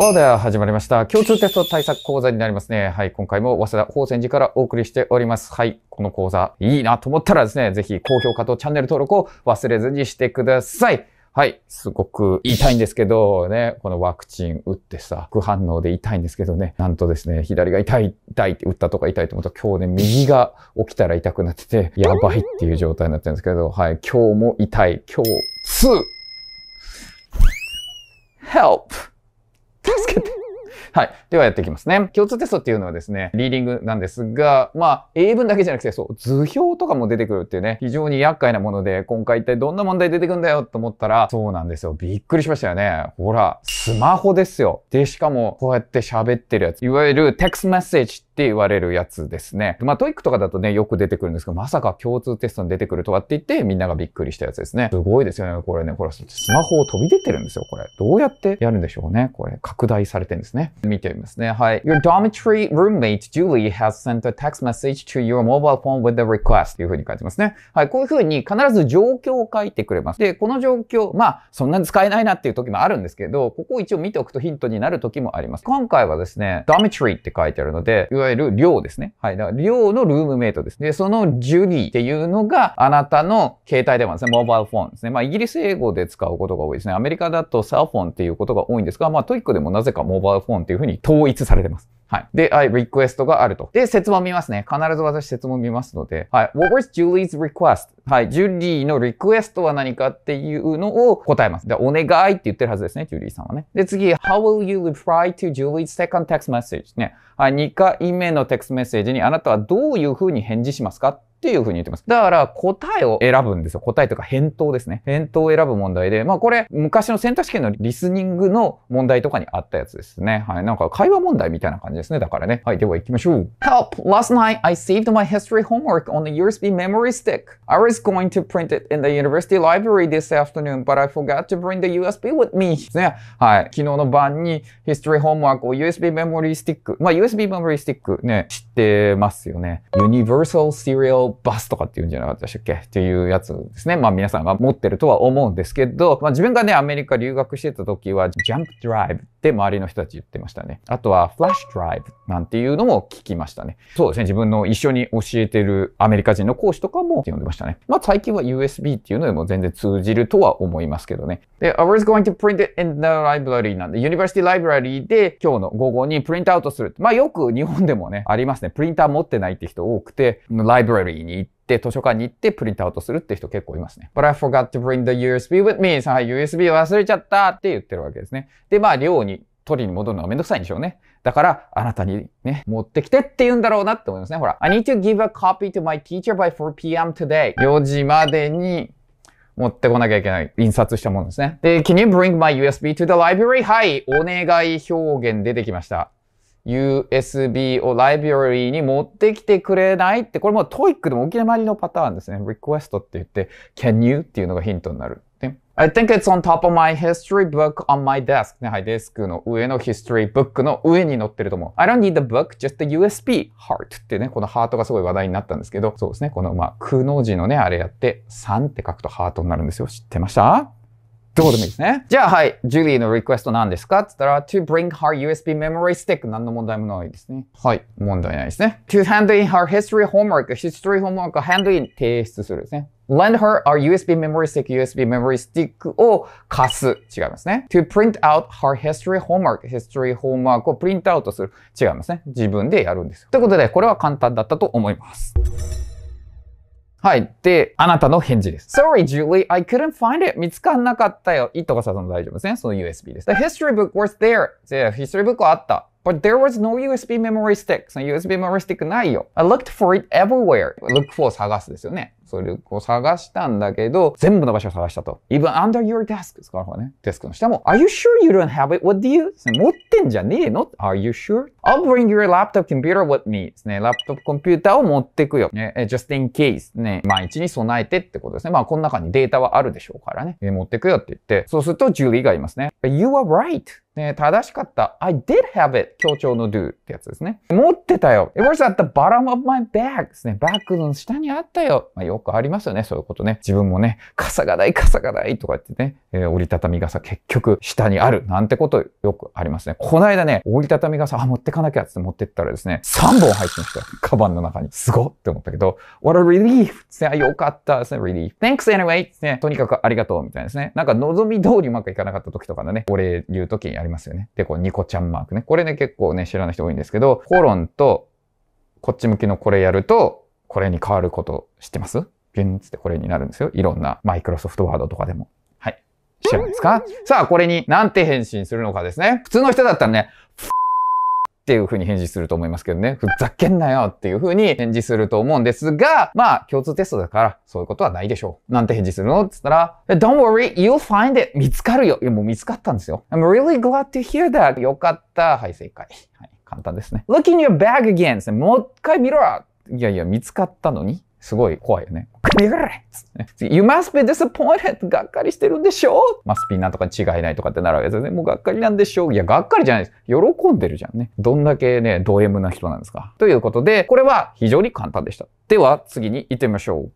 おでは始まりました。共通テスト対策講座になりますね。はい。今回も早稲田法専寺からお送りしております。はい。この講座、いいなと思ったらですね、ぜひ高評価とチャンネル登録を忘れずにしてください。はい。すごく痛いんですけどね、このワクチン打ってさ、副反応で痛いんですけどね、なんとですね、左が痛い、痛いって打ったとか痛いと思ったら今日ね、右が起きたら痛くなってて、やばいっていう状態になってるんですけど、はい。今日も痛い。今日、2! Help! はい。ではやっていきますね。共通テストっていうのはですね、リーディングなんですが、まあ、英文だけじゃなくて、そう、図表とかも出てくるっていうね、非常に厄介なもので、今回一体どんな問題出てくんだよと思ったら、そうなんですよ。びっくりしましたよね。ほら、スマホですよ。で、しかも、こうやって喋ってるやつ。いわゆる、テクスメッセージって言われるやつですね。まあ、トイックとかだとね、よく出てくるんですけど、まさか共通テストに出てくるとかって言って、みんながびっくりしたやつですね。すごいですよね。これね、ほら、スマホを飛び出てるんですよ、これ。どうやってやるんでしょうね。これ、拡大されてるんですね。見てみますね。はい。Your dormitory roommate Julie has sent a text message to your mobile phone with a request というふうに書いてますね。はい。こういうふうに必ず状況を書いてくれます。で、この状況、まあ、そんなに使えないなっていう時もあるんですけど、ここを一応見ておくとヒントになる時もあります。今回はですね、dormitory って書いてあるので、いわゆる寮ですね。はい。だから寮のルームメイトですで、その Julie っていうのがあなたの携帯電話ですね。モバイルフォンですね。まあ、イギリス英語で使うことが多いですね。アメリカだとサーフォンっていうことが多いんですが、まあ、トイックでもなぜかモバイルフォンというふうに統一されてます。はい。で、はい、リクエストがあると。で、説問見ますね。必ず私説問見ますので、はい。What was Julie's request? はい。ジュリーのリクエストは何かっていうのを答えます。で、お願いって言ってるはずですね、ジュリーさんはね。で、次、How will you reply to Julie's second text message? ね。はい。2回目のテクストメッセージにあなたはどういうふうに返事しますかっていうふうに言ってます。だから、答えを選ぶんですよ。答えとか返答ですね。返答を選ぶ問題で、まあこれ、昔の選択肢権のリスニングの問題とかにあったやつですね。はい。なんか会話問題みたいな感じですね。だからね。はい。では行きましょう。Help! Last night I saved my history homework on the USB memory stick. I was going to print it in the university library this afternoon, but I forgot to bring the USB with me. ですね。はい。昨日の晩に history homework を USB memory stick。まあ USB memory stick ね、知ってますよね。Universal Serial バスとかって言うんじゃなかったっけっていうやつですね。まあ皆さんが持ってるとは思うんですけど、まあ自分がね、アメリカ留学してた時は、ジャンプドライブって周りの人たち言ってましたね。あとは、フラッシュドライブなんていうのも聞きましたね。そうですね。自分の一緒に教えてるアメリカ人の講師とかも呼んでましたね。まあ最近は USB っていうのでも全然通じるとは思いますけどね。で、I was going to print it in the library なんで、University Library で今日の午後にプリントアウトする。まあよく日本でもね、ありますね。プリンター持ってないって人多くて、ライブラリーリーに行って、図書館に行ってプリントアウトするって人結構いますね。But I forgot to bring the USB with me. さあ、USB 忘れちゃったって言ってるわけですね。で、まあ、寮に取りに戻るのはめんどくさいんでしょうね。だから、あなたにね、持ってきてって言うんだろうなって思いますね。ほら。I need to give a copy to my teacher by 4pm today. 4時までに持ってこなきゃいけない。印刷したものですね。で、can you bring my USB to the library? はい。お願い表現出てきました。USB をライブラリーに持ってきてくれないって、これもうイックでもお決まりのパターンですね。request って言って、can you っていうのがヒントになる。I think it's on top of my history book on my desk. ね、はい、デスクの上の history book の上に載ってると思う。I don't need the book, just the USB heart ってね、このハートがすごい話題になったんですけど、そうですね、このまあ、空の字のね、あれやって、3って書くとハートになるんですよ。知ってましたってでもいいですね。じゃあはい、ジュリーのリクエスト何ですかって言ったら、to bring her USB memory stick 何の問題もないですね。はい、問題ないですね。to hand in her history homework, history homework hand in 提出するですね。lend her our USB memory stick, USB memory stick を貸す。違いますね。to print out her history homework, history homework をプリントアウトする。違いますね。自分でやるんですよ。ということで、これは簡単だったと思います。はい。で、あなたの返事です。Sorry, Julie, I couldn't find it. 見つかんなかったよ。いとがさそん大丈夫ですね。その USB です。The history book was there. t history book はあった。But there was no USB memory stick. その USB memory stick ないよ。I looked for it everywhere. look for 探すですよね。それを探したんだけど、全部の場所を探したと。even under your desk ですからね。デスクの下も、are you sure you don't have it? w i t h you? 持ってんじゃねえの ?are you sure?I'll bring your laptop computer with me ですね。ラップトップコンピューターを持ってくよ。ね、just in case ね。毎日に備えてってことですね。まあ、この中にデータはあるでしょうからね。持ってくよって言って、そうすると、ジュリーが言いますね。you are right. ね、正しかった。I did have it. 強調の do ってやつですね。持ってたよ。It was at the bottom of my bag ですね。バッグの下にあったよ。まあ、よくありますよね。そういうことね。自分もね、傘がない、傘がないとか言ってね、えー、折りたたみ傘結局下にあるなんてことよくありますね。この間ね、折りたたみ傘、あ、持ってかなきゃって持ってったらですね、3本入ってましたよ。カバンの中に。すごって思ったけど、what a relief! ですね。あ、よかったですね。relief. Thanks anyway! ですね。とにかくありがとうみたいですね。なんか望み通りうまくいかなかった時とかのね、お礼言う時にありりますよね。で、こう、ニコちゃんマークね。これね、結構ね、知らない人多いんですけど、コロンと、こっち向きのこれやると、これに変わること知ってますピュンつってこれになるんですよ。いろんな、マイクロソフトワードとかでも。はい。知らないですかさあ、これに、なんて返信するのかですね。普通の人だったらね、っていうふうに返事すると思いますけどね。ふざけんなよっていうふうに返事すると思うんですが、まあ、共通テストだから、そういうことはないでしょう。なんて返事するのって言ったら、Don't worry, you'll find it. 見つかるよ。いや、もう見つかったんですよ。I'm really glad to hear that. よかった。はい、正解。はい、簡単ですね。Look in your bag again. もう一回見ろいやいや、見つかったのに。すごい怖いよね。You must be disappointed! がっかりしてるんでしょ m スピンなんとか違いないとかってなるわけですね。もうがっかりなんでしょういや、がっかりじゃないです。喜んでるじゃんね。どんだけね、ド M な人なんですか。ということで、これは非常に簡単でした。では、次に行ってみましょう。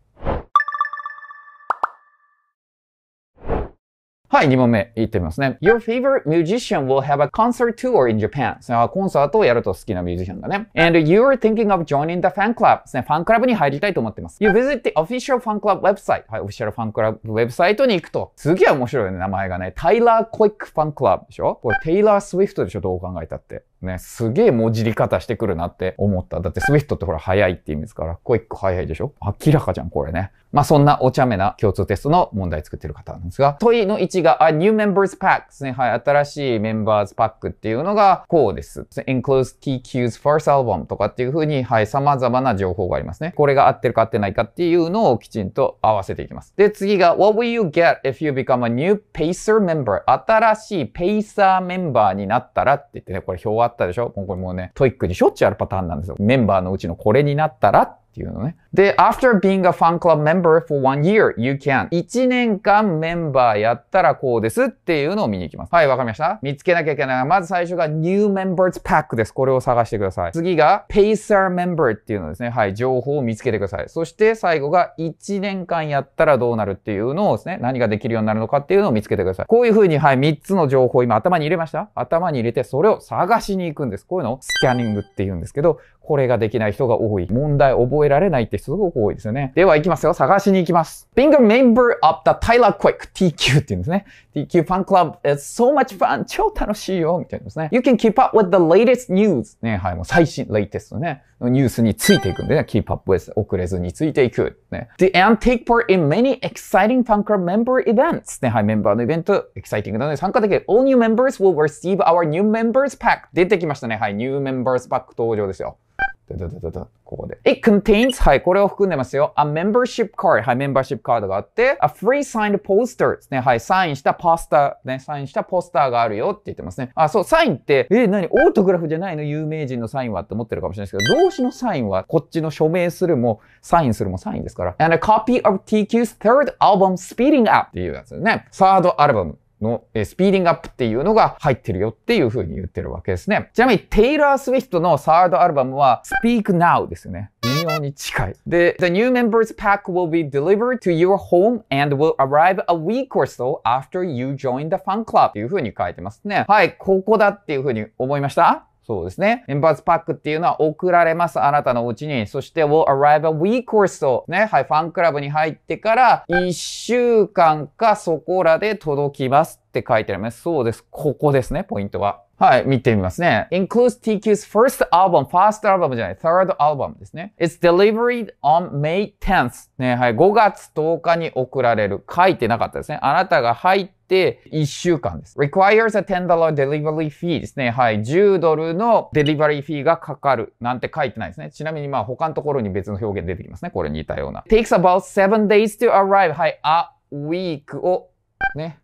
はい、2問目いってみますね。Your favorite musician will have a concert tour in Japan. コンサートをやると好きなミュージシャンだね。And you are thinking of joining the fan club. ですね。ファンクラブに入りたいと思ってます。You visit the official fan club website. はい、オフィシャルファンクラブウェブサイトに行くと。すげえ面白いね、名前がね。タイラー・コイックファンクラブでしょこれテイラー・スウィフトでしょどう考えたって。ね、すげえ文字り方してくるなって思った。だってスウィフトってほら早いって意味ですから、コイック早いでしょ明らかじゃん、これね。まあ、そんなお茶目な共通テストの問題作ってる方なんですが、問いの位置が、あ、new members pack ですね。はい、新しいメンバーズパックっていうのが、こうです。enclosed TQ's first album とかっていうふうに、はい、様々な情報がありますね。これが合ってるか合ってないかっていうのをきちんと合わせていきます。で、次が、what will you get if you become a new pacer member? 新しいペイサーメンバーになったらって言ってね、これ表あったでしょもうこれもうね、トイックにしょっちゅうあるパターンなんですよ。メンバーのうちのこれになったらってっていうのね。で、after being a fan club member for one year, you can. 1年間メンバーやったらこうですっていうのを見に行きます。はい、わかりました見つけなきゃいけない。まず最初が new members pack です。これを探してください。次が pacer member っていうのですね。はい、情報を見つけてください。そして最後が1年間やったらどうなるっていうのをですね、何ができるようになるのかっていうのを見つけてください。こういうふうに、はい、3つの情報を今頭に入れました頭に入れてそれを探しに行くんです。こういうのをスキャニングって言うんですけど、これができない人が多い。問題覚えられないってすごく多いですよね。では行きますよ。探しに行きます。Being a member of the Tyler q u c k TQ っていうんですね。TQ ファンクラブ is so much fun! 超楽しいよみたいなですね。You can keep up with the latest news! ね、はい、もう最新、latest のね、ニュースについていくんでね、keep up with 遅れずについていく。ね。The and take part in many exciting fun club member events! ね、はい、メンバーのイベント、exciting なので参加できる。All new members will receive our new members pack! 出てきましたね。はい、new members pack 登場ですよ。ここで。It contains、はい、これを含んでますよ。A membership card、はい、メンバーシップカードがあって、a free signed poster ですね。はい、サインしたポスター、ね、サインしたポスターがあるよって言ってますね。あ、そう、サインって、え、何オートグラフじゃないの有名人のサインはって思ってるかもしれないですけど、動詞のサインはこっちの署名するも、サインするもサインですから。And a copy of TQ's third album Speeding Up っていうやつですね。サードアルバム。のスピーディングアップっていうのが入ってるよっていう風に言ってるわけですね。ちなみにテイラー・スウィフトのサードアルバムは Speak Now ですよね。微妙に近い。で、The new members pack will be delivered to your home and will arrive a week or so after you join the fan club っていう風に書いてますね。はい、ここだっていう風に思いましたそうですね。エンバーズパックっていうのは送られます。あなたのうちに。そして will arrive a week or so。ね。はい。ファンクラブに入ってから1週間かそこらで届きますって書いてあります。そうです。ここですね。ポイントは。はい、見てみますね。includes TQ's first album, first album じゃない、third album ですね。It's delivered on May 10th. ね、はい、5月10日に送られる。書いてなかったですね。あなたが入って1週間です。requires a $10 delivery fee ですね。はい、10ドルのデリバリーフィーがかかるなんて書いてないですね。ちなみにまあ他のところに別の表現出てきますね。これ似たような。takes about 7 days to arrive. はい、a week をね、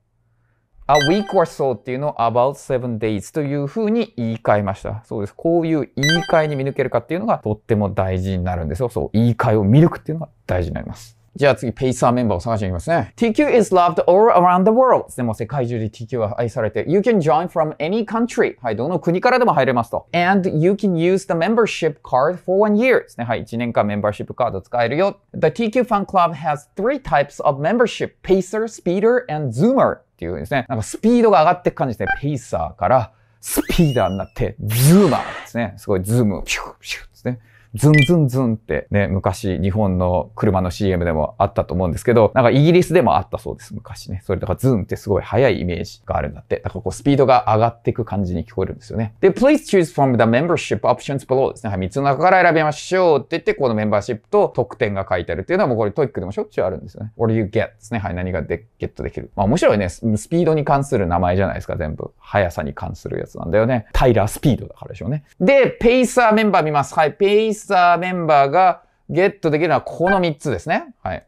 a week or so っていうのを about seven days というふうに言い換えました。そうです。こういう言い換えに見抜けるかっていうのがとっても大事になるんですよ。そう、言い換えを見抜くっていうのが大事になります。じゃあ次、ペイサーメンバーを探していきますね。TQ is loved all around the world. でも世界中で TQ は愛されて、You can join from any country. はい、どの国からでも入れますと。And you can use the membership card for one year. ですね。はい、1年間メンバーシップカード使えるよ。The TQ Fan Club has three types of membership. Pacer, Speeder, and Zoomer. っていうですね、なんかスピードが上がっていく感じですね。ペイサーからスピーダーになって、ズーマーですね。すごいズーム、ピュー、ピューですね。ズンズンズンってね、昔日本の車の CM でもあったと思うんですけど、なんかイギリスでもあったそうです、昔ね。それとかズンってすごい速いイメージがあるんだって。だからこうスピードが上がっていく感じに聞こえるんですよね。で、please choose from the membership options below ですね。はい、3つの中から選びましょうって言って、このメンバーシップと特典が書いてあるっていうのはもうこれトイックでもしょっちゅうあるんですよね。what do you get ですね。はい、何がでゲットできる。まあ面白いね。スピードに関する名前じゃないですか、全部。速さに関するやつなんだよね。タイラースピードだからでしょうね。で、ペイサーメンバー見ます。はい、ペイッサーメンバーがゲットできるのはこの3つですね。はい。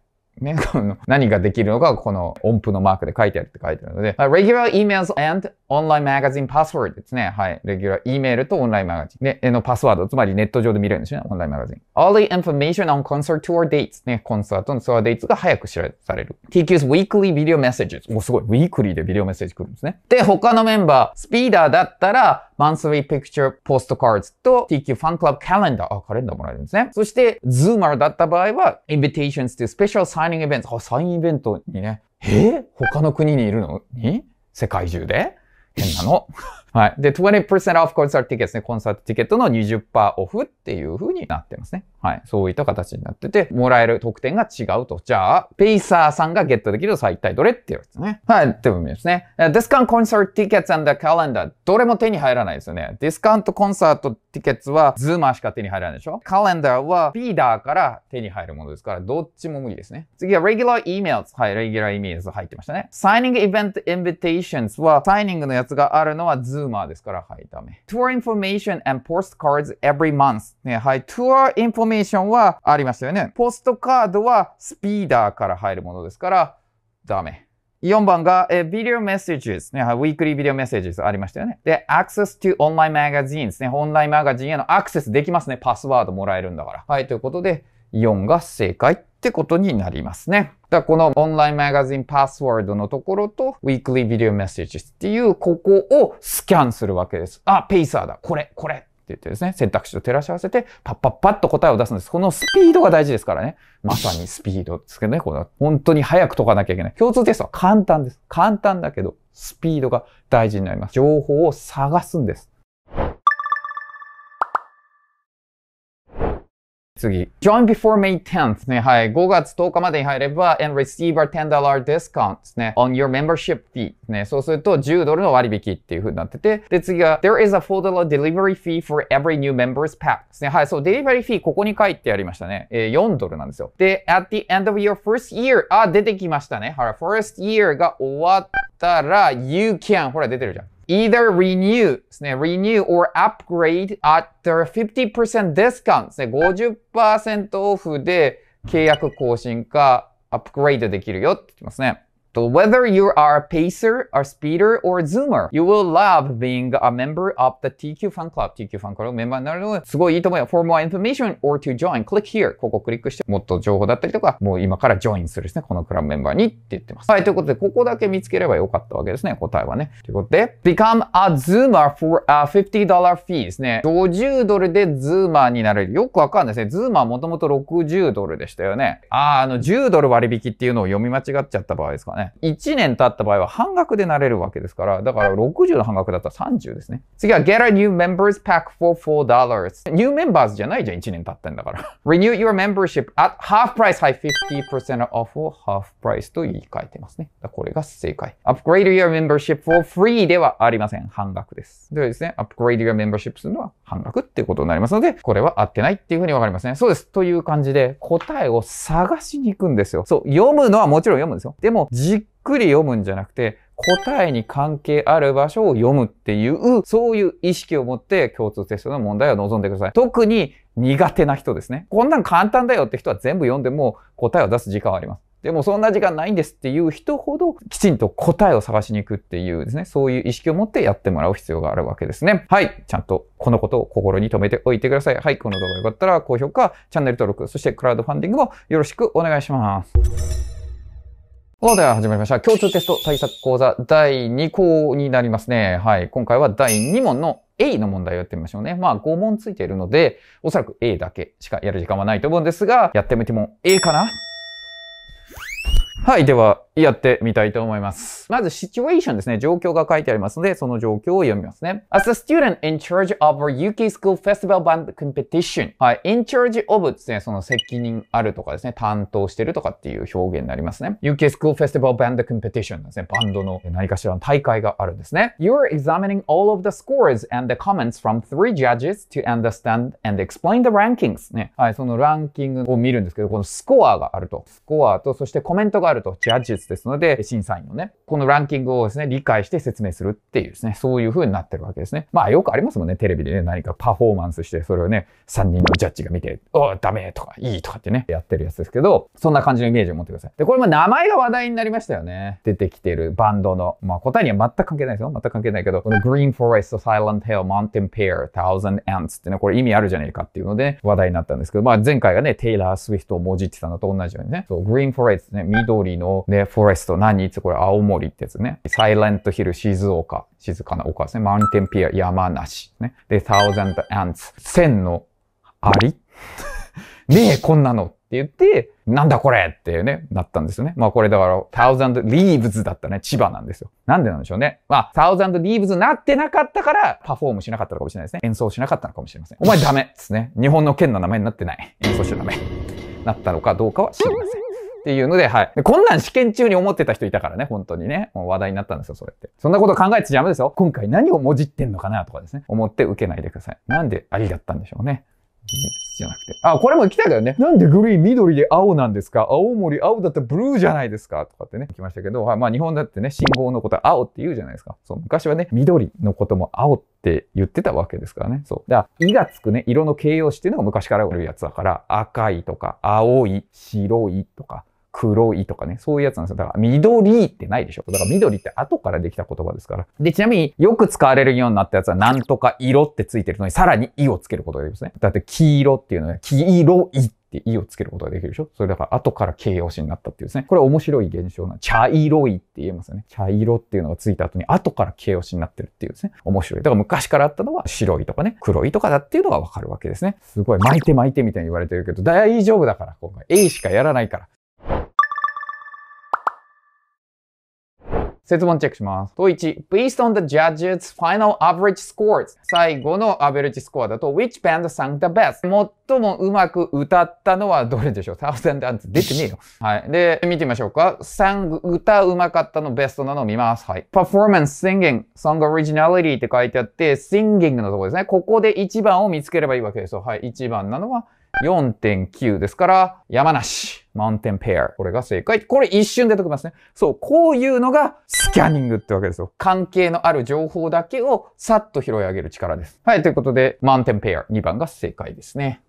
何ができるのかこの音符のマークで書いてあるって書いてあるので、regular emails and オンラインマガジンパスワードですね。はい。レギュラー、E メールとオンラインマガジン。で、のパスワード。つまりネット上で見れるんですね。オンラインマガジン。All the information on concert tour dates ね。コンサートのツアーデイツが早く知らされる。TQ's weekly video messages。お、すごい。weekly でビデオメッセージ来るんですね。で、他のメンバー、スピーダーだったら、マンスリーピクチャーポストカードと TQ ファンクラブカレンダー。あ、カレンダーもらえるんですね。そして、ズーマーだった場合は、invitations to special signing events。あ、サインイベントにね。え他の国にいるのに世界中で変なの。はい。で、20% off concert tickets ね、コンサートティケットの20%オフっていう風になってますね。はい。そういった形になってて、もらえる特典が違うと。じゃあ、ペイサーさんがゲットできる最大一体どれっていうやつね。はい。っていとですね。ディスカウントコンサートティケット and the calendar。どれも手に入らないですよね。ディスカウントコンサートティケットはズーマーしか手に入らないでしょカレンダーはフィーダーから手に入るものですから、どっちも無理ですね。次は regular emails。はい、regular emails 入ってましたね。signing event invitations は、サイニングのやつがあるのはズーズーマーですから、はい、ダメ。tour information and postcards every month。ね、はい、tour information はありましたよね。ポストカードはスピーダーから入るものですから、ダメ。4番が、え、ビデオメッセージですね。はい、ウィークリービデオメッセージありましたよね。で、アクセス to オンラインマガジンですね。オンラインマガジンへのアクセスできますね。パスワードもらえるんだから。はい、ということで、4が正解。ってことになりますね。だこのオンラインマガジンパスワードのところと Weekly Video Messages っていうここをスキャンするわけです。あ、ペイサーだ。これ、これ。って言ってですね、選択肢と照らし合わせて、パッパッパッと答えを出すんです。このスピードが大事ですからね。まさにスピードですけどね、この、本当に早く解かなきゃいけない。共通テストは簡単です。簡単だけど、スピードが大事になります。情報を探すんです。次。join before May 10th ね。はい。5月10日までに入れば、and receive a $10 discount ね。on your membership fee ね。そうすると10ドルの割引っていう風になってて。で、次が、there is a $4 delivery fee for every new member's pack ね。はい。そう、デリバリー fee ここに書いてありましたね。えー、4ドルなんですよ。で、at the end of your first year あ、出てきましたね。ほら、first year が終わったら、you can ほら、出てるじゃん。either renew ですね、renew or upgrade at their 50% discount ですね、50%オフで契約更新かアップグレードできるよって言ってますね。So whether you are a pacer, a speeder, or a zoomer, you will love being a member of the TQ Fan Club. TQ Fan Club メンバーになるのはすごいいいと思うよ。For more information or to join, click here. ここをクリックして、もっと情報だったりとか、もう今からジョインするですね。このクラブメンバーにって言ってます。はい、ということで、ここだけ見つければよかったわけですね。答えはね。ということで、become a zoomer for a $50 fee ですね。50ドルでズーマーになれる。よくわかんないですね。ズーマーもともと60ドルでしたよね。ああ、あの、10ドル割引っていうのを読み間違っちゃった場合ですかね。ね。1年経った場合は半額でなれるわけですから、だから60の半額だったら30ですね。次は Get a new members pack for $4. New members じゃないじゃん、1年経ったんだから。Renew your membership at half price high 50% off or half price と言い換えてますね。これが正解。Upgrade your membership for free ではありません。半額です。ではですね、Upgrade your membership するのは半額っていうことになりますので、これは合ってないっていうふうにわかりますね。そうです。という感じで、答えを探しに行くんですよ。そう、読むのはもちろん読むんですよ。でも、自くり読むんじゃなくて、答えに関係ある場所を読むっていう、そういう意識を持って共通テストの問題を望んでください。特に苦手な人ですね。こんなん簡単だよって人は全部読んでも答えを出す時間はあります。でもそんな時間ないんですっていう人ほどきちんと答えを探しに行くっていうですね、そういう意識を持ってやってもらう必要があるわけですね。はい。ちゃんとこのことを心に留めておいてください。はい。この動画が良かったら高評価、チャンネル登録、そしてクラウドファンディングもよろしくお願いします。それでは始まりました。共通テスト対策講座第2項になりますね。はい。今回は第2問の A の問題をやってみましょうね。まあ、5問ついているので、おそらく A だけしかやる時間はないと思うんですが、やってみても A かなはい。では、やってみたいと思います。まず、situation ですね。状況が書いてありますので、その状況を読みますね。As a student in charge of a UK School Festival Band Competition. はい。in charge of ですね。その責任あるとかですね。担当してるとかっていう表現になりますね。UK School Festival Band Competition ですね。バンドの何かしらの大会があるんですね。You're examining all of the scores and the comments from three judges to understand and explain the rankings. ね。はい。そのランキングを見るんですけど、このスコアがあると。スコアと、そしてコメントがあると、ジですので、審査員のね、このランキングをですね、理解して説明するっていうですね、そういう風になってるわけですね。まあよくありますもんね、テレビでね、何かパフォーマンスして、それをね、3人のジャッジが見て、おダメとか、いいとかってね、やってるやつですけど、そんな感じのイメージを持ってください。で、これも名前が話題になりましたよね。出てきてるバンドの、まあ答えには全く関係ないですよ。全く関係ないけど、この Green Forest, Silent Hill, Mountain Pear, Thousand Ants ってね、これ意味あるじゃねえかっていうので、話題になったんですけど、まあ前回がね、テイラー・スウィフトをもじってたのと同じようにね、そう、Green Forest ね、緑人のね、フォレスト何いつこれ青森ってやつね。サイレントヒル静岡。静かな丘ですね。マウンテンピア山梨。ね。で、サウザン s アンツ、千のアリ ねえ、こんなのって言って、なんだこれってね、なったんですよね。まあこれだから、t ウザン s リーブズだったね、千葉なんですよ。なんでなんでしょうね。まあ、t ウザン s リーブズなってなかったから、パフォームしなかったのかもしれないですね。演奏しなかったのかもしれません。お前ダメですね。日本の県の名前になってない。演奏しちゃダメ。なったのかどうかは知りません。っていうので、はい。こんなん試験中に思ってた人いたからね、本当にね。もう話題になったんですよ、それって。そんなこと考えてちゃダメですよ。今回何をもじってんのかなとかですね。思って受けないでください。なんでありだったんでしょうね。じゃなくて。あ、これも来たけどね。なんでグリーン緑で青なんですか青森青だったらブルーじゃないですかとかってね、来ましたけど、はい、まあ日本だってね、信号のことは青って言うじゃないですか。そう、昔はね、緑のことも青って言ってたわけですからね。そう。だから、意がつくね、色の形容詞っていうのが昔からあるやつだから、赤いとか、青い、白いとか、黒いとかね、そういうやつなんですよ。だから、緑ってないでしょ。だから緑って後からできた言葉ですから。で、ちなみによく使われるようになったやつは、なんとか色ってついてるのに、さらにいをつけることができますね。だって、黄色っていうのは、黄色いって意をつけることができるでしょそれだから後から形容詞になったっていうですね。これ面白い現象な茶色いって言えますよね。茶色っていうのがついた後に後から形容詞になってるっていうですね。面白い。だから昔からあったのは白いとかね、黒いとかだっていうのがわかるわけですね。すごい巻いて巻いてみたいに言われてるけど、大丈夫だから今回。A しかやらないから。設問チェックします。問1、based on the judge's final average scores 最後のアベレージスコアだと which band sang the best 最もうまく歌ったのはどれでしょう ?thousand dance 出てねえよ。はい。で、見てみましょうか。sang 歌うまかったのベストなのを見ます。はい。performance, singing, song originality って書いてあって singing のところですね。ここで1番を見つければいいわけですよ。はい。1番なのは4.9ですから、山梨、マウンテンペア。これが正解。これ一瞬で解きますね。そう、こういうのがスキャニングってわけですよ。関係のある情報だけをさっと拾い上げる力です。はい、ということで、マウンテンペア、2番が正解ですね。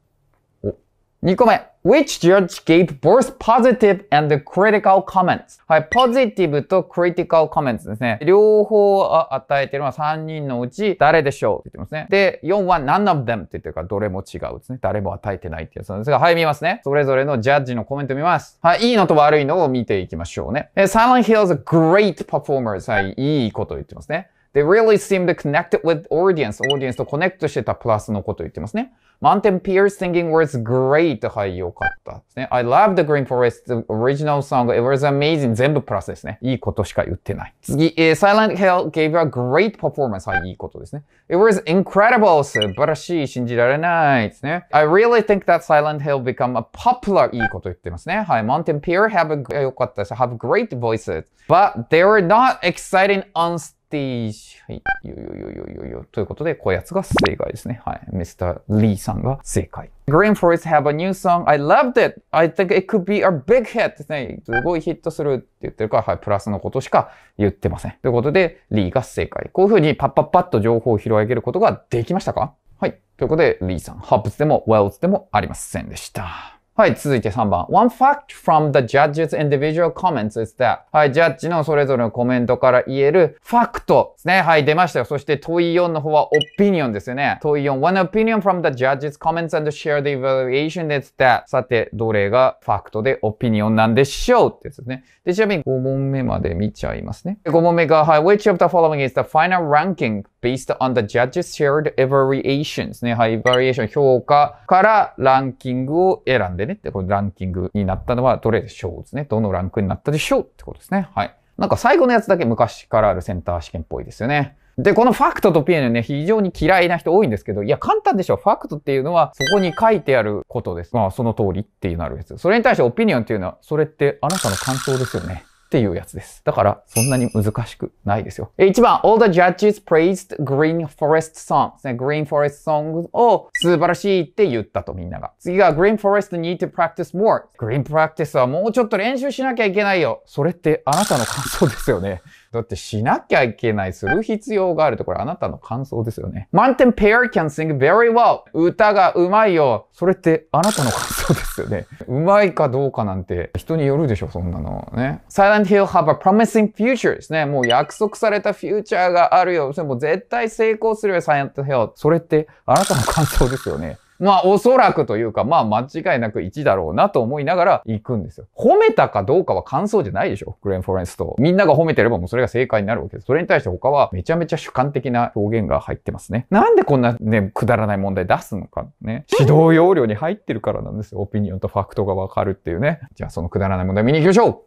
2個目。Which judge gave both positive and critical comments? はい、positive と critical comments ですね。両方与えてるのは3人のうち誰でしょうって言ってますね。で、4は none of them って言ってるからどれも違うですね。誰も与えてないってやつなんですが、はい、見ますね。それぞれのジャッジのコメント見ます。はい、いいのと悪いのを見ていきましょうね。Silent Hill's great performers。はい、いいこと言ってますね。They really seem to connect it with audience. オーディエンスとコネクトしてたプラスのことを言ってますね。Mountain Pierce singing was great. はい、よかったですね。I love the Green Forest. original song. It was amazing. 全部プラスですね。いいことしか言ってない。次、えー、Silent Hill gave a great performance. はい、いいことですね。It was incredible. 素晴らしい。信じられないですね。I really think that Silent Hill become a popular. いいこと言ってますね。はい、Mountain Pierce have a, よかったです。have great voices. But they were not exciting on stage. テーはい。よよよよよよ。ということで、こやつが正解ですね。はい。Mr. Lee さんが正解。Green Forest have a new song. I loved it. I think it could be a big hit. ですね。すごいヒットするって言ってるから、はい。プラスのことしか言ってません。ということで、リーが正解。こういうふうにパッパッパッと情報を広げることができましたかはい。ということで、リーさん、ハープスでも、ウェルズでもありませんでした。はい、続いて3番。One fact from the judge's individual comments is that はい、ジャッジのそれぞれのコメントから言えるファクトですね。はい、出ましたよ。そして問い4の方はオピニオンですよね。問い4。One opinion from the judge's comments and share the evaluation is that さて、どれがファクトでオピニオンなんでしょうってですね。で、ちなみに5問目まで見ちゃいますね。5問目が、はい、which of the following is the final ranking based on the judge's shared evaluations ね。はい、バリエーション評価からランキングを選んでねって、これランキングになったのはどれでしょうですね。どのランクになったでしょうってことですね。はい。なんか最後のやつだけ昔からあるセンター試験っぽいですよね。で、このファクトとピエノね、非常に嫌いな人多いんですけど、いや、簡単でしょ。ファクトっていうのは、そこに書いてあることです。まあ、その通りっていうのあるやつ。それに対してオピニオンっていうのは、それってあなたの感想ですよね。っていうやつです。だから、そんなに難しくないですよ。1番、All the judges praised Green Forest Song ですね。Green Forest Song を素晴らしいって言ったとみんなが。次が Green Forest need to practice more。Green practice はもうちょっと練習しなきゃいけないよ。それってあなたの感想ですよね。だってしなきゃいけない、する必要があるとこれあなたの感想ですよね。Mountain Pear can sing very well. 歌がうまいよ。それってあなたの感想ですよね。うまいかどうかなんて人によるでしょ、そんなのね。Silent Hill have a promising future ですね。もう約束されたフューチャーがあるよ。それもう絶対成功するよ、Silent Hill。それってあなたの感想ですよね。まあおそらくというか、まあ間違いなく1だろうなと思いながら行くんですよ。褒めたかどうかは感想じゃないでしょグレン・フォレンスと。みんなが褒めてればもうそれが正解になるわけです。それに対して他はめちゃめちゃ主観的な表現が入ってますね。なんでこんなね、くだらない問題出すのかね。指導要領に入ってるからなんですよ。オピニオンとファクトがわかるっていうね。じゃあそのくだらない問題見に行きましょ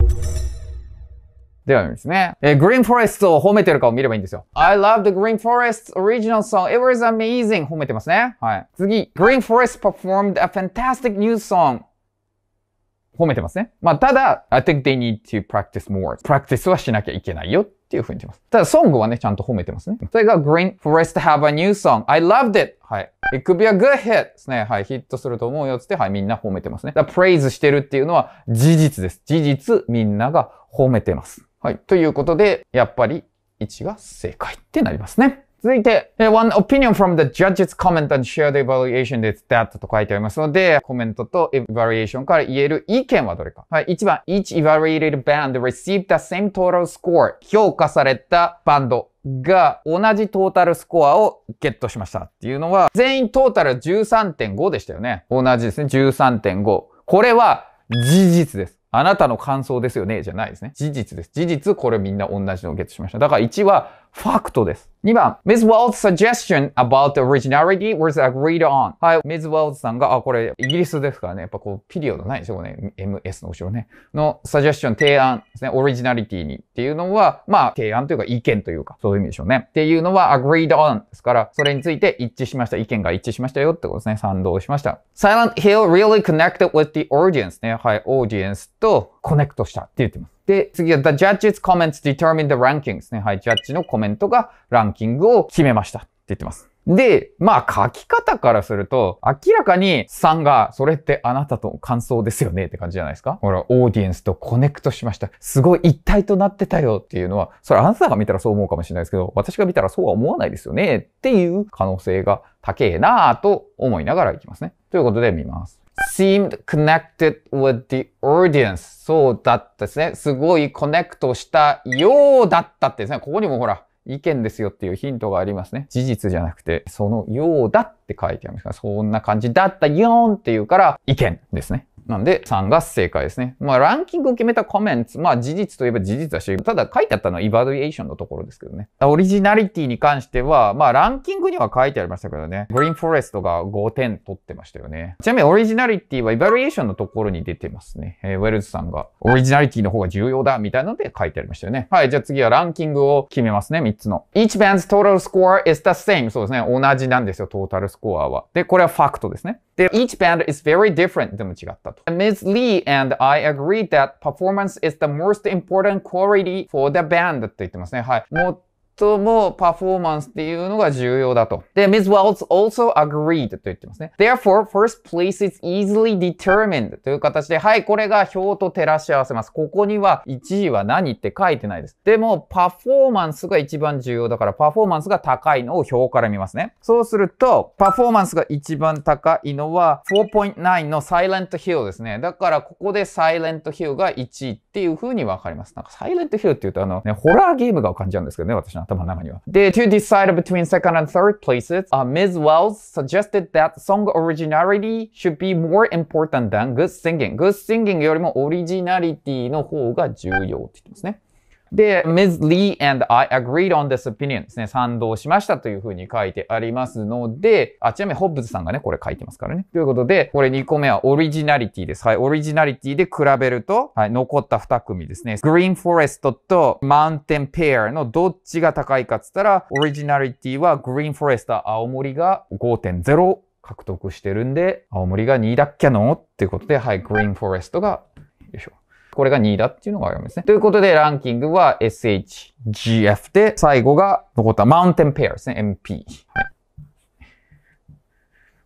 うではないですね。えー、Green Forest を褒めてるかを見ればいいんですよ。I love the Green Forest original song. It was amazing. 褒めてますね。はい。次、Green Forest performed a fantastic new song. 褒めてますね。まあ、ただ、I think they need to practice more. p r a c t i c e はしなきゃいけないよっていうふうに言ってます。ただ、ソングはね、ちゃんと褒めてますね。それが Green Forest Have a New Song. I loved it. はい。It could be a good hit ですね。はい。ヒットすると思うよつって、はい。みんな褒めてますね。だ praise してるっていうのは事実です。事実、みんなが褒めてます。はい。ということで、やっぱり1が正解ってなりますね。続いて、one opinion from the judge's comment and share the evaluation is that と書いてありますので、コメントとエヴァリエーションから言える意見はどれか。はい。1番、each evaluated band received the same total score 評価されたバンドが同じトータルスコアをゲットしましたっていうのは、全員トータル13.5でしたよね。同じですね。13.5。これは事実です。あなたの感想ですよねじゃないですね。事実です。事実、これみんな同じのをゲットしました。だから1は、ファクトです。2番、Ms. Wells' suggestion about originality was agreed on. はい、Ms. Wells さんが、あ、これ、イギリスですからね、やっぱこう、ピリオドないでしょうね。MS の後ろね。の suggestion、提案ですね。オリジナリティにっていうのは、まあ、提案というか意見というか、そういう意味でしょうね。っていうのは agreed on ですから、それについて一致しました。意見が一致しましたよってことですね。賛同しました。Silent Hill really connected with the audience ね。はい、audience とコネクトしたって言ってます。で、次は The judge's comments determine the rankings ね。はい、ジャッジのコメントがランキングを決めましたって言ってます。で、まあ書き方からすると、明らかに3が、それってあなたと感想ですよねって感じじゃないですかほら、オーディエンスとコネクトしました。すごい一体となってたよっていうのは、それあなたが見たらそう思うかもしれないですけど、私が見たらそうは思わないですよねっていう可能性が高えなぁと思いながらいきますね。ということで見ます。seemed connected with the audience. そうだったですね。すごいコネクトしたようだったってですね。ここにもほら、意見ですよっていうヒントがありますね。事実じゃなくて、そのようだって書いてありますから、そんな感じだったよーんっていうから、意見ですね。なんで、3が正解ですね。まあ、ランキングを決めたコメント、まあ、事実といえば事実だし、ただ書いてあったのはイバリエーションのところですけどね。オリジナリティに関しては、まあ、ランキングには書いてありましたけどね。グリーンフォレストが5点取ってましたよね。ちなみに、オリジナリティはイバリエーションのところに出てますね。えー、ウェルズさんが、オリジナリティの方が重要だ、みたいなので書いてありましたよね。はい、じゃあ次はランキングを決めますね、3つの。Each band's total score is the same. そうですね。同じなんですよ、トータルスコアは。で、これはファクトですね。で、each band is very different でも違った。Ms. Lee and I agreed that performance is the most important quality for the band って言ってますね。はい。もうともパフォーマンスっていうのが重要だと。で、Ms. Wells also agreed と言ってますね。Therefore, first place is easily determined という形で、はい、これが表と照らし合わせます。ここには1位は何って書いてないです。でも、パフォーマンスが一番重要だから、パフォーマンスが高いのを表から見ますね。そうすると、パフォーマンスが一番高いのは4.9の Silent Hill ですね。だから、ここで Silent Hill が1位っていう風にわかります。なんか Silent Hill って言うと、あの、ね、ホラーゲームが浮かんじゃうんですけどね、私頭の中には。で、to decide between second and third places,、uh, Ms. Wells suggested that song originality should be more important than good singing. Good singing よりもオリジナリティの方が重要って言ってますね。で、Ms. Lee and I agreed on this opinion ですね。賛同しましたというふうに書いてありますので、あ、ちなみにホッブズさんがね、これ書いてますからね。ということで、これ2個目はオリジナリティです。はい、オリジナリティで比べると、はい、残った2組ですね。グリーンフォレストとマウンテンペアのどっちが高いかって言ったら、オリジナリティはグリーンフォレス t 青森が5.0獲得してるんで、青森が2だっけのっていうことで、はい、グリーンフォレストが、よいしょ。これが2位だっていうのがありますね。ということで、ランキングは SHGF で、最後が残ったマウンテンペアですね。MP。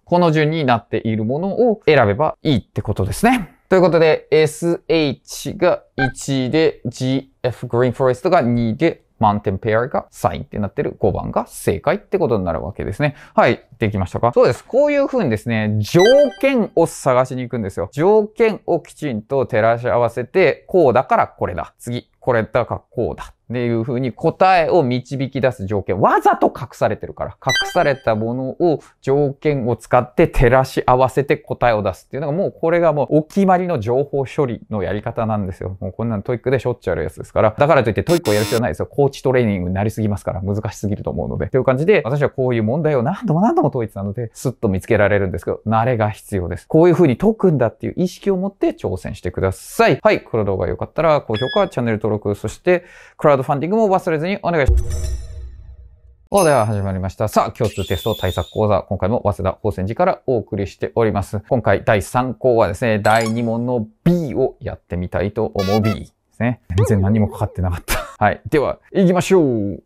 この順になっているものを選べばいいってことですね。ということで、SH が1位で、GF グリーンフォレストが2位で、マウンテンペアが3位ってなってる5番が正解ってことになるわけですね。はい。できましたかそうです。こういう風にですね、条件を探しに行くんですよ。条件をきちんと照らし合わせて、こうだからこれだ。次、これだからこうだ。っていう風に答えを導き出す条件。わざと隠されてるから。隠されたものを条件を使って照らし合わせて答えを出すっていうのがもうこれがもうお決まりの情報処理のやり方なんですよ。もうこんなのトイックでしょっちゅうあるやつですから。だからといってトイックをやる必要ないですよ。コーチトレーニングになりすぎますから難しすぎると思うので。という感じで私はこういう問題を何度も何度もも統一なので、スッと見つけられるんですけど、慣れが必要です。こういう風に解くんだっていう意識を持って挑戦してください。はい、この動画良かったら高評価、チャンネル登録、そしてクラウドファンディングも忘れずにお願いします。おでは始まりました。さあ、共通テスト対策講座。今回も早稲田高専寺からお送りしております。今回第3項はですね、第2問の B をやってみたいと思う B ですね。全然何もかかってなかった。はい。では、行きましょう。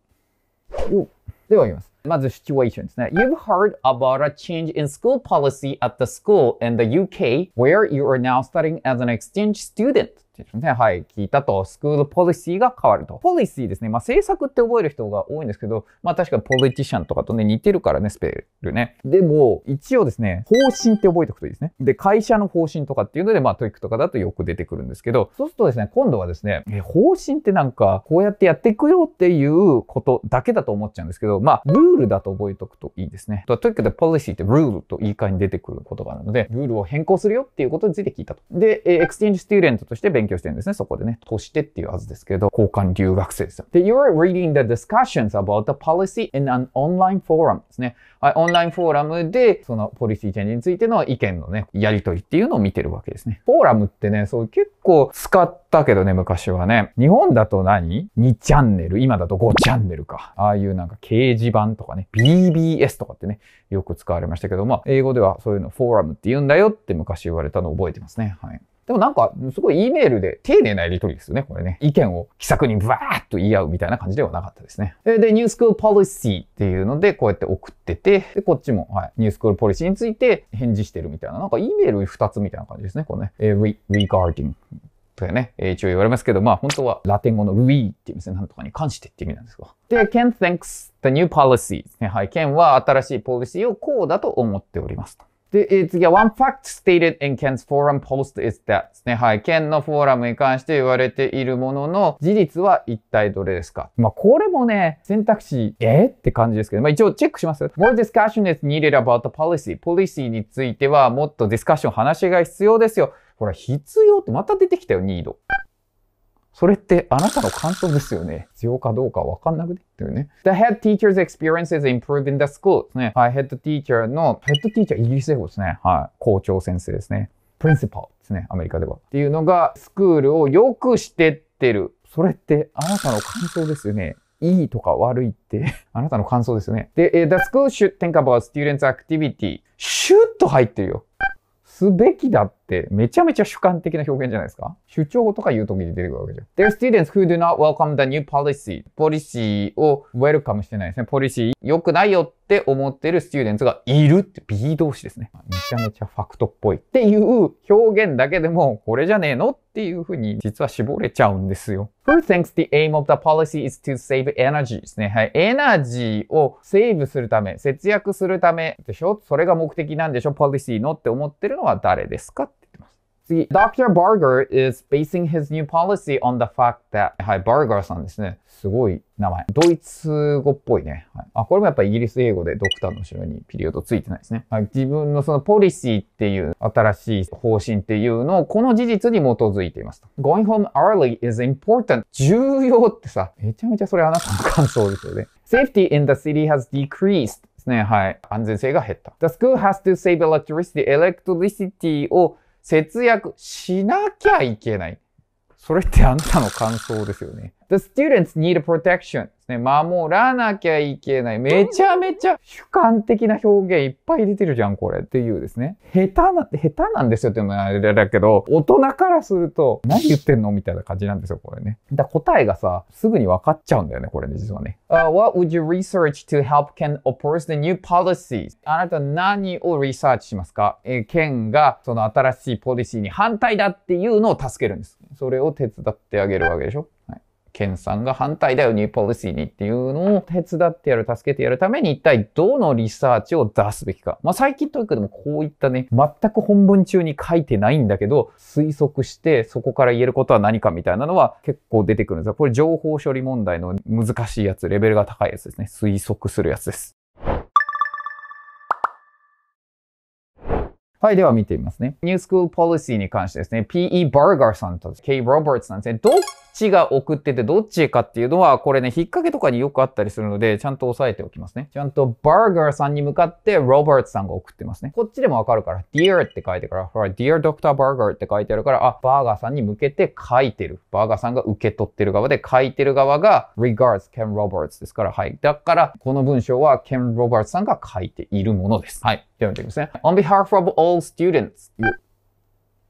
おでは行きます。まずシチュエーションですね。You've heard about a change in school policy at the school in the UK where you are now studying as an exchange student. ですね。はい。聞いたと。スクールポリシーが変わると。ポリシーですね。まあ、政策って覚える人が多いんですけど、まあ、確かにポリティシャンとかとね、似てるからね、スペルね。でも、一応ですね、方針って覚えておくといいですね。で、会社の方針とかっていうので、まあ、トイックとかだとよく出てくるんですけど、そうするとですね、今度はですね、え方針ってなんか、こうやってやっていくよっていうことだけだと思っちゃうんですけど、まあ、ルールだと覚えておくといいですね。トイックでポリシーってルールと言い換えに出てくることがあるので、ルールを変更するよっていうことについて聞いたと。で、エクスチェンジスティーレントとして勉勉強してるんですね、そこでね。としてっていうはずですけど、交換留学生ですよ。で、you're reading the discussions about the policy in an online forum ですね。はい、オンラインフォーラムで、そのポリシーチェンジについての意見のね、やりとりっていうのを見てるわけですね。フォーラムってね、そう結構使ったけどね、昔はね。日本だと何 ?2 チャンネル。今だと5チャンネルか。ああいうなんか掲示板とかね、BBS とかってね、よく使われましたけど、まあ、英語ではそういうのフォーラムって言うんだよって昔言われたのを覚えてますね。はい。でもなんか、すごい E メールで丁寧なやりとりですよね、これね。意見を気さくにブワーッと言い合うみたいな感じではなかったですね。で、ニュースクールポリシーっていうので、こうやって送ってて、で、こっちも、はい、ニュースクールポリシーについて返事してるみたいな、なんか E メール2つみたいな感じですね、これね。え regarding とかね、え一応言われますけど、まあ本当はラテン語の re っていうですね、なんとかに関してって意味なんですが。で、Ken thinks the new policy はい、Ken は新しいポリシーをこうだと思っておりますと。で、えー、次は One fact stated in Ken's forum post is that ですね。はい。Ken のフォーラムに関して言われているものの事実は一体どれですかまあ、これもね、選択肢、えー、って感じですけど、まあ一応チェックします。More discussion is needed about the policy. ポリシーについてはもっとディスカッション話が必要ですよ。ほら、必要ってまた出てきたよ、need. それってあなたの感想ですよね。必要かどうかわかんなくなってうね。The head teacher's experience is i m p r o v in g the school ですね。はい、head teacher の、ヘッドティーチャーイギリス英語ですね。はい、校長先生ですね。principal ですね、アメリカでは。っていうのが、スクールを良くしてってる。それってあなたの感想ですよね。いいとか悪いって あなたの感想ですよね。で、The school should think about students' activity. シュッと入ってるよ。すべきだって。ってめちゃめちゃ主観的な表現じゃないですか主張とか言う時に出てくるわけじゃん。There are students who do not welcome the new policy. ポリシーを welcome してないですね。ポリシー良くないよって思ってる students がいるって B 動詞ですね。めちゃめちゃファクトっぽいっていう表現だけでもこれじゃねえのっていうふうに実は絞れちゃうんですよ。Who thinks the aim of the policy is to save energy ですね。はい。エナジーをセーブするため、節約するためでしょそれが目的なんでしょポリシーのって思ってるのは誰ですか次、Dr. Barger is basing his new policy on the fact that はい、バーガーさんですね。すごい名前。ドイツ語っぽいね。はい、あ、これもやっぱイギリス英語でドクターの後ろにピリオドついてないですね。はい、自分のそのポリシーっていう新しい方針っていうのをこの事実に基づいていますと。Going home early is important. 重要ってさ、めちゃめちゃそれあなたの感想ですよね。Safety in the city has decreased. ですね。はい。安全性が減った。The school has to save electricity. electricity を節約しなきゃいけない。それってあんたの感想ですよね。The students need protection. ね、守らなきゃいけない。めちゃめちゃ主観的な表現いっぱい出てるじゃん、これ。っていうですね。下手な、下手なんですよっていうのはあれだけど、大人からすると、何言ってんのみたいな感じなんですよ、これね。だ答えがさ、すぐに分かっちゃうんだよね、これね、実はね。Uh, what would you research to help Ken oppose the new policies? あなた何をリサーチしますかえー、Ken がその新しいポリシーに反対だっていうのを助けるんです。それを手伝ってあげるわけでしょ県さんが反対だよ、ニューポリシーにっていうのを手伝ってやる、助けてやるために一体どのリサーチを出すべきか。まあ、最近トイックでもこういったね、全く本文中に書いてないんだけど、推測してそこから言えることは何かみたいなのは結構出てくるんですが、これ情報処理問題の難しいやつ、レベルが高いやつですね。推測するやつです。はい、では見てみますね。ニュースクールポリシーに関してですね、P.E. バーガーさんと K. ロバーツさんですね、どっちが送っててどっちかっていうのは、これね、引っ掛けとかによくあったりするので、ちゃんと押さえておきますね。ちゃんとバーガーさんに向かってロバーツさんが送ってますね。こっちでもわかるから、Dear って書いてから、ほら、Dear Dr. Burger って書いてあるから、あ、バーガーさんに向けて書いてる。バーガーさんが受け取ってる側で、書いてる側が Regards Ken Roberts ですから、はい。だから、この文章は Ken Roberts さんが書いているものです。はい。では見てみますね。On behalf of all students,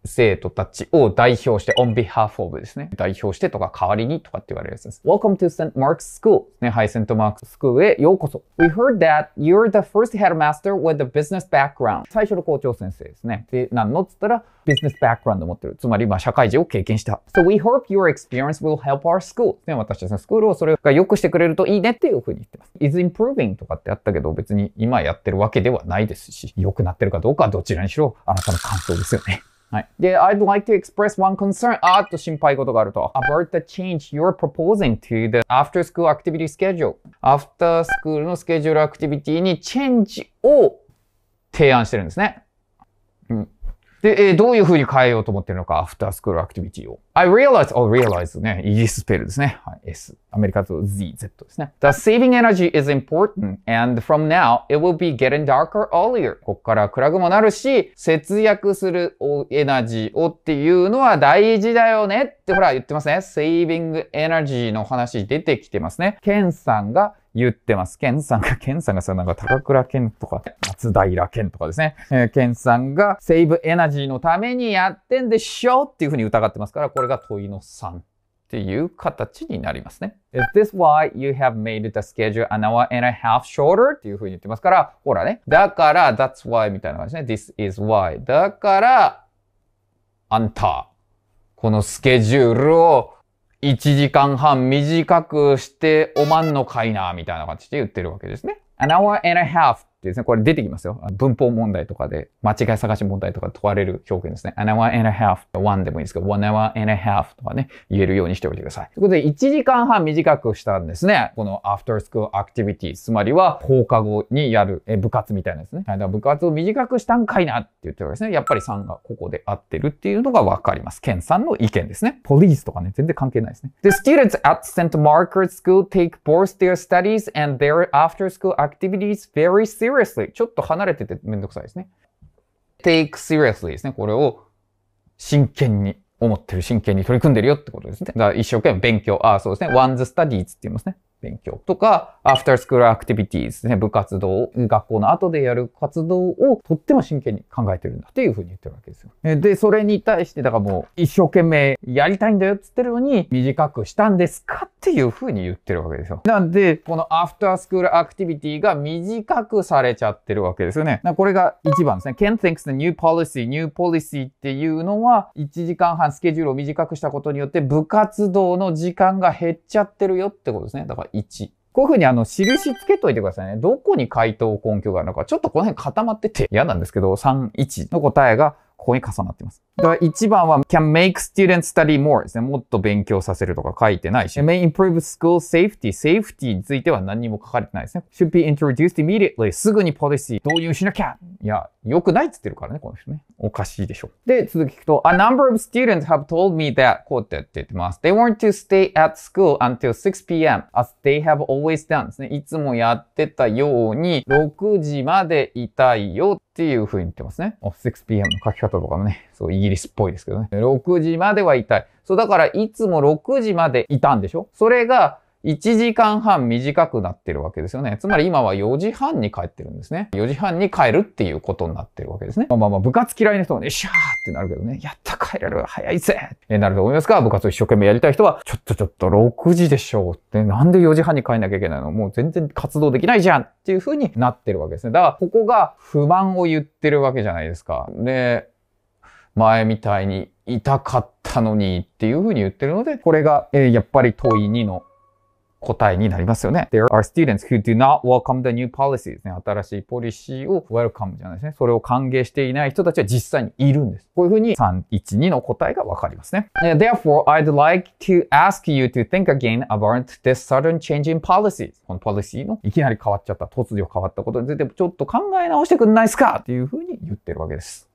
生徒たちを代表して、on behalf of ですね。代表してとか代わりにとかって言われるやつです。Welcome to St. Mark's School. ね、はい、St. Mark's School へようこそ。We heard that you're the first headmaster with a business background. 最初の校長先生ですね。で、なんのつったら、ビジネスバックグラウンド持ってる。つまり、まあ、社会人を経験した。So we hope your experience will help our school. ね、私たちのスクールをそれが良くしてくれるといいねっていうふうに言ってます。is improving とかってあったけど、別に今やってるわけではないですし、良くなってるかどうかはどちらにしろあなたの感想ですよね。はい。で、I'd like to express one concern. あっと心配事があると。About the change you're proposing to the after school activity schedule. After school のスケジュールアクティビティにチェンジを提案してるんですね。うん。で、えー、どういう風に変えようと思ってるのか、アフタースクールアクティビティを。I realize, oh, realize ね、イギリススペルですね。はい、S。アメリカと Z、Z ですね。t h e saving energy is important and from now it will be getting darker earlier. こっから暗くもなるし、節約するエナジーをっていうのは大事だよねってほら言ってますね。saving energy の話出てきてますね。ケンさんが言ってます。ケンさんが、ケンさんがさ、なんか高倉健とか、松平健とかですね。えー、ケンさんがセーブエナジーのためにやってんでしょっていうふうに疑ってますから、これが問いの3っていう形になりますね。Is this why you have made the schedule an hour and a half shorter? っていうふうに言ってますから、ほらね。だから、that's why みたいな感じですね。this is why. だから、あんた、このスケジュールを1時間半短くしておまんのかいな、みたいな感じで言ってるわけですね。an hour and a half ってですね、これ出てきますよ。文法問題とかで、間違い探し問題とか問われる表現ですね。an hour and a half, one でもいいですけど、one hour and a half とかね、言えるようにしておいてください。ということで、1時間半短くしたんですね。この after school activities、つまりは放課後にやる部活みたいなですね。だから部活を短くしたんかいなって言ってるわけですね。やっぱり3がここで合ってるっていうのがわかります。ケンさんの意見ですね。ポリースとかね、全然関係ないですね。The students at St. m a r k a r s School take both their studies and their after school activities very seriously seriously ちょっと離れててめんどくさいですね。take seriously ですね。これを真剣に思ってる、真剣に取り組んでるよってことですね。だから一生懸命勉強。ああ、そうですね。one's studies って言いますね。勉強とか、アフタースクールアクティビティですね、部活動、学校の後でやる活動をとっても真剣に考えてるんだっていうふうに言ってるわけですよ。で、それに対して、だからもう一生懸命やりたいんだよって言ってるのに短くしたんですかっていうふうに言ってるわけですよ。なんで、このアフタースクールアクティビティが短くされちゃってるわけですよね。これが一番ですね。Ken thinks the new policy, new policy っていうのは1時間半スケジュールを短くしたことによって部活動の時間が減っちゃってるよってことですね。だから1。こういうふうにあの、印つけといてくださいね。どこに回答根拠があるのか。ちょっとこの辺固まってて嫌なんですけど、3、1の答えがここに重なっています。だから番は can make students study more ですね。もっと勉強させるとか書いてないし。may improve school safety。safety については何にも書かれてないですね。should be introduced immediately。すぐにポリシー導入しなきゃいや、良くないっつってるからね、この人ね。おかしいでしょ。で、続き聞くと、a number of students have told me that こうって言ってます。they want to stay at school until 6pm as they have always done ですね。いつもやってたように、6時までいたいよっていう風に言ってますね。6pm の書き方とかもね、そういいギリスっぽいですけどね。6時まではいたい。そう、だからいつも6時までいたんでしょそれが1時間半短くなってるわけですよね。つまり今は4時半に帰ってるんですね。4時半に帰るっていうことになってるわけですね。まあまあまあ、部活嫌いな人はね、シャーってなるけどね、やった帰れる早いぜえなると思いますが、部活を一生懸命やりたい人は、ちょっとちょっと6時でしょうって、なんで4時半に帰んなきゃいけないのもう全然活動できないじゃんっていう風になってるわけですね。だから、ここが不満を言ってるわけじゃないですか。で、前みたいに痛かったのにっていうふうに言ってるので、これが、えー、やっぱり問い2の答えになりますよね。There are students who do not welcome the new policies 新しいポリシーを welcome じゃないですね。それを歓迎していない人たちは実際にいるんです。こういうふうに3、1、2の答えがわかりますね。Therefore, I'd like to ask you to think again about this sudden change in policies. このポリシーのいきなり変わっちゃった、突如変わったことについてちょっと考え直してくんないですかっていうふうに言ってるわけです。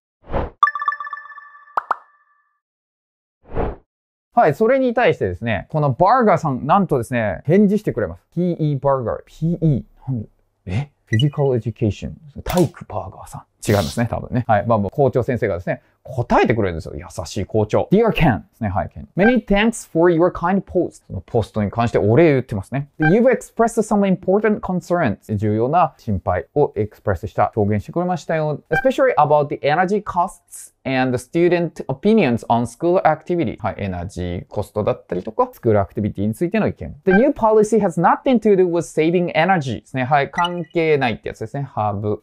はい、それに対してですね、このバーガーさん、なんとですね、返事してくれます。PE バーガー、PE、なんで、えフィジカルエデュケーション、体育バーガーさん。違いますね、多分ね。はい。まあ、もう校長先生がですね、答えてくれるんですよ。優しい校長。Dear Ken ですね。はい、Ken。Many thanks for your kind post. そのポストに関してお礼言ってますね。You've expressed some important concerns. 重要な心配をエクスプレスした表現してくれましたよ。Especially about the energy costs and the student opinions on school activity. はい、エナジーコストだったりとか、スクールアクティビティについての意見。The new policy has nothing to do with saving energy ですね。はい、関係ないってやつですね。Have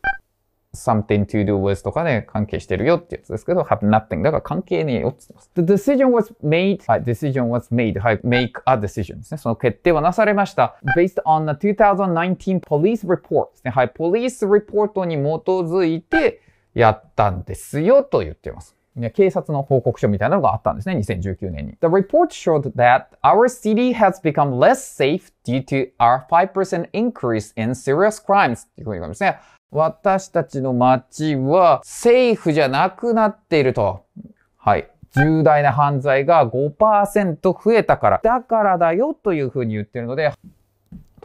something to do with とかで関係してるよってやつですけど、have nothing だから関係ねえよって言ってます。The decision was made はい、decision was made はい、make a decision ですね。その決定はなされました。based on the 2019 police report ですね。はい、police report に基づいてやったんですよと言ってます。警察の報告書みたいなのがあったんですね、2019年に。The report showed that our city has become less safe due to our 5% increase in serious crimes っていうふうに言われますね。私たちの街はセーフじゃなくなっていると。はい。重大な犯罪が5%増えたから。だからだよというふうに言ってるので、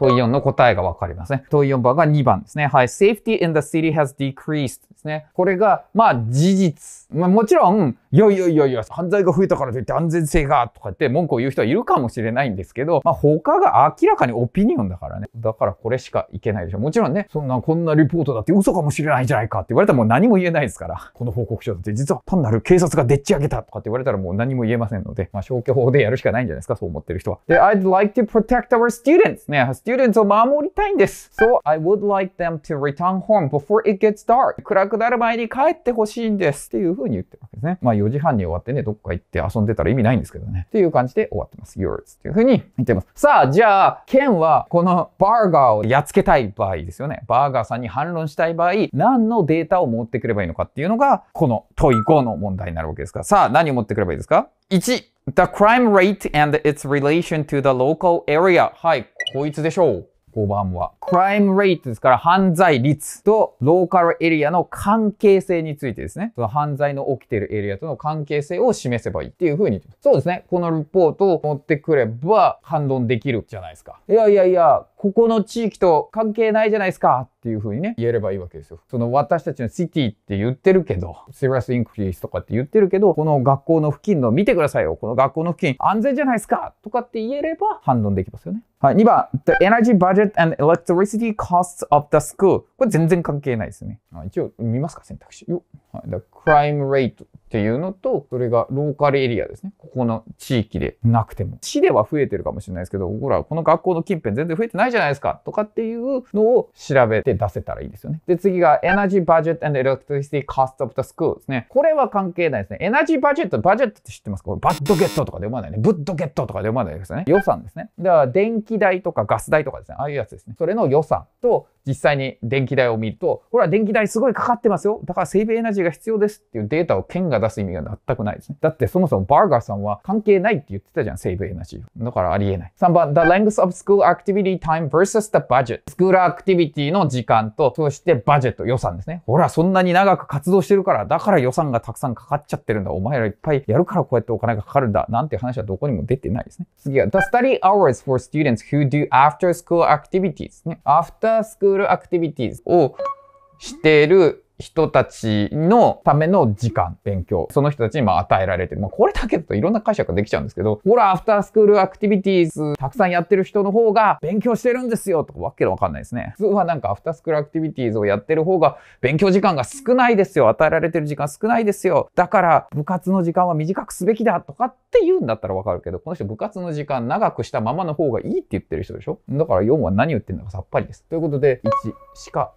問い4の答えがわかりますね。問い4番が2番ですね。はい。safety in the city has decreased ですね。これが、まあ事実。まあもちろん、いやいやいやいや、犯罪が増えたからといって安全性が、とかって文句を言う人はいるかもしれないんですけど、まあ他が明らかにオピニオンだからね。だからこれしかいけないでしょ。もちろんね、そんなこんなリポートだって嘘かもしれないじゃないかって言われたらもう何も言えないですから。この報告書だって実は単なる警察がでっち上げたとかって言われたらもう何も言えませんので、まあ消去法でやるしかないんじゃないですか、そう思ってる人は。で、I'd like to protect our students ね。students を守りたいんです。So I would like them to return home before it gets dark. 暗くなる前に帰ってほしいんですっていう風に言ってるわけですね。まあ4時半に終わってね、どっか行って遊んでたら意味ないんですけどね。っていう感じで終わってます。yours っていう風に言ってます。さあ、じゃあ、ンはこのバーガーをやっつけたい場合ですよね。バーガーさんに反論したい場合、何のデータを持ってくればいいのかっていうのが、この問い5の問題になるわけですから。さあ、何を持ってくればいいですか ?1、The crime rate and its relation to the local area. はい。こいつでしょう。オーバームは。クライムレイトですから犯罪率とローカルエリアの関係性についてですね。その犯罪の起きてるエリアとの関係性を示せばいいっていう風に。そうですね。このリポートを持ってくれば反論できるじゃないですか。いやいやいや、ここの地域と関係ないじゃないですか。っていうふうにね、言えればいいわけですよ。その私たちのシティって言ってるけど、セブラスインクリースとかって言ってるけど、この学校の付近の見てくださいよ。この学校の付近安全じゃないですかとかって言えれば反論できますよね。はい。2番、The energy budget and electricity costs of the school。これ全然関係ないですね。一応見ますか選択肢。よ。はい、the crime rate っていうのと、それがローカルエリアですね。ここの地域でなくても。市では増えてるかもしれないですけど、ほらこの学校の近辺全然増えてないじゃないですかとかっていうのを調べて出せたらいいですよね。で、次が Energy Budget and Electricity Cost of the School ですね。これは関係ないですね。エナジーバジェット、バジェットって知ってますかこれバッドゲットとかで読まないね。ブッドゲットとかで読まないですね。予算ですね。だから電気代とかガス代とかですね。ああいうやつですね。それの予算と実際に電気代を見ると、ほら電気代すごいかかってますよ。だから整備エナジーが必要ですっていうデータを県が出す意味が全くないですね。だってそもそもバーガーさんは関係ないって言ってたじゃん、セーブエナジー。だからありえない。3番、The length of school activity time versus the budget。スクールアクティビティの時間と、そしてバジェット、予算ですね。ほら、そんなに長く活動してるから、だから予算がたくさんかかっちゃってるんだ。お前らいっぱいやるからこうやってお金がかかるんだ。なんて話はどこにも出てないですね。次は、The study hours for students who do after school activities ね。after school activities をしている人たちのための時間、勉強、その人たちにま与えられてる。まあ、これだけだといろんな解釈ができちゃうんですけど、ほら、アフタースクールアクティビティーズ、たくさんやってる人の方が勉強してるんですよとかわけわかんないですね。普通はなんかアフタースクールアクティビティーズをやってる方が勉強時間が少ないですよ。与えられてる時間少ないですよ。だから部活の時間は短くすべきだとかって言うんだったらわかるけど、この人部活の時間長くしたままの方がいいって言ってる人でしょだから4は何言ってんだかさっぱりです。ということで、1しか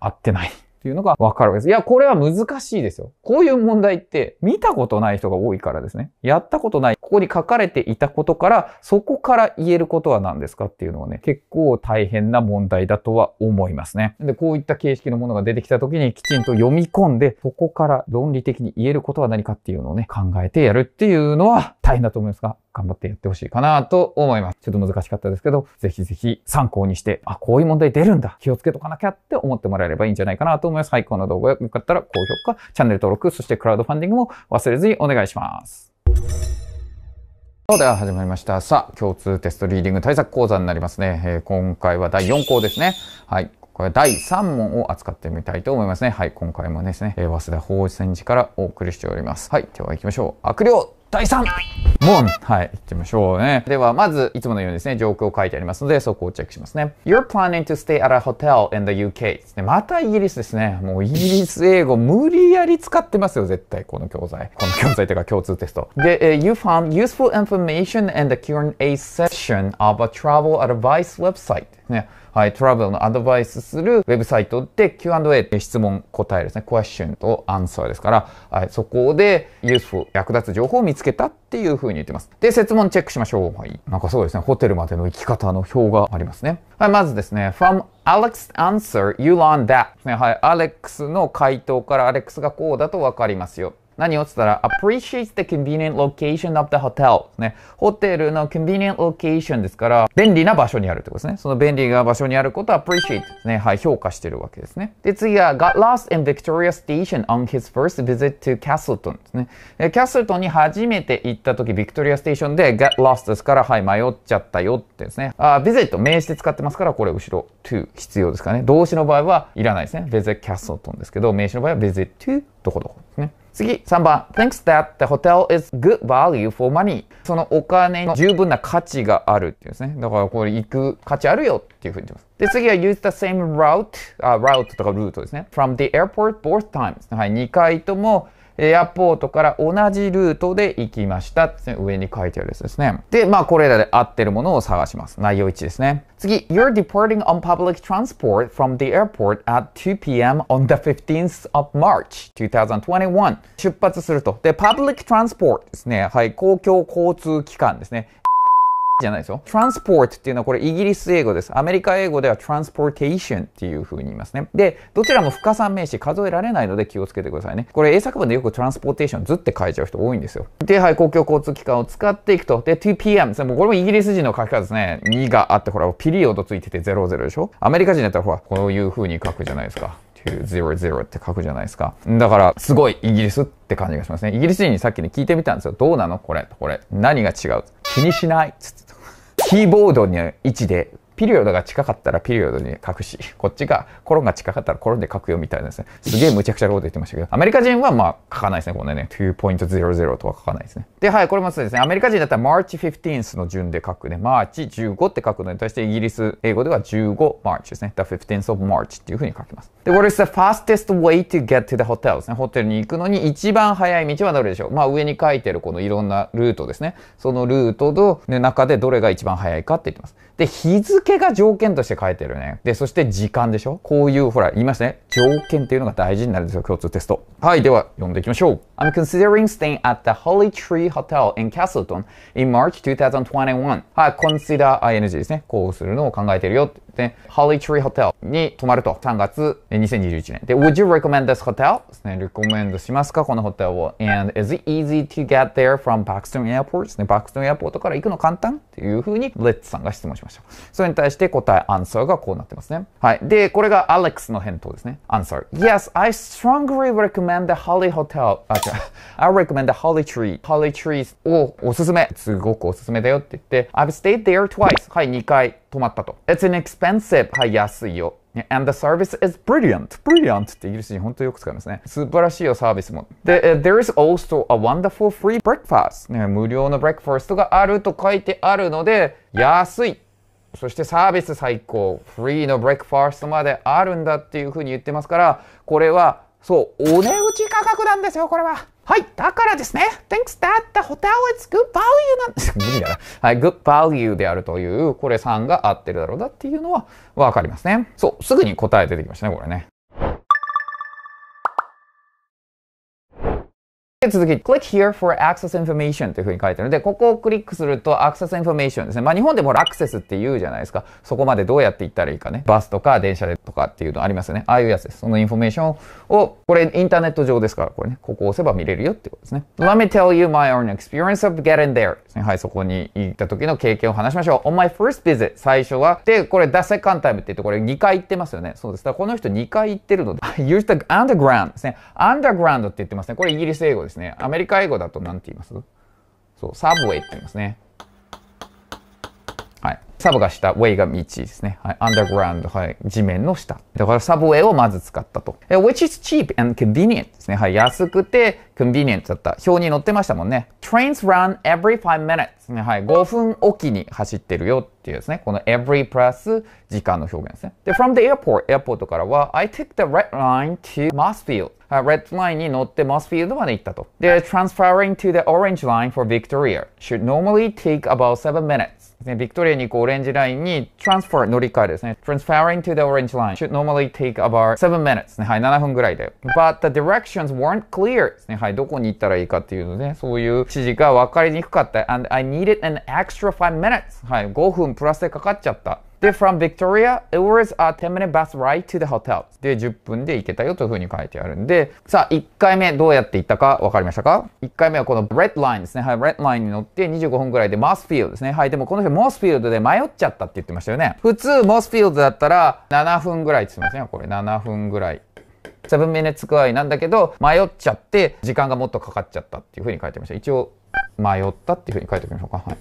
合ってない。っていうのがわかるわけです。いや、これは難しいですよ。こういう問題って見たことない人が多いからですね。やったことない。ここに書かれていたことから、そこから言えることは何ですかっていうのはね、結構大変な問題だとは思いますね。で、こういった形式のものが出てきた時にきちんと読み込んで、そこから論理的に言えることは何かっていうのをね、考えてやるっていうのは大変だと思いますが、頑張ってやってほしいかなと思います。ちょっと難しかったですけど、ぜひぜひ参考にして、あ、こういう問題出るんだ。気をつけとかなきゃって思ってもらえればいいんじゃないかなと思います。はい、この動画が良かったら高評価、チャンネル登録、そしてクラウドファンディングも忘れずにお願いします。では始まりました。さあ、共通テストリーディング対策講座になりますね。えー、今回は第4項ですね。はい。これ第3問を扱ってみたいと思いますね。はい、今回もですね、えー、早稲田法事戦時からお送りしております。はい、では行きましょう。悪霊第3問はい、行ってみましょうね。では、まず、いつものようにですね、状況を書いてありますので、そこをチェックしますね。You're planning to stay at a hotel in the UK ですね。またイギリスですね。もうイギリス英語無理やり使ってますよ、絶対、この教材。この教材というか共通テスト。で、You found useful information and the Q&A session of a travel advice website ね。はい、トラブルのアドバイスするウェブサイトで Q&A 質問答えですね、question と answer ですから、はい、そこで useful 役立つ情報を見つけたっていうふうに言ってます。で、設問チェックしましょう。はい。なんかそうですね、ホテルまでの行き方の表がありますね。はい、まずですね、from Alex answer you learn that ね、はい、アレックスの回答からアレックスがこうだとわかりますよ。何をつったら、appreciate the convenient location of the hotel ですね。ホテルの convenient location ですから、便利な場所にあるってことですね。その便利な場所にあることは appreciate ですね。はい、評価してるわけですね。で、次は、got lost in Victoria Station on his first visit to Castleton ですね。Castleton に初めて行った時、Victoria Station で g o t lost ですから、はい、迷っちゃったよってですね。あ、visit 名詞で使ってますから、これ後ろ to 必要ですかね。動詞の場合はいらないですね。visit Castleton ですけど、名詞の場合は visit to どこどこですね。次、3番。thinks that the hotel is good value for money. そのお金の十分な価値があるっていうんですね。だからこれ行く価値あるよっていうふうに言ってます。で、次は use the same route, あ、route とかルートですね。from the airport both times. はい、2回ともエアポートから同じルートで行きました。上に書いてあるやつですね。で、まあこれらで合ってるものを探します。内容1ですね。次、You're departing on public transport from the airport at 2pm on the 15th of March 2021. 出発すると。で、public transport ですね。はい、公共交通機関ですね。じゃないですよ。transport っていうのはこれイギリス英語です。アメリカ英語では transportation っていう風に言いますね。で、どちらも不可算名詞数えられないので気をつけてくださいね。これ英作文でよく transportation ずって書いちゃう人多いんですよ。で、はい、公共交通機関を使っていくと。で、2pm。もうこれもイギリス人の書き方ですね。2があって、ほら、ピリオドついてて00でしょアメリカ人だったらほら、こういう風に書くじゃないですか。200って書くじゃないですか。だから、すごいイギリスって感じがしますね。イギリス人にさっきね、聞いてみたんですよ。どうなのこれ、これ。何が違う気にしないつって。キーボードの位置でピリオドが近かったらピリオドに書くし、こっちがコロンが近かったらコロンで書くよみたいなですね。すげえむちゃくちゃなこと言ってましたけど、アメリカ人はまあ書かないですね。このね、2.00とは書かないですね。で、はい、これもそうですね。アメリカ人だったらマーチ 15th の順で書くね。マーチ15って書くのに対してイギリス英語では15マーチですね。The 15th of March っていうふうに書きます。で、What is the fastest way to get to the hotel ですね。ホテルに行くのに一番早い道はどれでしょうまあ上に書いてるこのいろんなルートですね。そのルートの中でどれが一番早いかって言ってます。で、日付が条件として書いてるね。で、そして時間でしょこういう、ほら、言いましたね。条件っていうのが大事になるんですよ、共通テスト。はい、では、読んでいきましょう。I'm considering staying at the Holy Tree Hotel in Castleton in March 2021. はい、consider ing ですね。こうするのを考えてるよ。で、Holly Tree Hotel に泊まると。3月2021年。で、Would you recommend this hotel? ですね、recommend しますかこのホテルを。And is it easy to get there from b a x t o n Airport? ですね、b ク x t ンエアポートから行くの簡単っていうふうに、Let's さんが質問しました。それに対して答え、answer がこうなってますね。はい。で、これが Alex の返答ですね。answer。Yes, I strongly recommend the Holly Hotel. あ、違う。I recommend the Holly Tree. Holly Trees をおすすめ。すごくおすすめだよって言って、I've stayed there twice. はい、2回。止まったと。It's inexpensive. はい、安いよ。And the service is brilliant. Brilliant ってイギリス人本当によく使いますね。素晴らしいよ、サービスも。で、there is also a wonderful free breakfast. ね、無料のブレックファーストがあると書いてあるので、安い。そしてサービス最高。フリーのブレックファーストまであるんだっていうふうに言ってますから、これは、そう、お値打ち価格なんですよ、これは。はい。だからですね。thinks that the hotel is good value なんです。無理だな。はい。good value であるという、これ3が合ってるだろうなっていうのはわかりますね。そう。すぐに答え出てきましたね、これね。続き、click here for access information というふうに書いてあるので、ここをクリックすると access information ですね。まあ日本でもアクセスって言うじゃないですか。そこまでどうやって行ったらいいかね。バスとか電車でとかっていうのありますよね。ああいうやつです。そのインフォメーションを、これインターネット上ですから、これね、ここ押せば見れるよってことですね。Let me tell you my own experience of getting there ね。はい、そこに行った時の経験を話しましょう。On my first visit 最初は、で、これ the second time って言ってこれ2回行ってますよね。そうです。だからこの人2回行ってるので、used the underground ですね。underground って言ってますね。これイギリス英語です。ですね。アメリカ英語だと何て言いますそう、サブウェイって言いますね。サブが下、ウェイが道ですね。はい。underground、はい。地面の下。だからサブウェイをまず使ったと。which is cheap and convenient ですね。はい。安くて、convenient だった。表に載ってましたもんね。trains run every five minutes ね。はい。5分おきに走ってるよっていうですね。この every plus 時間の表現ですね。で、from the airport、エアポートからは、I took the red line to Mossfield。red line に乗って s スフィールドまで行ったと。で、transferring to the orange line for Victoria should normally take about seven minutes. ね、ビクトリアに行くオレンジラインに transfer 乗り換えですね。transferring to the orange line should normally take about 7 minutes ね。はい、7分ぐらいで。but the directions weren't clear ですね。はい、どこに行ったらいいかっていうのね、そういう指示が分かりにくかった。and I needed an extra 5 minutes はい、5分プラスでかかっちゃった。で、from Victoria, it was a 10 minute bus ride to the hotel. で、10分で行けたよというふうに書いてあるんで、さあ、1回目どうやって行ったか分かりましたか ?1 回目はこの Red Line ですね。はい、Red Line に乗って25分ぐらいで Mossfield ですね。はい、でもこの人 Mossfield で迷っちゃったって言ってましたよね。普通 Mossfield だったら7分ぐらいって言ってますね。これ7分ぐらい。7 minutes くらいなんだけど、迷っちゃって、時間がもっとかかっちゃったっていうふうに書いてました。一応、迷ったっていうふうに書いておきましょうか。はい。、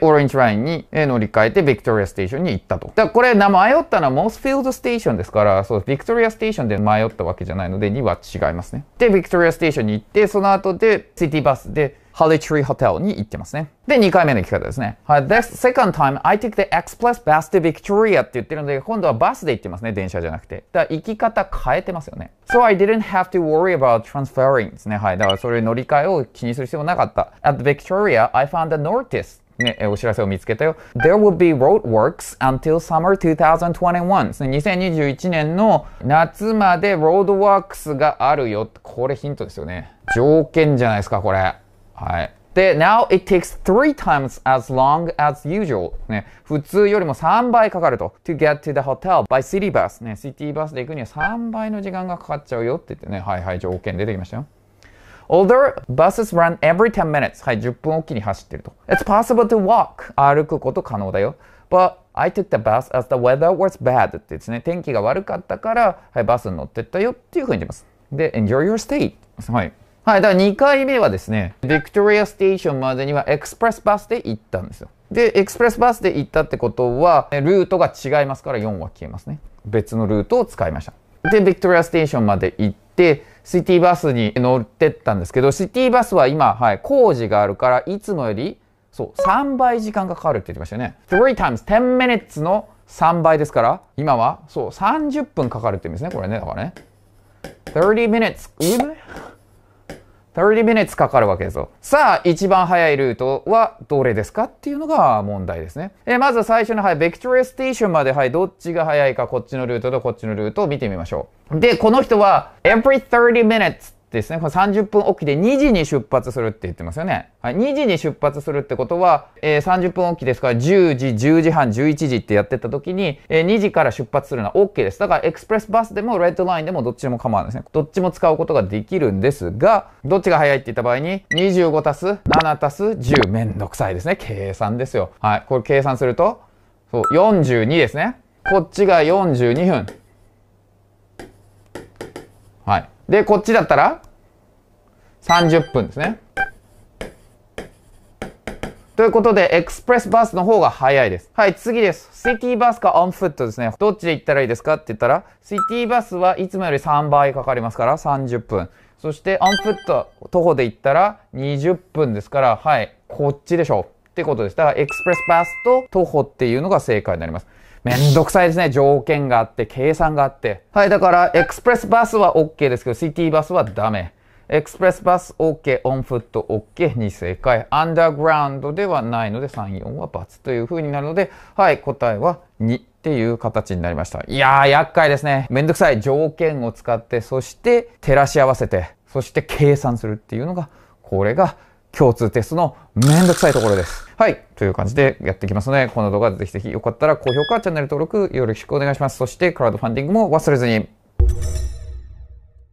オレンジラインに乗り換えて、ビクトリアステーションに行ったと。だからこれ、名前迷ったのはモスフィールドステーションですから、そう、ビクトリアステーションで迷ったわけじゃないので、2は違いますね。で、ビクトリアステーションに行って、その後で、シティバスで、h o チュ t r e e Hotel に行ってますね。で、2回目の行き方ですね。はい。t h e s second time, I took the e X p r e s bus to Victoria って言ってるので、今度はバスで行ってますね。電車じゃなくて。だから行き方変えてますよね。So I didn't have to worry about transferring ですね。はい。だからそれ乗り換えを気にする必要もなかった。At Victoria, I found a notice ね、お知らせを見つけたよ。There will be roadworks until summer 2021. 2021年の夏まで roadworks があるよ。これヒントですよね。条件じゃないですか、これ。はい。で、now it takes three times as long as usual. ね、普通よりも3倍かかると。to get to the hotel by city bus. ね、シティバスで行くには3倍の時間がかかっちゃうよって言ってね、はいはい、条件出てきましたよ。Although buses run every 10 minutes. はい、10分おきに走ってると。It's possible to walk. 歩くこと可能だよ。But I took the bus as the weather was bad. ってですね、天気が悪かったから、はい、バスに乗ってったよっていうふうに言います。で、enjoy your stay. はい。はい、だから2回目はですね、o クトリアステーションまでにはエクスプレスバスで行ったんですよ。で、エクスプレスバスで行ったってことは、ルートが違いますから4は消えますね。別のルートを使いました。で、o クトリアステーションまで行って、シティバスに乗ってったんですけど、シティバスは今、はい、工事があるから、いつもより、そう、3倍時間がかかるって言ってましたよね。3 times 10 minutes の3倍ですから、今は、そう、30分かかるって言うんですね、これね、だからね。30 minutes. 30 minutes かかるわけですよ。さあ、一番早いルートはどれですかっていうのが問題ですね。えまず最初の、はい、ビクトリアステーションまで、はい、どっちが早いか、こっちのルートとこっちのルートを見てみましょう。で、この人は、every 30 minutes ですね、この30分おきで2時に出発するって言ってますよね。はい、2時に出発するってことは、えー、30分おきですから10時、10時半、11時ってやってた時に、えー、2時から出発するのは OK です。だからエクスプレスバスでもレッドラインでもどっちでも構わないですね。どっちも使うことができるんですが、どっちが早いって言った場合に、25足す7足す10めんどくさいですね。計算ですよ。はい、これ計算すると、そう、42ですね。こっちが42分。はい。で、こっちだったら30分ですね。ということで、エクスプレスバスの方が早いです。はい、次です。シティバスかオンフットですね。どっちで行ったらいいですかって言ったら、シティバスはいつもより3倍かかりますから、30分。そして、オンフット、徒歩で行ったら20分ですから、はい、こっちでしょう。ってことです。だから、エクスプレスバスと徒歩っていうのが正解になります。めんどくさいですね。条件があって、計算があって。はい、だから、エクスプレスバスは OK ですけど、シティバスはダメ。エクスプレスバス OK、オンフット OK に正解。アンダーグラウンドではないので、3、4は×という風になるので、はい、答えは2っていう形になりました。いやー、厄介ですね。めんどくさい。条件を使って、そして照らし合わせて、そして計算するっていうのが、これが共通テストのめんどくさいところです。はい。という感じでやっていきますので、この動画ぜひぜひよかったら高評価、チャンネル登録よろしくお願いします。そしてクラウドファンディングも忘れずに。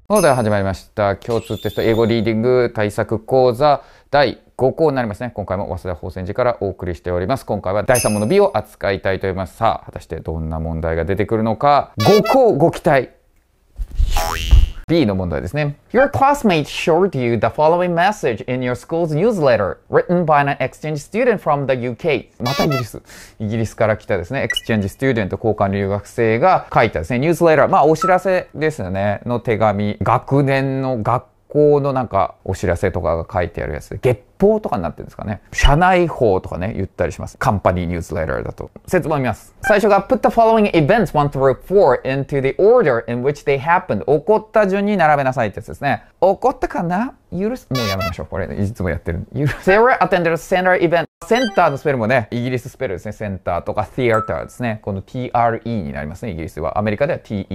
のでは始まりました。共通テスト英語リーディング対策講座第5項になりますね。今回も早稲田法専寺からお送りしております。今回は第3問の B を扱いたいと思います。さあ、果たしてどんな問題が出てくるのか。5項ご期待 B の問題ですね。Your classmate showed you the following message in your school's newsletter written by an exchange student from the UK. またイギリス。イギリスから来たですね、exchange student 交換留学生が書いたですね、ニュースレター。まあ、お知らせですよね、の手紙。学年の学校のなんかお知らせとかが書いてあるやつで、月報とかになってるんですかね。社内報とかね、言ったりします。カンパニーニュースレターだと。説明を見ます。最初が、put the following events one through four into the order in which they happened. 起こった順に並べなさいってやつですね。起こったかな許す。もうやめましょう。これ、いつもやってる。Sarah attended a center event. センターのスペルもね、イギリススペルですね。センターとか theater ですね。この TRE になりますね。イギリスは。アメリカでは TER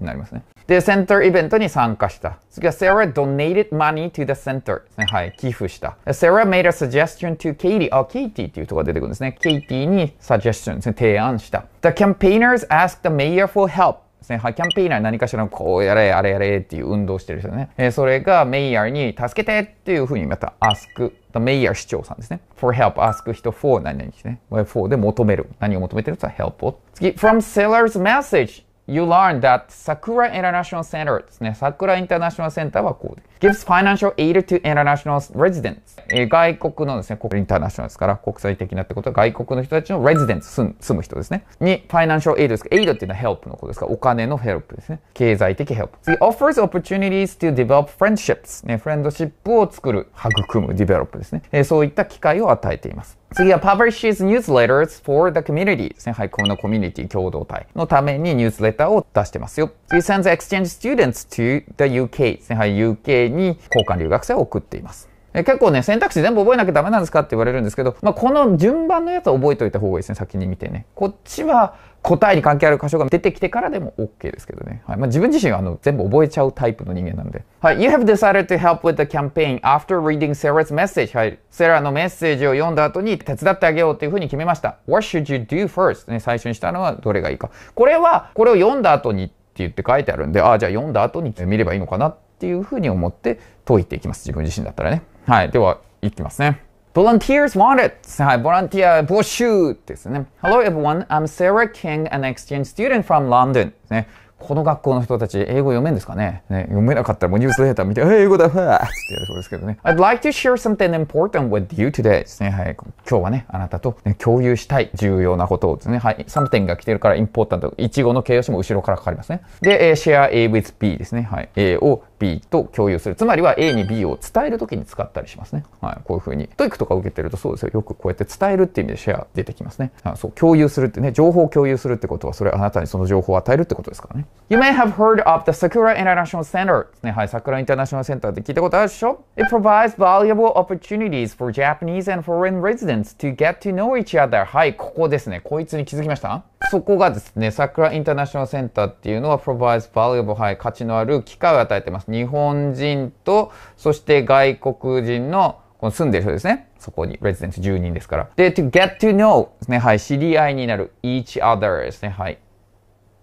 になりますね。で、センターイベントに参加した。次は、Sarah donated money to the center はい、寄付した。Sarah made a suggestion to Katie. あ、Katie っていうとこが出てくるんですね。Katie に suggestion ね。提案した。The campaigners asked the mayor for help. ですね。はい、キャンペーン内何かしらのこうやれ、あれやれっていう運動してる人ね。えー、それがメイヤーに助けてっていうふうにまた ask the メイヤー市長さんですね。for help, ask 人 for 何々ですね。for で求める。何を求めてるって言ったら help を。次、from seller's message you learn that Sakura International Center ですね。Sakura International Center はこうで。gives financial aid to international residents、外国のですね、国インターナショナルですから、国際的なってことは外国の人たちの residents、住む人ですね。に、financial aid ですか。aid っていうのは help のことですから、お金の help ですね。経済的 help。次、offers opportunities to develop friendships。ね、フレンドシップを作る、育む、develop ですね。そういった機会を与えています。次は publishes newsletters for the community ですね。はい、このコミュニティ共同体のためにニュースレターを出してますよ。次 sends exchange students to the UK ですね。はい、UK に交換留学生を送っています。結構ね、選択肢全部覚えなきゃダメなんですかって言われるんですけど、まあ、この順番のやつは覚えておいた方がいいですね、先に見てね。こっちは答えに関係ある箇所が出てきてからでも OK ですけどね。はいまあ、自分自身はあの全部覚えちゃうタイプの人間なんで。はい、You have decided to help with the campaign after reading Sarah's message. はい、セラのメッセージを読んだ後に手伝ってあげようというふうに決めました。What should you do first? ね、最初にしたのはどれがいいか。これは、これを読んだ後にって言って書いてあるんで、ああ、じゃあ読んだ後に見ればいいのかなっていうふうに思って解いていきます。自分自身だったらね。はい、では、いきますね。Volunteers wanted! はい、ボランティア募集ですね。Hello everyone, I'm Sarah King, an exchange student from London. ね、この学校の人たち、英語読めんですかねね読めなかったらもうニュースレーター見て、英語だわーってやるそうですけどね。I'd like to share something important with you today ですね。はい、今日はね、あなたと、ね、共有したい重要なことをですね。はい、something が来てるから important、いちごの形容詞も後ろからかかりますね。で、share A with B ですね。はい、A を B と共有する。つまりは A に B を伝えるときに使ったりしますね。はい。こういうふうに。トイックとか受けてるとそうですよ。よくこうやって伝えるっていう意味でシェア出てきますね。あそう、共有するってね、情報を共有するってことは、それはあなたにその情報を与えるってことですからね。You may have heard of the Sakura International Center ですね。はい、n インターナショナルセンターって聞いたことあるでしょ ?It provides valuable opportunities for Japanese and foreign residents to get to know each other. はい、ここですね。こいつに気づきましたそこがですね、ラインターナショナルセンターっていうのは、provides valuable, はい、価値のある機会を与えてます。日本人と、そして外国人の、この住んでる人ですね。そこに、レジデンス10人ですから。で、to get to know ですね、はい、知り合いになる。each other ですね、はい。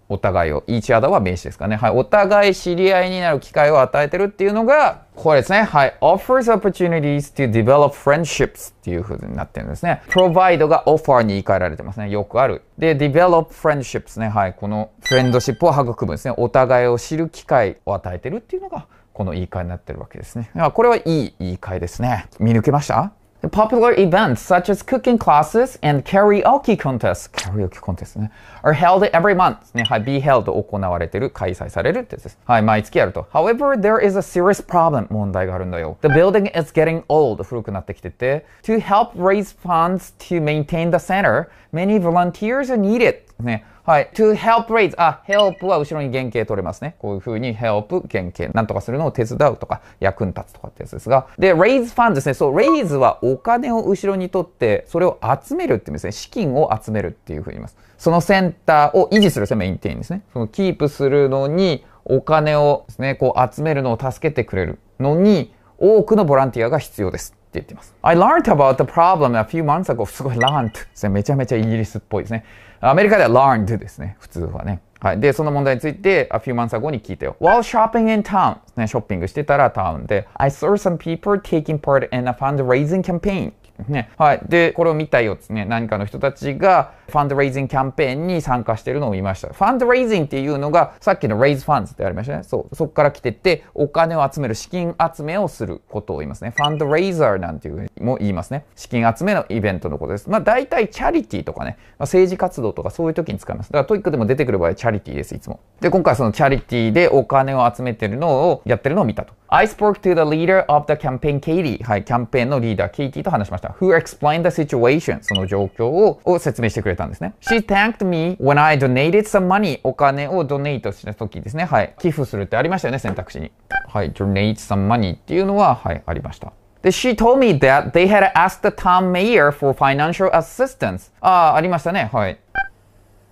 お互いを、each other は名詞ですかね。はい。お互い知り合いになる機会を与えてるっていうのが、これですね。はい。offers opportunities to develop friendships っていう風になってるんですね。provide が offer に言い換えられてますね。よくある。で、develop friendships ね。はい。このフレンドシップを育むですね。お互いを知る機会を与えてるっていうのが、この言い換えになってるわけですね。これはいい言い換えですね。見抜けました Popular events such as cooking classes and karaoke contests, karaoke contest eh, Are held every month ね、はい、be held 行われてる、開催されるってやつです。はい、毎月やると。However, there is a serious problem 問題があるんだよ。The building is getting old 古くなってきてて、to help raise funds to maintain the center, many volunteers are needed ね、はい。to help raise. あ、help は後ろに原型取れますね。こういう風に help 原型。なんとかするのを手伝うとか、役に立つとかってやつですが。で、raise funds ですね。そう、raise はお金を後ろに取って、それを集めるって意味ですね。資金を集めるっていう風に言います。そのセンターを維持するですね。メインテインですね。そのキープするのに、お金をですね、こう集めるのを助けてくれるのに、多くのボランティアが必要です。って言ってます。I learned about the problem a few months ago. すごい、learned ですね。めちゃめちゃイギリスっぽいですね。アメリカでは learned ですね、普通はね。はい。で、その問題について、a few months ago に聞いたよ。While shopping in town、ね、ショッピングしてたらタウンで、I saw some people taking part in a fundraising campaign ね。はい。で、これを見たよですね、何かの人たちが、ファンドレイジングキャンペーンに参加してるのを見ました。ファンドレイジングっていうのが、さっきのレイズファンズってありましたね。そう。そこから来てて、お金を集める、資金集めをすることを言いますね。ファンドレイザーなんていうふうにも言いますね。資金集めのイベントのことです。まあ、大体チャリティーとかね、まあ、政治活動とかそういう時に使います。だからトイックでも出てくる場合、チャリティーです、いつも。で、今回そのチャリティーでお金を集めてるのを、やってるのを見たと。I spoke to the leader of the campaign, Katie. はい、キャンペーンのリーダー、ケイティと話しました。た。who explained the situation その状況をを説明してくれたんですね。She thanked me when I donated some money お金をドネイトした時ですね。はい。寄付するってありましたよね、選択肢に。はい。donate some money っていうのは、はい、ありました。で、she told me that they had asked the town mayor for financial assistance. ああ、ありましたね。はい。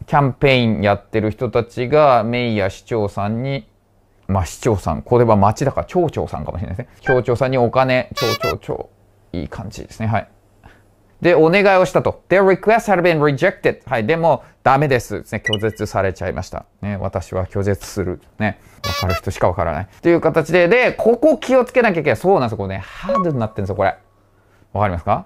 キャンペーンやってる人たちが、メイヤ市長さんに、まあ市長さん、これは町だから町長さんかもしれないですね。町長さんにお金、町長長、いい感じですね。はい。で、お願いをしたと。Their request had been rejected. はい。でも、ダメです。ですね。拒絶されちゃいました。ね。私は拒絶する。ね。わかる人しかわからない。という形で、で、ここ気をつけなきゃいけない。そうなんですよ。これね、ハードになってるんですよ、これ。わかりますか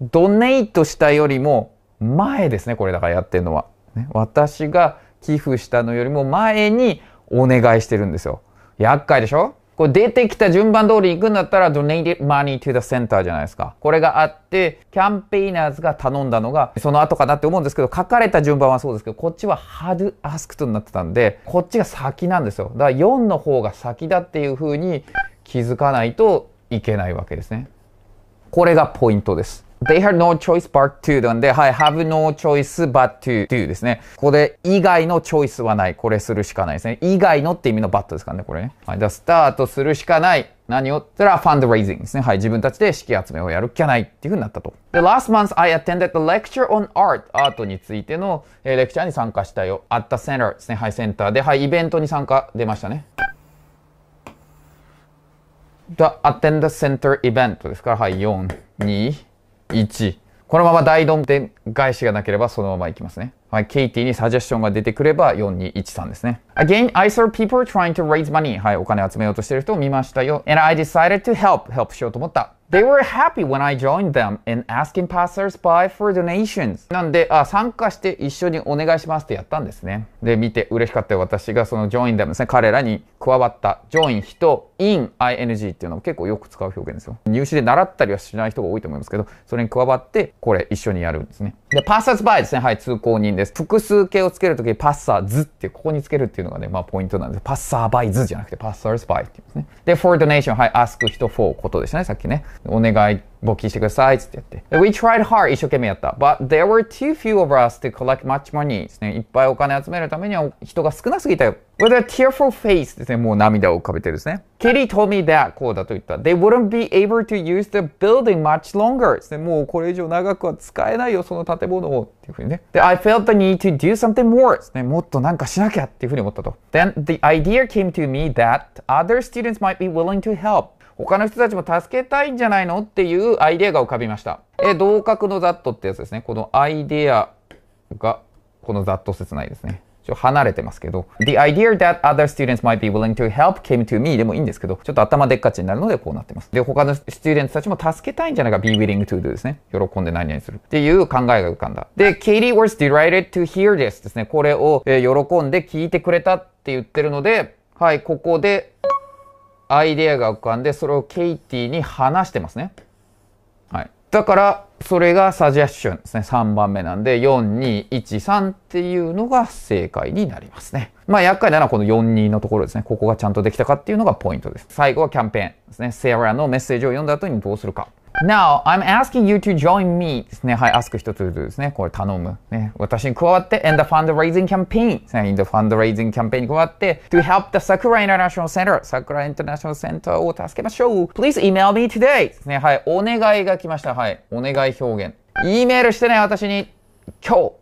ドネイトしたよりも前ですね。これだからやってるのは。ね、私が寄付したのよりも前にお願いしてるんですよ。厄介でしょこう出てきた順番通り行くんだったら Donated Money to the Center じゃないですか。これがあって、キャンペーナーズが頼んだのがその後かなって思うんですけど、書かれた順番はそうですけど、こっちは Had Asked になってたんで、こっちが先なんですよ。だから4の方が先だっていう風に気づかないといけないわけですね。これがポイントです。They had no choice but to なんで、はい、have no choice but to, do ですね。ここで、以外のチョイスはない。これするしかないですね。以外のって意味の but ですからね、これね。はい、じゃあ、スタートするしかない。何をったら、ファンドレイジンですね。はい、自分たちで資金集めをやるっきゃないっていうふうになったと。で、last month I attended the lecture on art. アートについての、えレクチャーに参加したよ。at the center ですね。はい、センターで、はい、イベントに参加出ましたね。the attend the center event ですから、はい、4、2、1。このまま大どんで返しがなければそのままいきますね。はい、ケイティにサジェッションが出てくれば4213ですね。Again, I saw people trying to raise money. はい、お金集めようとしてる人を見ましたよ。And I decided to help. help しようと思った。They were happy when I joined them and asking passers by for donations. なんで、あ、参加して一緒にお願いしますってやったんですね。で見て嬉しかったよ私がそのジョインでもですね彼らに加わったジョイン人 in ing っていうのも結構よく使う表現ですよ入試で習ったりはしない人が多いと思いますけどそれに加わってこれ一緒にやるんですねでパッサーズバイですねはい通行人です複数形をつけるときパッサーズってここにつけるっていうのがねまあポイントなんですパッサーバイズじゃなくてパッサーズバイって言うんですねで for donation はい ask 人 for ことでしたねさっきねお願い募金してくださいって言って。We tried hard 一生懸命やった。But there were too few of us to collect much money ですね。いっぱいお金集めるためには人が少なすぎたよ。With a tearful face ですね。もう涙を浮かべてるですね。k i t t y told me that こうだと言った。They wouldn't be able to use the building much longer ですね。もうこれ以上長くは使えないよ、その建物を。っていうふうにね。で、I felt the need to do something more ですね。もっとなんかしなきゃっていうふうに思ったと。Then the idea came to me that other students might be willing to help 他の人たちも助けたいんじゃないのっていうアイデアが浮かびました。え、同格のザットってやつですね。このアイデアが、このザット切ないですね。ちょ離れてますけど、The idea that other students might be willing to help came to me でもいいんですけど、ちょっと頭でっかちになるのでこうなってます。で、他の students たちも助けたいんじゃないか、be willing to do ですね。喜んで何々する。っていう考えが浮かんだ。で、Katie was delighted to hear this ですね。これを、え喜んで聞いてくれたって言ってるので、はい、ここで、アイデアが浮かんで、それをケイティに話してますね。はい。だから、それがサジェッションですね。3番目なんで、4213っていうのが正解になりますね。まあ、厄介なのはこの42のところですね。ここがちゃんとできたかっていうのがポイントです。最後はキャンペーンですね。セーラーのメッセージを読んだ後にどうするか。Now, I'm asking you to join me ですね。はい、ask 一つですね。これ頼む。ね。私に加わって、and the fundraising campaign ですね。in the fundraising campaign に加わって、to help the Sakura International Center、Sakura International Center を助けましょう。Please email me today ですね。はい、お願いが来ました。はい、お願い表現。E メールしてね、私に。今日。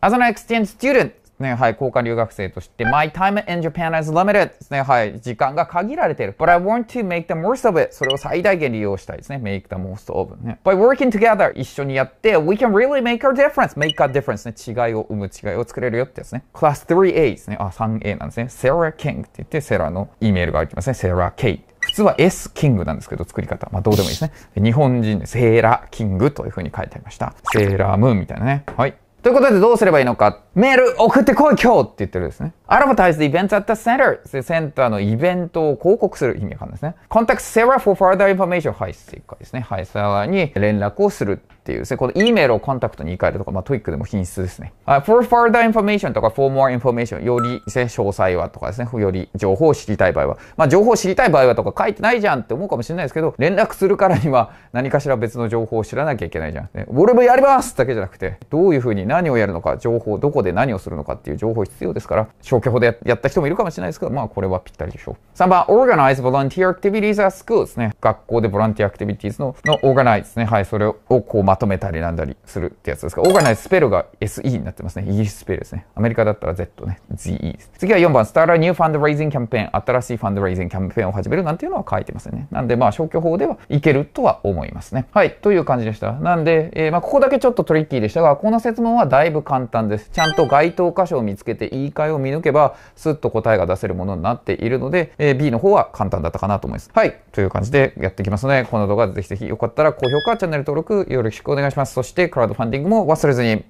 As an e x t e n d e student ね、はい、交換留学生として、My time in Japan is limited ですね、はい、時間が限られている。But I want to make the most of it それを最大限利用したいですね。make the most of、it ね、By working together 一緒にやって、we can really make a difference make a difference ね、違いを生む、違いを作れるよってですね。Class 3A ですね。あ、3A なんですね。Sarah King って言って、Sarah の E メールが入ってますね。Sarah K。普通は S キングなんですけど、作り方。まあ、どうでもいいですね。日本人でセーラーキングという風に書いてありました。セーラームーンみたいなね。はい。ということで、どうすればいいのか。メール送ってこい今日って言ってるんですね。アドバタイズイベントアットセンター。センターのイベントを広告する意味があるんですね。コンタクトセラ for further i n f ー r m a t i はい、正解ですね。はい、さらに連絡をするっていうですね。この E メールをコンタクトに変えるとか、まあトイックでも品質ですね。Uh, for further information とか for more information よりですね、詳細はとかですね、より情報を知りたい場合は。まあ情報を知りたい場合はとか書いてないじゃんって思うかもしれないですけど、連絡するからには何かしら別の情報を知らなきゃいけないじゃん。ね、俺もやりますだけじゃなくて、どういうふうに何をやるのか、情報どこでで何をするのかっていう情報必要ですから、消去法でやった人もいるかもしれないですけど、まあこれはぴったりでしょう。3番、organize volunteer activities at school ですね。学校でボランティアアクティビティーズの、の organize ですね。はい、それをこうまとめたりなんだりするってやつですか。organize スペルが SE になってますね。イギリススペルですね。アメリカだったら Z ね。ZE です。次は4番、start a new fundraising campaign。新しいファンドレイゼンキャンペーンを始めるなんていうのは書いてますね。なんでまあ消去法ではいけるとは思いますね。はい、という感じでした。なんで、えー、まあここだけちょっとトリッキーでしたが、この説問はだいぶ簡単です。ちゃんんと該当箇所を見つけて言い換えを見抜けば、スッと答えが出せるものになっているので、えー、B の方は簡単だったかなと思います。はい。という感じでやっていきますので、この動画ぜひぜひよかったら高評価、チャンネル登録よろしくお願いします。そしてクラウドファンディングも忘れずに。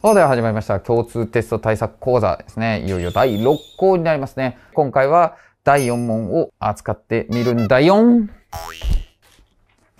そあでは始まりました。共通テスト対策講座ですね。いよいよ第6項になりますね。今回は第4問を扱ってみるんだよん。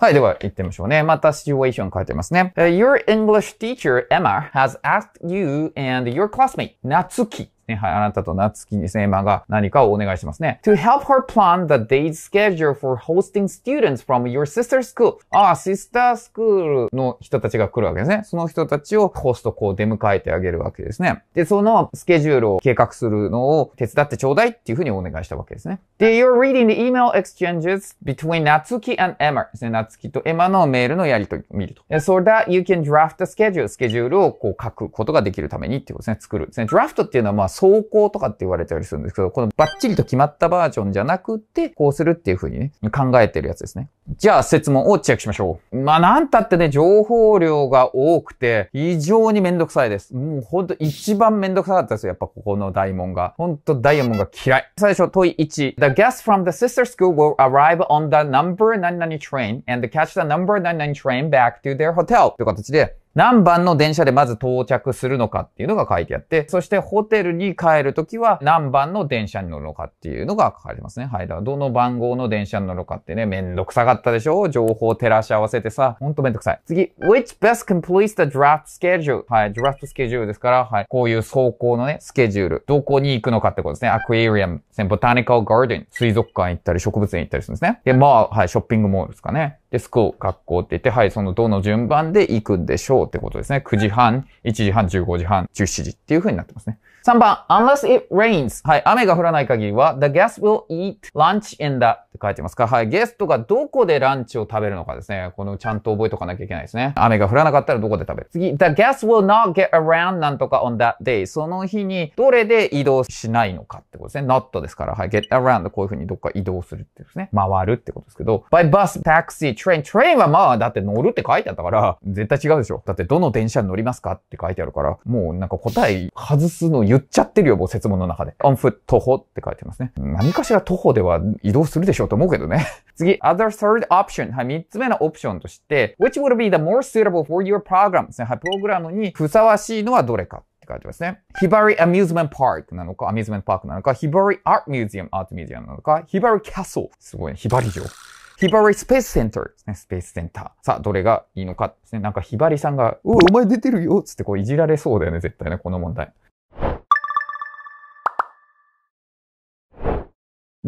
はい、では行ってみましょうね。またシチュエーション書いてますね。Uh, your English teacher, Emma, has asked you and your classmate, Natsuki ね。はい、あなたと夏希ですね、マが何かをお願いしますね。To help her plan the day's schedule for hosting students from your sister school. ああ、シスタースクールの人たちが来るわけですね。その人たちをホストこう出迎えてあげるわけですね。で、そのスケジュールを計画するのを手伝ってちょうだいっていうふうにお願いしたわけですね。で、you're reading the email exchanges between 夏木 and Emma ですね。夏 a とエマのメールのやりとりを見ると。So that you can draft the schedule スケジュールをこう書くことができるためにっていうことですね。作るですね。draft っていうのはまあ走行とかって言われたりするんですけど、このバッチリと決まったバージョンじゃなくて、こうするっていう風にね、考えてるやつですね。じゃあ、説問をチェックしましょう。まあ、なんたってね、情報量が多くて、非常にめんどくさいです。もうほんと一番めんどくさかったですよ。やっぱここの大門が。ほんとダイヤモンが嫌い。最初、問い1。The guests from the sister school will arrive on the number 99 train and catch the number 99 train back to their hotel. という形で、何番の電車でまず到着するのかっていうのが書いてあって、そしてホテルに帰るときは何番の電車に乗るのかっていうのが書かれますね。はい。だからどの番号の電車に乗るのかってね、めんどくさかったでしょ情報を照らし合わせてさ。ほんとめんどくさい。次、which b e s completes the draft schedule? はい。ドラフトスケジュールですから、はい。こういう走行のね、スケジュール。どこに行くのかってことですね。アクエリアム、ボタニカルガーデン、水族館行ったり、植物園行ったりするんですね。で、まあ、はい。ショッピングモールですかね。で、スク学校って言って、はい、そのどの順番で行くんでしょうってことですね。9時半、1時半、15時半、17時っていう風になってますね。3番、unless it rains. はい、雨が降らない限りは、the guest will eat lunch in the って書いてますかはい、ゲストがどこでランチを食べるのかですね。このちゃんと覚えとかなきゃいけないですね。雨が降らなかったらどこで食べる次、the guest will not get around なんとか on that day. その日にどれで移動しないのかってことですね。not ですから、はい、get around こういう風にどっか移動するってことですね。回るってことですけど、by bus, taxi, train. train はまあ、だって乗るって書いてあったから、絶対違うでしょ。だってどの電車に乗りますかって書いてあるから、もうなんか答え外すの言っちゃってるよ、もう説問の中で。on foot 徒歩って書いてますね。何かしら徒歩では移動するでしょうと思うけどね。次、other third option。はい、三つ目のオプションとして、which would be the more suitable for your program ですね。はい、プログラムにふさわしいのはどれか。書いてますね。ヒバリアミューズメントパークなのか、アミューズメントパークなのか、ヒバリアートミュージアム、アートミュージアムなのか、ヒバリキャスル。すごいね。ヒバリ城。ヒバリスペースセンターですね。スペースセンター。さあ、どれがいいのかですね。なんかヒバリさんが、うお前出てるよつってこういじられそうだよね、絶対ね、この問題。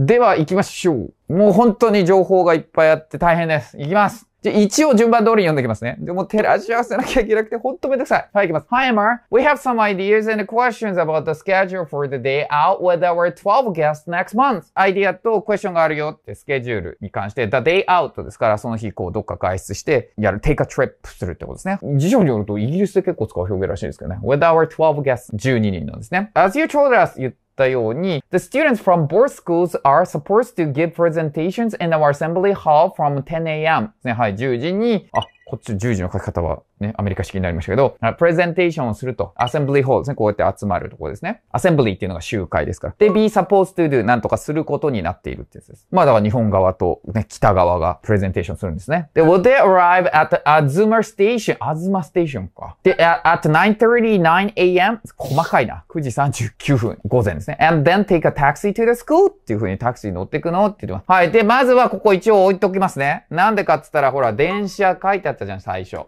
では行きましょう。もう本当に情報がいっぱいあって大変です。行きます。じゃ、一応順番通りに読んでいきますね。でも照らし合わせなきゃいけなくて、ほんとめんどくさい。はい、いきます。Hi, e m m a We have some ideas and questions about the schedule for the day out with our 12 guests next month. アイディアとクエスチョンがあるよってスケジュールに関して、the day out ですから、その日こうどっか外出してやる、take a trip するってことですね。辞書によるとイギリスで結構使う表現らしいですけどね。with our 12 guests 12人なんですね。as you told us, you たように、The students from both schools are supposed to give presentations in our assembly hall from 10am ね。はい、10時に、あ、こっち10時の書き方はね、アメリカ式になりましたけど、プレゼンテーションをすると、アセンブリーホールですね、こうやって集まるところですね。アセンブリーっていうのが集会ですから。で、be supposed to do なんとかすることになっているってやつです。まあだから日本側とね、北側がプレゼンテーションするんですね。で、will they arrive at the Azuma station? Azuma station か。で、at 9.39am? 細かいな。9時39分、午前ですね。and then take a taxi to the school? っていうふうにタクシーに乗っていくのって言ってます。はい。で、まずはここ一応置いときますね。なんでかっつったら、ほら、電車書いてあったじゃん、最初。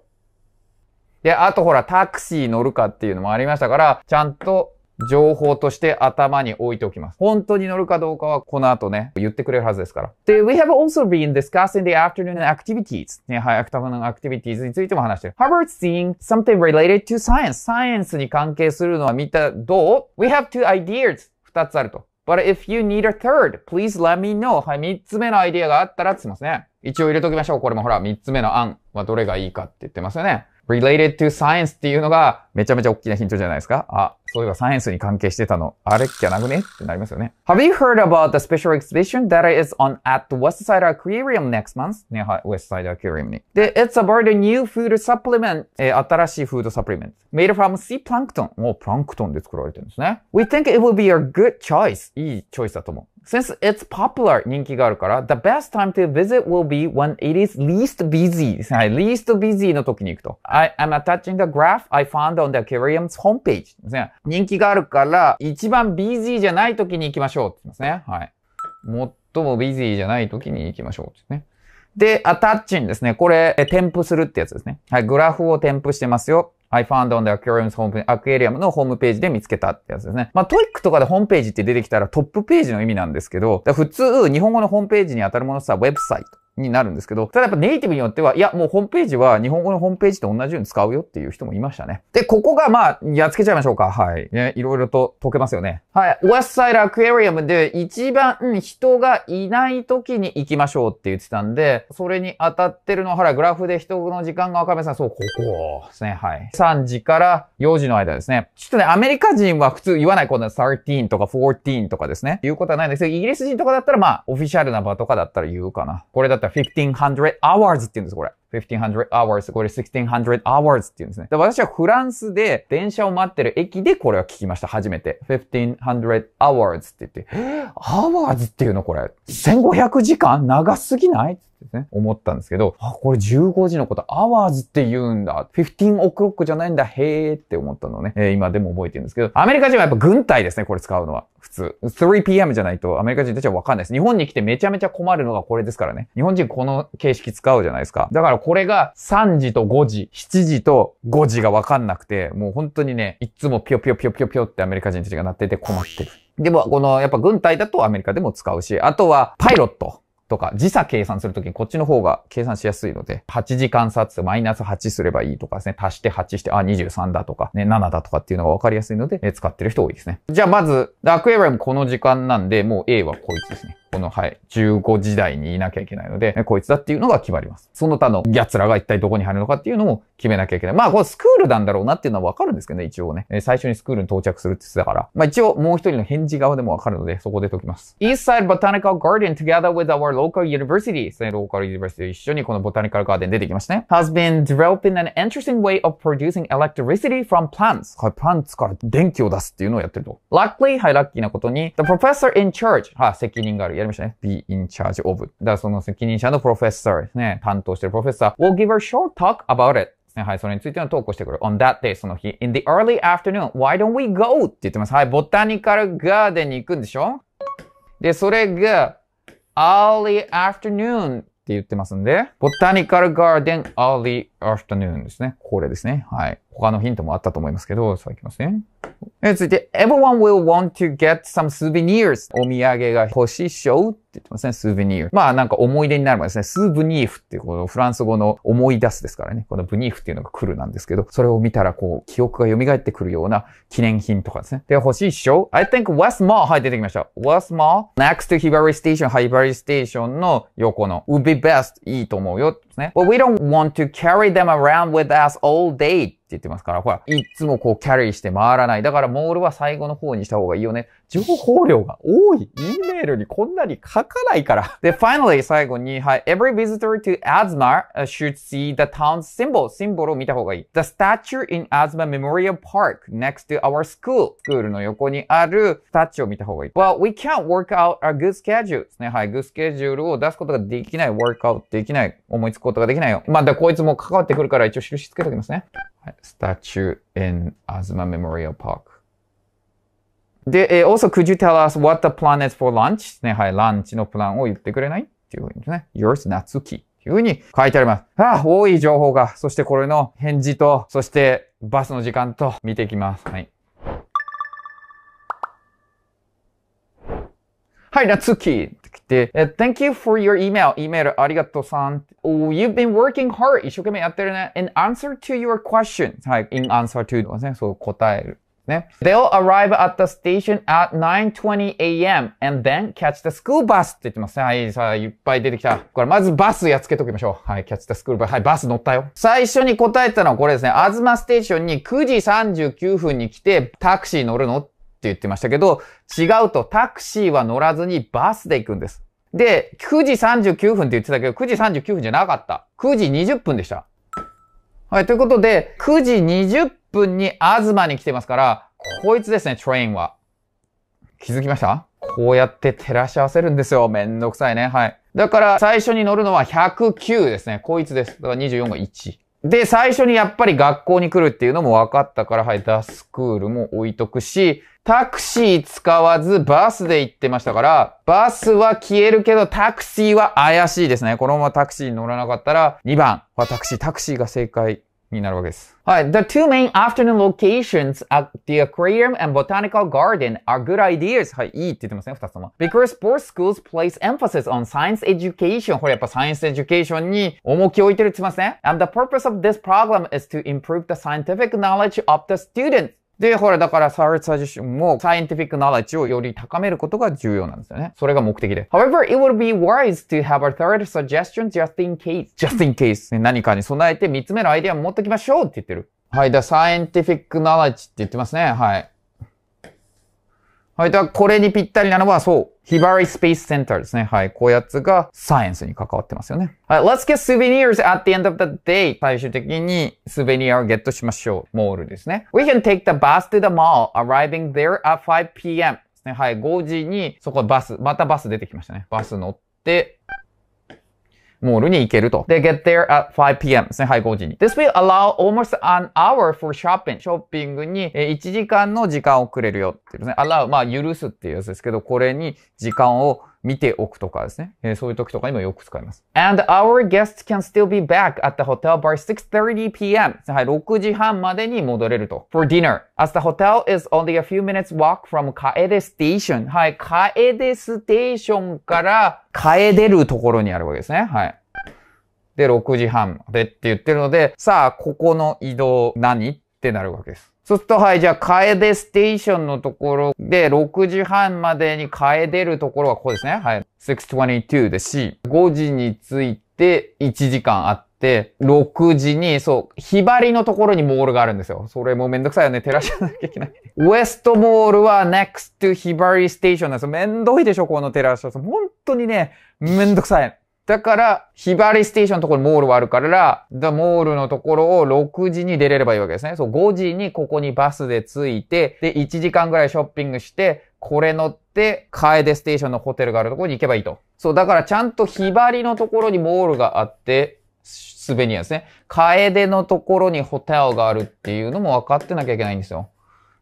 で、あとほら、タクシー乗るかっていうのもありましたから、ちゃんと情報として頭に置いておきます。本当に乗るかどうかはこの後ね、言ってくれるはずですから。で、we have also been discussing the afternoon activities. ね、はい、アクタ n a アクティビティーズについても話してる。Harvard's seeing something related to science. Science に関係するのは見た、どう ?We have two ideas. 二つあると。But if you need a third, please let me know. はい、三つ目のアイディアがあったらって言ってますね。一応入れときましょう。これもほら、三つ目の案はどれがいいかって言ってますよね。related to science っていうのがめちゃめちゃ大きなヒントじゃないですか。あ、そういえばサイエンスに関係してたの、あれじゃなくねってなりますよね。Have you heard about the special exhibition that is on at the West Side Aquarium next month? ね、はい、West Side Aquarium に。で、It's about a new food supplement、えー、新しいフードサプリメント。Made from sea plankton。もうプランクトンで作られてるんですね。We think it will be a good choice. いいチョイスだと思う。Since it's popular 人気があるから、the best time to visit will be when it is least busy. はい、least busy の時に行くと。I am attaching the graph I found on the aquarium's homepage ですね。人気があるから、一番 busy じゃない時に行きましょうって言いますね。はい。最も busy じゃない時に行きましょうってね。で、attaching ですね。これ、添付するってやつですね。はい、グラフを添付してますよ。I found on the aquarium's home, アクエリアムのホームページで見つけたってやつですね。まあ、トイックとかでホームページって出てきたらトップページの意味なんですけど、普通、日本語のホームページに当たるものさ、ウェブサイト。になるんですけど、ただやっぱネイティブによっては、いや、もうホームページは日本語のホームページと同じように使うよっていう人もいましたね。で、ここがまあ、やっつけちゃいましょうか。はい。ね、いろいろと解けますよね。はい。West Side Aquarium で一番、人がいない時に行きましょうって言ってたんで、それに当たってるのはら、グラフで人の時間が赤目さん、そう、ここですね。はい。3時から4時の間ですね。ちょっとね、アメリカ人は普通言わない、この13とか14とかですね。言うことはないんですけど、イギリス人とかだったらまあ、オフィシャルな場とかだったら言うかな。これだとた1500 hours って言うんです、これ。1500 hours これ1600 hours って言うんですね。で私はフランスで電車を待ってる駅でこれは聞きました。初めて。1500 hours って言って、hours っていうのこれ。1500時間長すぎないですね、思ったんですけど、あ、これ15時のことアワーズって言うんだ。15オクロックじゃないんだ。へーって思ったのね、えー、今でも覚えてるんですけど、アメリカ人はやっぱ軍隊ですね、これ使うのは。普通。3pm じゃないとアメリカ人たちはわかんないです。日本に来てめちゃめちゃ困るのがこれですからね。日本人この形式使うじゃないですか。だからこれが3時と5時、7時と5時がわかんなくて、もう本当にね、いつもピヨピヨピヨピヨピヨってアメリカ人たちが鳴ってて困ってる。でも、この、やっぱ軍隊だとアメリカでも使うし、あとは、パイロット。とか、時差計算するときにこっちの方が計算しやすいので、8時間差ってマイナス8すればいいとかですね、足して8して、あ、23だとか、ね、7だとかっていうのが分かりやすいので、え使ってる人多いですね。じゃあまず、ダークエブラムこの時間なんで、もう A はこいつですね。この、はい、15時台にいなきゃいけないので、こいつだっていうのが決まります。その他の奴らが一体どこに入るのかっていうのも決めなきゃいけない。まあ、これスクールなんだろうなっていうのはわかるんですけどね、一応ね。最初にスクールに到着するって言ってたから。まあ、一応もう一人の返事側でもわかるので、そこで解きます。Eastside Botanical Garden together with our local university. そのローカルユニバーシティと一緒にこのボタニカルガーデン出てきましたね。has been developing an interesting way of producing electricity from plants. はい、プランツから電気を出すっていうのをやってると。luckily, はい、ラッキーなことに、the professor in charge. はい、責任がある。やりましたね。be in charge of. だからその責任者のプロフェッサーですね。担当してるプロフェッサー will give a short talk about it. はい、それについての投稿してくる。on that day その日。in the early afternoon, why don't we go? って言ってます。はい、ボタニカルガーデンに行くんでしょで、それが early afternoon って言ってますんで、ボタニカルガーデン early afternoon ですね。これですね。はい。他のヒントもあったと思いますけど、さあいきますね。え続いて、everyone will want to get some souvenirs. お土産が欲しいっしょって言ってますね。souvenir。まあなんか思い出になるまでですね。スーブニーフっていうこのフランス語の思い出すですからね。このブニーフっていうのが来るなんですけど、それを見たらこう記憶が蘇ってくるような記念品とかですね。で、欲しいっしょ ?I think w e s t m o l e はい、出てきました。w e s t m o l e next to Hibari Station。Hibari Station の横の would be best。いいと思うよ。ですね。Well, we don't want to carry them around with us all day って言ってますから、ほら、いつもこうキャリーして回らない。だからモールは最後の方にした方がいいよね。情報量が多い。E メールにこんなに書かないから。で、finally 最後に、はい。Every visitor to Asma should see the town's symbol. シンボルを見た方がいい。The statue in Asma Memorial Park next to our school. スクールの横にあるスタチを見た方がいい。Well, we can't work out a good schedule. ですね。はい。good schedule を出すことができない。work out できない。思いつくことができないよ。まあ、だこいつも関わってくるから一応印つけておきますね。はい。statue in Asma Memorial Park. で、え、also, could you tell us what the plan is for lunch? ね、はい、ランチのプランを言ってくれないっていうふうにですね。yours, 夏木。ていうふうに書いてあります。ああ、多い情報が。そしてこれの返事と、そしてバスの時間と見ていきます。はい。はい、夏木。で、Thank you for your email. イメールありがとうさん。Oh, you've been working hard. 一生懸命やってるね。In answer to your question. はい、in answer to ですね。そう答える。ね。They'll arrive at the station at 9.20am and then catch the school bus って言ってますね。はい、さあ、いっぱい出てきた。これ、まずバスやっつけときましょう。はい、catch the school bus。はい、バス乗ったよ。最初に答えたのはこれですね。あずまステーションに9時39分に来て、タクシー乗るのって言ってましたけど、違うと、タクシーは乗らずにバスで行くんです。で、9時39分って言ってたけど、9時39分じゃなかった。9時20分でした。はい、ということで、9時20分に東に来てますから、こいつですね、トレインは。気づきましたこうやって照らし合わせるんですよ。めんどくさいね。はい。だから、最初に乗るのは109ですね。こいつです。だから24が1。で、最初にやっぱり学校に来るっていうのも分かったから、はい、ダスクールも置いとくし、タクシー使わずバスで行ってましたから、バスは消えるけどタクシーは怪しいですね。このままタクシーに乗らなかったら、2番私、タクシー、タクシーが正解になるわけです。はい。The two main afternoon locations at the aquarium and botanical garden are good ideas. はい。いいって言ってますね、二つとも。Because both schools place emphasis on science education. science education. And the purpose of this program is to improve the scientific knowledge of the students. で、ほら、だから、Sartre suggestion も、scientific knowledge をより高めることが重要なんですよね。それが目的で。However, it would be wise to have a third suggestion just in case. just in case、ね、何かに備えて3つ目のアイデアを持っときましょうって言ってる。はい。だ、scientific knowledge って言ってますね。はい。はい。では、これにぴったりなのは、そう、ヒバリスペースセンターですね。はい。こうやつがサイエンスに関わってますよね。はい。Let's get souvenirs at the end of the day. 最終的にスベニアをゲットしましょう。モールですね。We can take the bus to the mall, arriving there at 5pm. ですね。はい。5時に、そこバス、またバス出てきましたね。バス乗って、モールに行けると。で、get there at 5pm ですね。はい、5時に。This will allow almost an hour for shopping. ショッピングに1時間の時間をくれるよっていうね。allow, まあ、許すっていうやつですけど、これに時間を見ておくとかですね。えー、そういう時とかにもよく使います。And our guests can still be back at the hotel by 6.30pm. はい、6時半までに戻れると。For dinner. As the hotel is only a few minutes walk from カエデステーション。はい、カエデステーションからカエデるところにあるわけですね。はい。で、6時半までって言ってるので、さあ、ここの移動何ってなるわけです。そうすると、はい、じゃあ、楓ステーションのところで、6時半までに帰れるところはここですね。はい。622ですし、5時に着いて1時間あって、6時に、そう、ひばりのところにモールがあるんですよ。それもうめんどくさいよね。照らしなきゃいけない。ウエストモールは next to ひばりステーションなんですよ。めんどいでしょ、この照らし。本当にね、めんどくさい。だから、ひばりステーションのところにモールはあるから、だモールのところを6時に出れればいいわけですね。そう、5時にここにバスで着いて、で、1時間ぐらいショッピングして、これ乗って、楓ステーションのホテルがあるところに行けばいいと。そう、だからちゃんとひばりのところにモールがあって、スベニアですね。楓のところにホテルがあるっていうのも分かってなきゃいけないんですよ。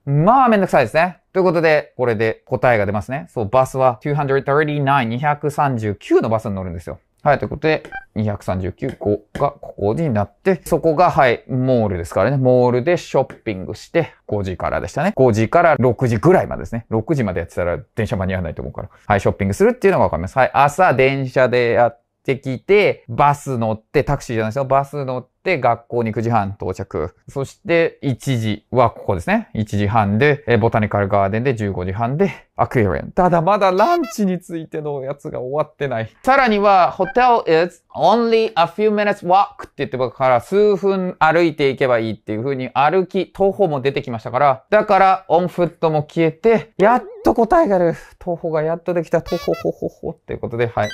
まあ、めんどくさいですね。ということで、これで答えが出ますね。そう、バスは239、239のバスに乗るんですよ。はい、ということで、239 5がここになって、そこが、はい、モールですからね。モールでショッピングして、5時からでしたね。5時から6時ぐらいまでですね。6時までやってたら電車間に合わないと思うから。はい、ショッピングするっていうのがわかります。はい、朝電車でやって、てきて、バス乗って、タクシーじゃないですよ。バス乗って、学校に9時半到着。そして、1時はここですね。1時半で、えボタニカルガーデンで15時半で、アクエリアン。ただまだランチについてのやつが終わってない。さらには、hotel is only a few minutes walk って言ってから数分歩いていけばいいっていう風に歩き、徒歩も出てきましたから、だからオンフットも消えて、やっと答えがある。徒歩がやっとできた。徒歩ほほほっていうことで、はい。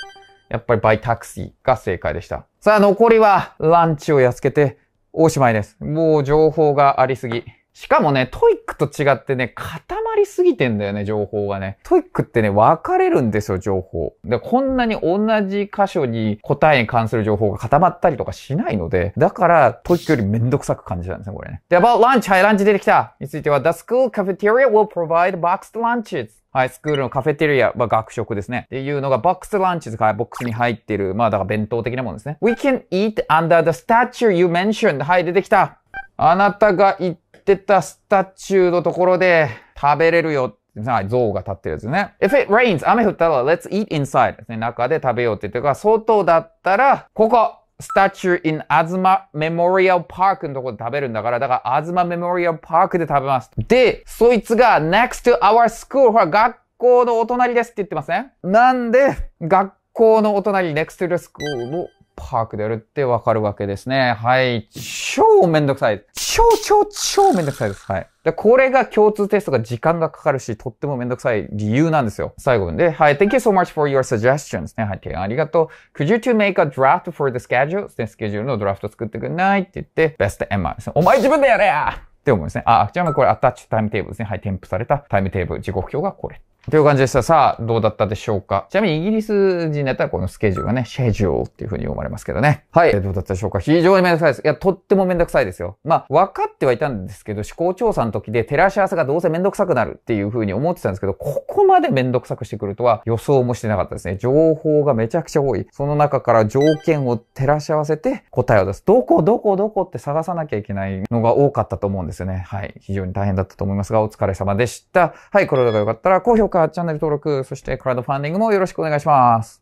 やっぱりバイタクシーが正解でした。さあ、残りはランチをやっつけておしまいです。もう情報がありすぎ。しかもね、トイックと違ってね、固まりすぎてんだよね、情報がね。トイックってね、分かれるんですよ、情報。で、こんなに同じ箇所に答えに関する情報が固まったりとかしないので、だから、トイックよりめんどくさく感じたんですね、これね。で、about lunch! はい、ランチ出てきたについては、the school cafeteria will provide boxed lunches. はい、スクールのカフェテリア、まあ、学食ですね。っていうのが、ボックスランチですかボックスに入ってる、まあ、だから弁当的なもんですね。We can eat under the statue you mentioned. はい、出てきた。あなたが言っってたスタチューのところで食べれるよな、い、像が立ってるやつね。If it rains, 雨降ったら、let's eat inside ですね。中で食べようって言ってるから、外だったら、ここ statue in アズマメモリアルパークのとこで食べるんだから、だからアズマメモリアルパークで食べます。で、そいつが next to our school ほら、学校のお隣ですって言ってますね。なんで、学校のお隣 next to the school のパークでやるってわかるわけですね。はい。超めんどくさい。超超超めんどくさいです。はい。で、これが共通テストが時間がかかるし、とってもめんどくさい理由なんですよ。最後に。で、はい。Thank you so much for your suggestions ね。はい。提案ありがとう。Could you t o make a draft for the schedule? ね、スケジュールのドラフト作ってくんないって言って、Best Emma ですね。お前自分でやれやって思うんですね。あ、じゃあこれアタッチタイムテーブルですね。はい。添付されたタイムテーブル。時刻表がこれ。という感じでした。さあ、どうだったでしょうかちなみにイギリス人だったらこのスケジュールがね、シェジュールっていう風に読まれますけどね。はい。どうだったでしょうか非常にめんどくさいです。いや、とってもめんどくさいですよ。まあ、分かってはいたんですけど、思考調査の時で照らし合わせがどうせめんどくさくなるっていう風に思ってたんですけど、ここまでめんどくさくしてくるとは予想もしてなかったですね。情報がめちゃくちゃ多い。その中から条件を照らし合わせて答えを出す。どこどこどこって探さなきゃいけないのが多かったと思うんですよね。はい。非常に大変だったと思いますが、お疲れ様でした。はい。これが良かったら高評価か、チャンネル登録、そしてクラウドファンディングもよろしくお願いします。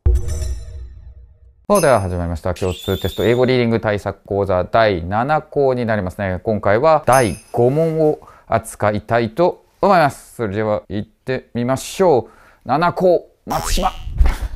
そうでは始まりました。共通テスト英語リーディング対策講座第7項になりますね。今回は第5問を扱いたいと思います。それでは行ってみましょう。7項、松島。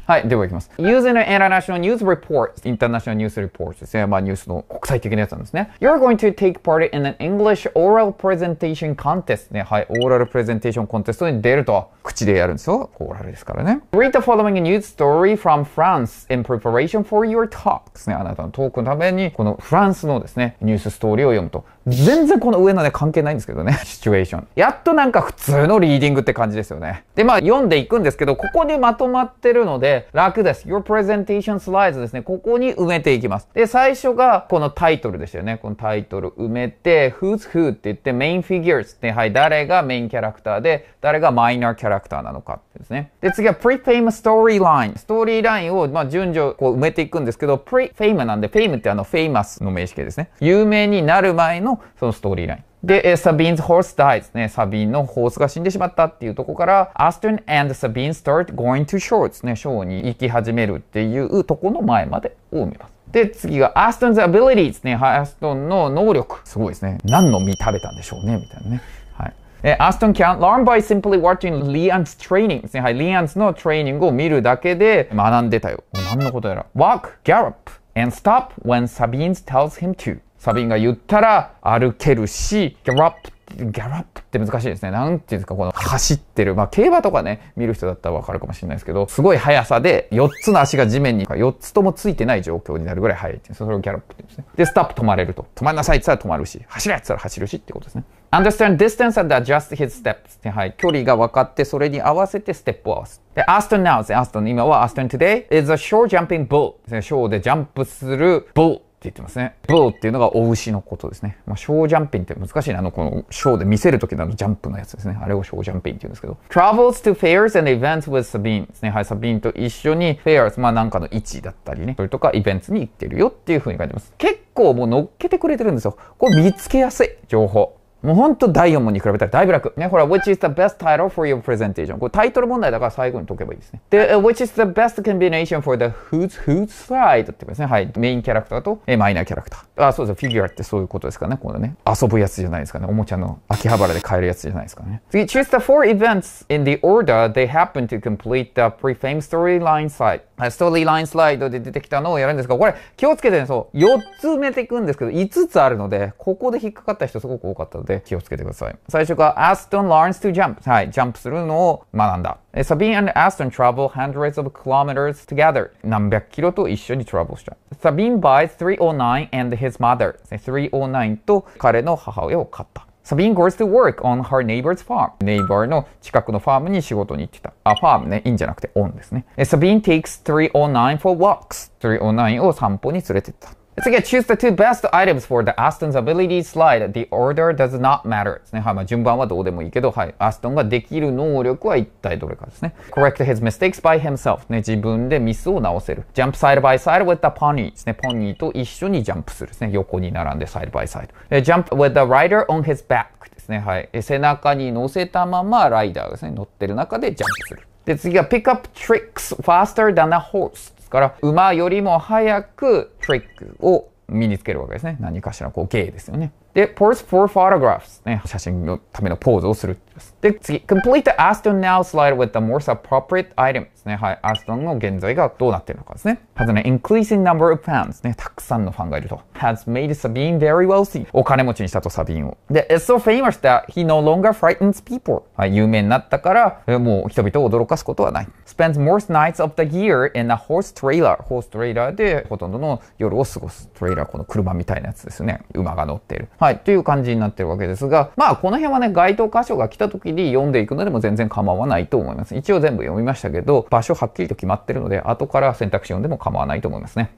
はい、ではいきます。Using an international news report, international news report ですね。まあニュースの国際的なやつなんですね。You're going to take part in an English oral presentation contest ね。はい、オーラルプレゼンテーションコンテストに出ると。口でやるんですよ。オーラルですからね。Read the following news story from France in preparation for your talk ですね。あなたのトークのために、このフランスのですね、ニュースストーリーを読むと。全然この上のね、関係ないんですけどね、シチュエーション。やっとなんか普通のリーディングって感じですよね。で、まあ読んでいくんですけど、ここでまとまってるので楽です。Your presentation slides ですね。ここに埋めていきます。で、最初がこのタイトルでしたよね。このタイトル埋めて、who's who って言って、メインフィギュア s って、はい、誰がメインキャラクターで、誰がマイナーキャラクターなのかってですね。で、次は prefame storyline。ストーリーラインを、まあ順序こう埋めていくんですけど、prefame なんで、fame ってあの famous の名詞形ですね。有名になる前ののそのストーリーライン。で、Sabine's horse dies ね、サビンのホースが死んでしまったっていうとこから、Aston and Sabine start going to shores ね、ショーに行き始めるっていうとこの前までを見ます。で、次が Aston's abilities ね、Aston の能力。すごいですね。何の実食べたんでしょうね、みたいなね。はい。えー、Aston can learn by simply watching Leon's training ですね。はい、Leon's のトレーニングを見るだけで学んでたよ。何のことやら。walk, gallop, and stop when Sabine tells him to サビンが言ったら歩けるし、ギャラップギャラップって難しいですね。なんていうんですか、この走ってる。まあ、競馬とかね、見る人だったらわかるかもしれないですけど、すごい速さで、4つの足が地面に、4つともついてない状況になるぐらい速いっていう。それをギャラップって言うんですね。で、スタップ止まれると。止まんなさいって言ったら止まるし、走れって言ったら走るしってことですね。understand distance and adjust his steps. はい。距離が分かって、それに合わせてステップを合わす。で、Aston now ですね。Aston 今は Aston today is a s h o r t jumping bull ですね。ショーでジャンプするボー。って言ってますね。ブーっていうのがお牛のことですね。まあ、ショージャンピンって難しいね。あの、この、ショーで見せる時のあのジャンプのやつですね。あれをショージャンピンって言うんですけど。travels to fairs and events with Sabine ですね。はい、サビンと一緒に、fairs、まあなんかの位置だったりね。それとか、イベントに行ってるよっていうふうに書いてます。結構もう乗っけてくれてるんですよ。これ見つけやすい情報。もうほんと第4問に比べたらだいぶ楽。ね、ほら、which is the best title for your presentation? これタイトル問題だから最後に解けばいいですね。で、which is the best combination for the who's who's side? ってことですね。はい。メインキャラクターとえマイナーキャラクター。あ、そうです。フィギュアってそういうことですかね。このね。遊ぶやつじゃないですかね。おもちゃの秋葉原で買えるやつじゃないですかね。次、choose the four events in the order they happen to complete the pre-fame storyline side. ストーリーラインスライドで出てきたのをやるんですが、これ気をつけてね、そう、4つ埋めていくんですけど、5つあるので、ここで引っかかった人すごく多かったので、気をつけてください。最初が Aston learns to jump。はい、ジャンプするのを学んだ。Sabine and Aston travel hundreds of kilometers together. 何百キロと一緒にトラブルした。Sabine buys 309 and his mother. 309と彼の母親を買った。サビン goes to work on her neighbor's farm. ネイバーの近くのファームに仕事に行ってた。あ、ファームね。インじゃなくてオンですね。サビン takes 309 for walks. 309を散歩に連れてった。次は choose the two best items for the Aston's ability slide. The order does not matter ですね。はい。まあ、順番はどうでもいいけど、はい。アストンができる能力は一体どれかですね。correct his mistakes by himself ね。自分でミスを直せる。jump side by side with the pony ですね。ポニーと一緒にジャンプするですね。横に並んで side by side。jump with the rider on his back ですね。はい。背中に乗せたままライダーですね。乗ってる中でジャンプする。で、次は pick up tricks faster than a horse ですから、馬よりも早くトリックを身につけるわけですね。何かしらこう芸ですよね。で、pose for photographs。ね、写真のためのポーズをするで次、complete the Aston Now slide with the most appropriate item ですね。はい、Aston の現在がどうなっているのかですね。は a s increasing number of fans ね。たくさんのファンがいると。has made Sabine very wealthy お金持ちにしたとサビンを。で、it's so famous that he no longer frightens people はい、有名になったから、もう人々を驚かすことはない。spends most nights of the year in a horse trailer ホーストレーラーでほとんどの夜を過ごす。トレーラー、この車みたいなやつですね。馬が乗っている。はい、という感じになってるわけですが、まあ、この辺はね、該当箇所が来た時に読んでいくのでも全然構わないと思います。一応全部読みましたけど、場所はっきりと決まってるので、後から選択肢読んでも構わないと思いますね。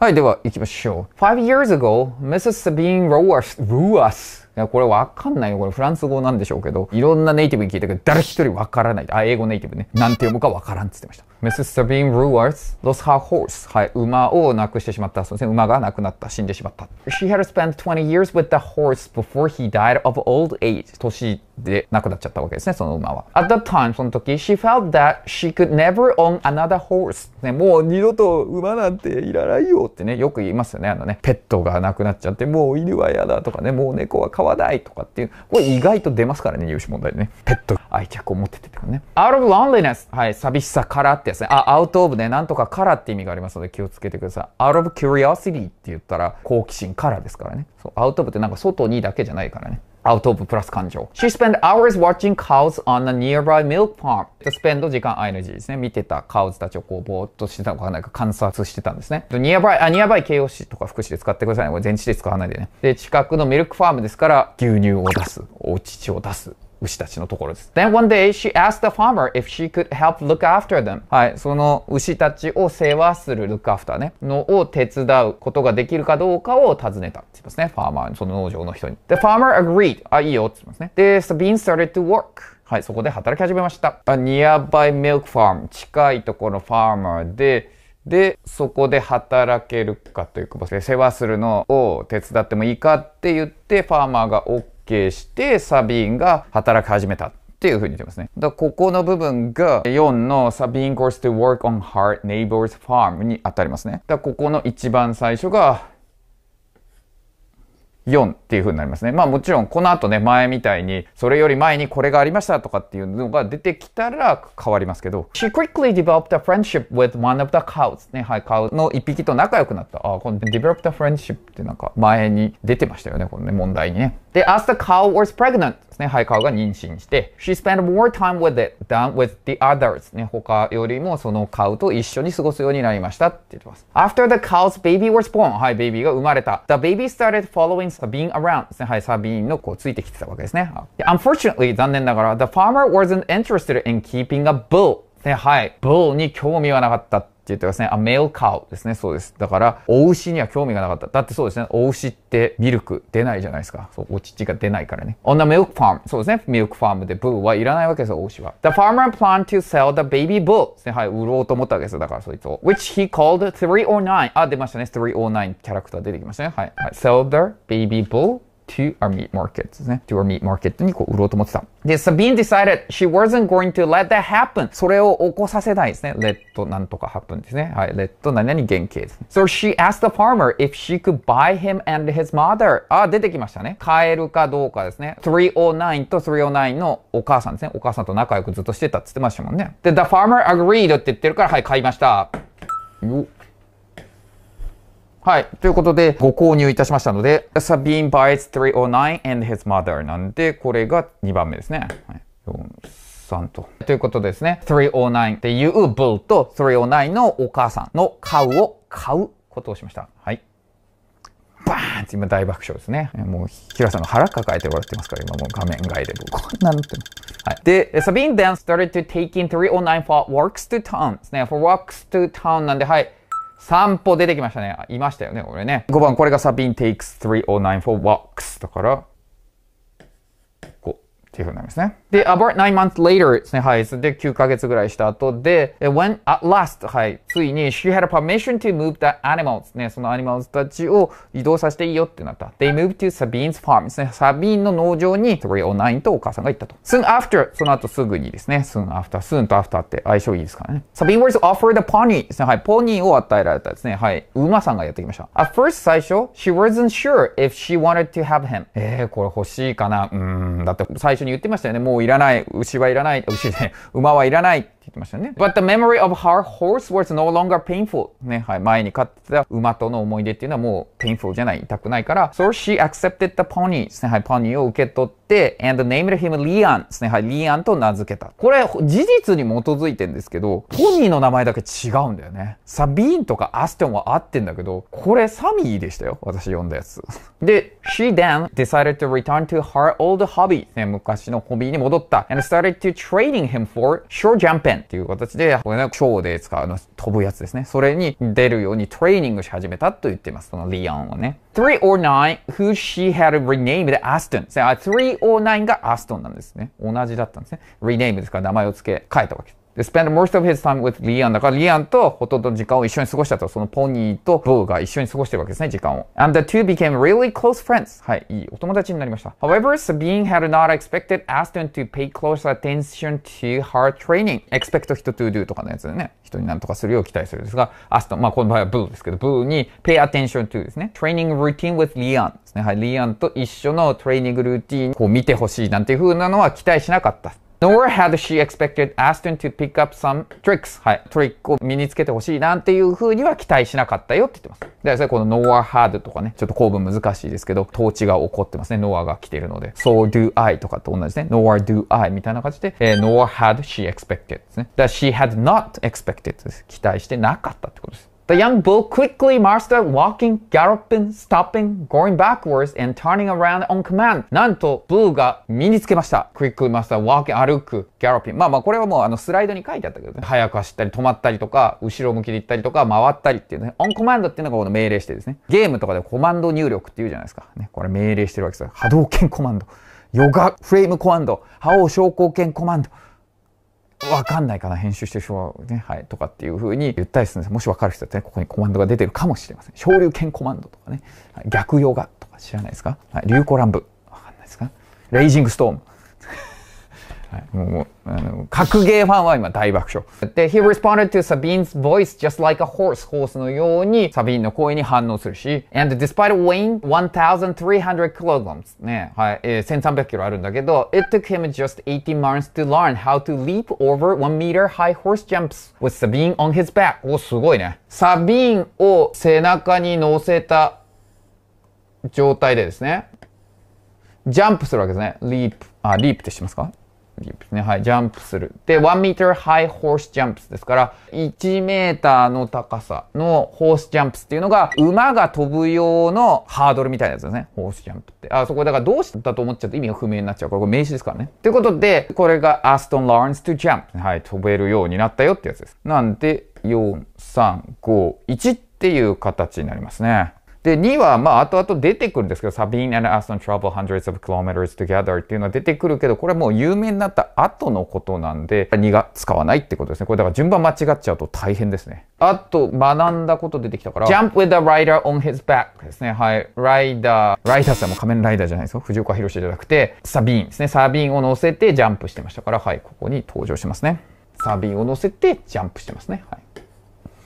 はい、では行きましょう。Five years ago, Mrs. Sabine Ruas, Ruas いやこれわかんないよ。これフランス語なんでしょうけど、いろんなネイティブに聞いたけど、誰一人わからない。あ、英語ネイティブね。なんて読むかわからんって言ってました。Mrs. Sabine Ruartz lost her horse. はい、馬を亡くしてしまった。すみません、馬が亡くなった。死んでしまった。She had spent 20 years with the horse before he died of old age. 年で亡くなっちゃったわけですね、その馬は。At that time, その時、she felt that she could never own another horse、ね。もう二度と馬なんていらないよってね、よく言いますよね。あのね、ペットが亡くなっちゃって、もう犬は嫌だとかね、もう猫は飼わないとかっていう、これ意外と出ますからね、入試問題でね。ペット愛着を持っててとかね。Out of loneliness。はい、寂しさからってやつね。あ、out of ね、なんとかからって意味がありますので気をつけてください。Out of curiosity って言ったら好奇心からですからね。そう、out of ってなんか外にだけじゃないからね。out of プラス感情。She spent hours watching cows on a nearby milk f a r m spend 時間 ing ですね。見てた cows たちをこうぼーっとしてたのかなんか観察してたんですね。nearby, あ、nearby 形容詞とか副詞で使ってくださいね。これ前詞で使わないでね。で、近くのミルクファームですから牛乳を出す。お乳を出す。牛たちのところです。Then one day she asked the farmer if she could help look after them. はい、その牛たちを世話する look after ね、のを手伝うことができるかどうかを尋ねたって言いますね。ファーマー、その農場の人に。The farmer agreed. あ、いいよって言いますね。で、Sabine started to work. はい、そこで働き始めました。A nearby milk farm 近いところのファーマーで、で、そこで働けるかというか、世話するのを手伝ってもいいかって言って、ファーマーが OK 係してサビンが働き始めたっていうふうに言ってますね。だここの部分が4のサビン i n e goes to work on her neighbor's farm に当たりますね。だここの一番最初が4っていう風になりますね。まあもちろんこの後ね、前みたいに、それより前にこれがありましたとかっていうのが出てきたら変わりますけど、She quickly developed a friendship with one of the cows. ね、はい、カウの一匹と仲良くなった。あ、この developed a friendship ってなんか前に出てましたよね、このね、問題にね。で、as the cow was pregnant, ですね。ハイカーが妊娠して、She spent more time with it than with the others ね。他よりもそのカウと一緒に過ごすようになりましたって言ってます。After the cow's baby was born はい、ベイビーが生まれた。The baby started following Sabine around ですね。はい、サビーンのこうついてきてたわけですね。Unfortunately 残念ながら、The farmer wasn't interested in keeping a bull ね、はい、bull に興味はなかった。言ってますね。あ、メイルカウですね。そうです。だから、お牛には興味がなかった。だってそうですね。お牛ってミルク出ないじゃないですか。そう、お乳が出ないからね。女ミルクファーム。そうですね。ミルクファームでブーはいらないわけですよ、お牛は。The farmer planned to sell the baby bull ですね。はい、売ろうと思ったわけですよ。だからそいつを。Which he called 309. あ、出ましたね。309キャラクター出てきましたね。はい。はい、sell the baby bull to our meat market ですね。to our meat market にこう売ろうと思ってた。で、Sabine decided she wasn't going to let that happen. それを起こさせないですね。let なんとか happen ですね。はい。let 何々原型です、ね。So she asked the farmer if she could buy him and his mother. あ、出てきましたね。買えるかどうかですね。309と309のお母さんですね。お母さんと仲良くずっとしてたって言ってましたもんね。で、the farmer agreed って言ってるから、はい、買いました。よっ。はい。ということで、ご購入いたしましたので、s a サビン buys 309 and his mother なんで、これが2番目ですね。はい、4、3と。ということですね。309っていうブーと309のお母さんの買うを買うことをしました。はい。バーンって今大爆笑ですね。もう、ラさんの腹抱えて笑ってますから、今もう画面外で僕、こんなんなってはい。で、s a サビン then started to take in 309 for walks to town ですね。for walks to town なんで、はい。散歩出てきましたね。いましたよね、俺ね。5番、これがサビン takes 3 o 9 for walks だから、っていうふうになりますね。で、about nine months later ですね。はい。で、9ヶ月ぐらいした後で、when at last はい。ついに she had a permission to move the animals ね。そのアニマルズたちを移動させていいよってなった。they moved to Sabine's farm ですね。サビーンの農場に309とお母さんが行ったと。soon after その後すぐにですね。soon after soon と after って相性いいですからね。Sabine was offered a pony ですね。はい。ポニーを与えられたですね。はい。馬さんがやってきました。at first 最初 she wasn't sure if she wanted to have him えー、これ欲しいかな。うん。だって最初に言ってましたよね。もういらない、牛はいらない、牛で、馬はいらないっって言ってましたね。But the memory of her horse was no longer painful. ね、はい、前に飼ってた馬との思い出っていうのはもう painful じゃない、痛くないから、so she accepted the pony ですね、はい、ポニーを受け取って、and named him Leon ですね、はい、Leon と名付けた。これ、事実に基づいてんですけど、ポニーの名前だけ違うんだよね。サビーンとかアステンは合ってんだけど、これサミーでしたよ、私読んだやつ。で、she then decided to return to her old hobby、ね、昔のホビーに戻った、and started to t r a i n i n g him for short jumping 練っていう形で、これね、ショーで使うの飛ぶやつですね。それに出るようにトレーニングし始めたと言ってます。そのリアンをね。309 who she had renamed Aston. 309がアストンなんですね。同じだったんですね。rename ですから名前を付け、変えたわけです。で、spend most of his time with Lian だからリアンとほとんど時間を一緒に過ごしたと、そのポニーとブーが一緒に過ごしてるわけですね、時間を。And the two became really close friends. はい、いいお友達になりました。However, Sabine had not expected Aston to pay close attention to her training. expect him to do とかのやつでね、人に何とかするよう期待するんですが、Aston、まあこの場合はブーですけど、ブーに pay attention to ですね、training routine with Lian ですね。はい、リアンと一緒のトレーニングルーティンを見てほしいなんていう風なのは期待しなかった。nor had she expected Aston to pick up some tricks はいトリックを身につけてほしいなんていうふうには期待しなかったよって言ってますでそれこの nor had とかねちょっと構文難しいですけど統治が起こってますね nor が来てるので so do I とかと同じね nor do I みたいな感じで、えー、nor had she expected ですねだ she had not expected です期待してなかったってことです The young bull quickly mastered walking, galloping, stopping, going backwards, and turning around on command. なんと、ブーが身につけました。quickly m a s t e r walking, 歩く、galloping. まあまあ、これはもうあのスライドに書いてあったけどね。早く走ったり、止まったりとか、後ろ向きで行ったりとか、回ったりっていうね。on command っていうのがこの命令してですね。ゲームとかでコマンド入力っていうじゃないですか。ね、これ命令してるわけですよ。波動拳コマンド。ヨガフレームコマンド。覇王昇降拳コマンド。わかんないかな、編集してしまうね、はい、とかっていうふうに言ったりするんです。もしわかる人だったら、ね、ここにコマンドが出てるかもしれません。昇竜拳コマンドとかね、逆ヨガとか知らないですか、はい、流行乱舞。わかんないですかレイジングストーム。もう、あの、格ゲーファンは今大爆笑。で、he responded to Sabine's voice just like a horse, ホースのようにサビンの声に反応するし、and despite weighing 1,300 kilograms, ね、はい、えー、1300キロあるんだけど、it took him just 18 months to learn how to leap over 1 meter high horse jumps with Sabine on his back. お、すごいね。サビンを背中に乗せた状態でですね、ジャンプするわけですね。リープ。あ、リープってしますかですね。はい。ジャンプする。で、1 meter high horse jumps ですから、1メーターの高さのホースジャンプスっていうのが、馬が飛ぶ用のハードルみたいなやつですね。ホースジャンプって。あ、そこだからどうしたと思っちゃうと意味が不明になっちゃうから、これ名詞ですからね。ということで、これがアストン・ラーン a トゥ・ジャンプ。はい。飛べるようになったよってやつです。なんで、4、3、5、1っていう形になりますね。で、2は、まあ、後々出てくるんですけど、Sabine and us on travel hundreds of kilometers together っていうのは出てくるけど、これはもう有名になった後のことなんで、2が使わないってことですね。これだから順番間違っちゃうと大変ですね。あと、学んだこと出てきたから、jump with a rider on his back ですね。はい。ライダー、ライダーさんも仮面ライダーじゃないですよ。藤岡弘じゃなくて、サビーンですね。サビーンを乗せてジャンプしてましたから、はい、ここに登場しますね。サビーンを乗せてジャンプしてますね。はい。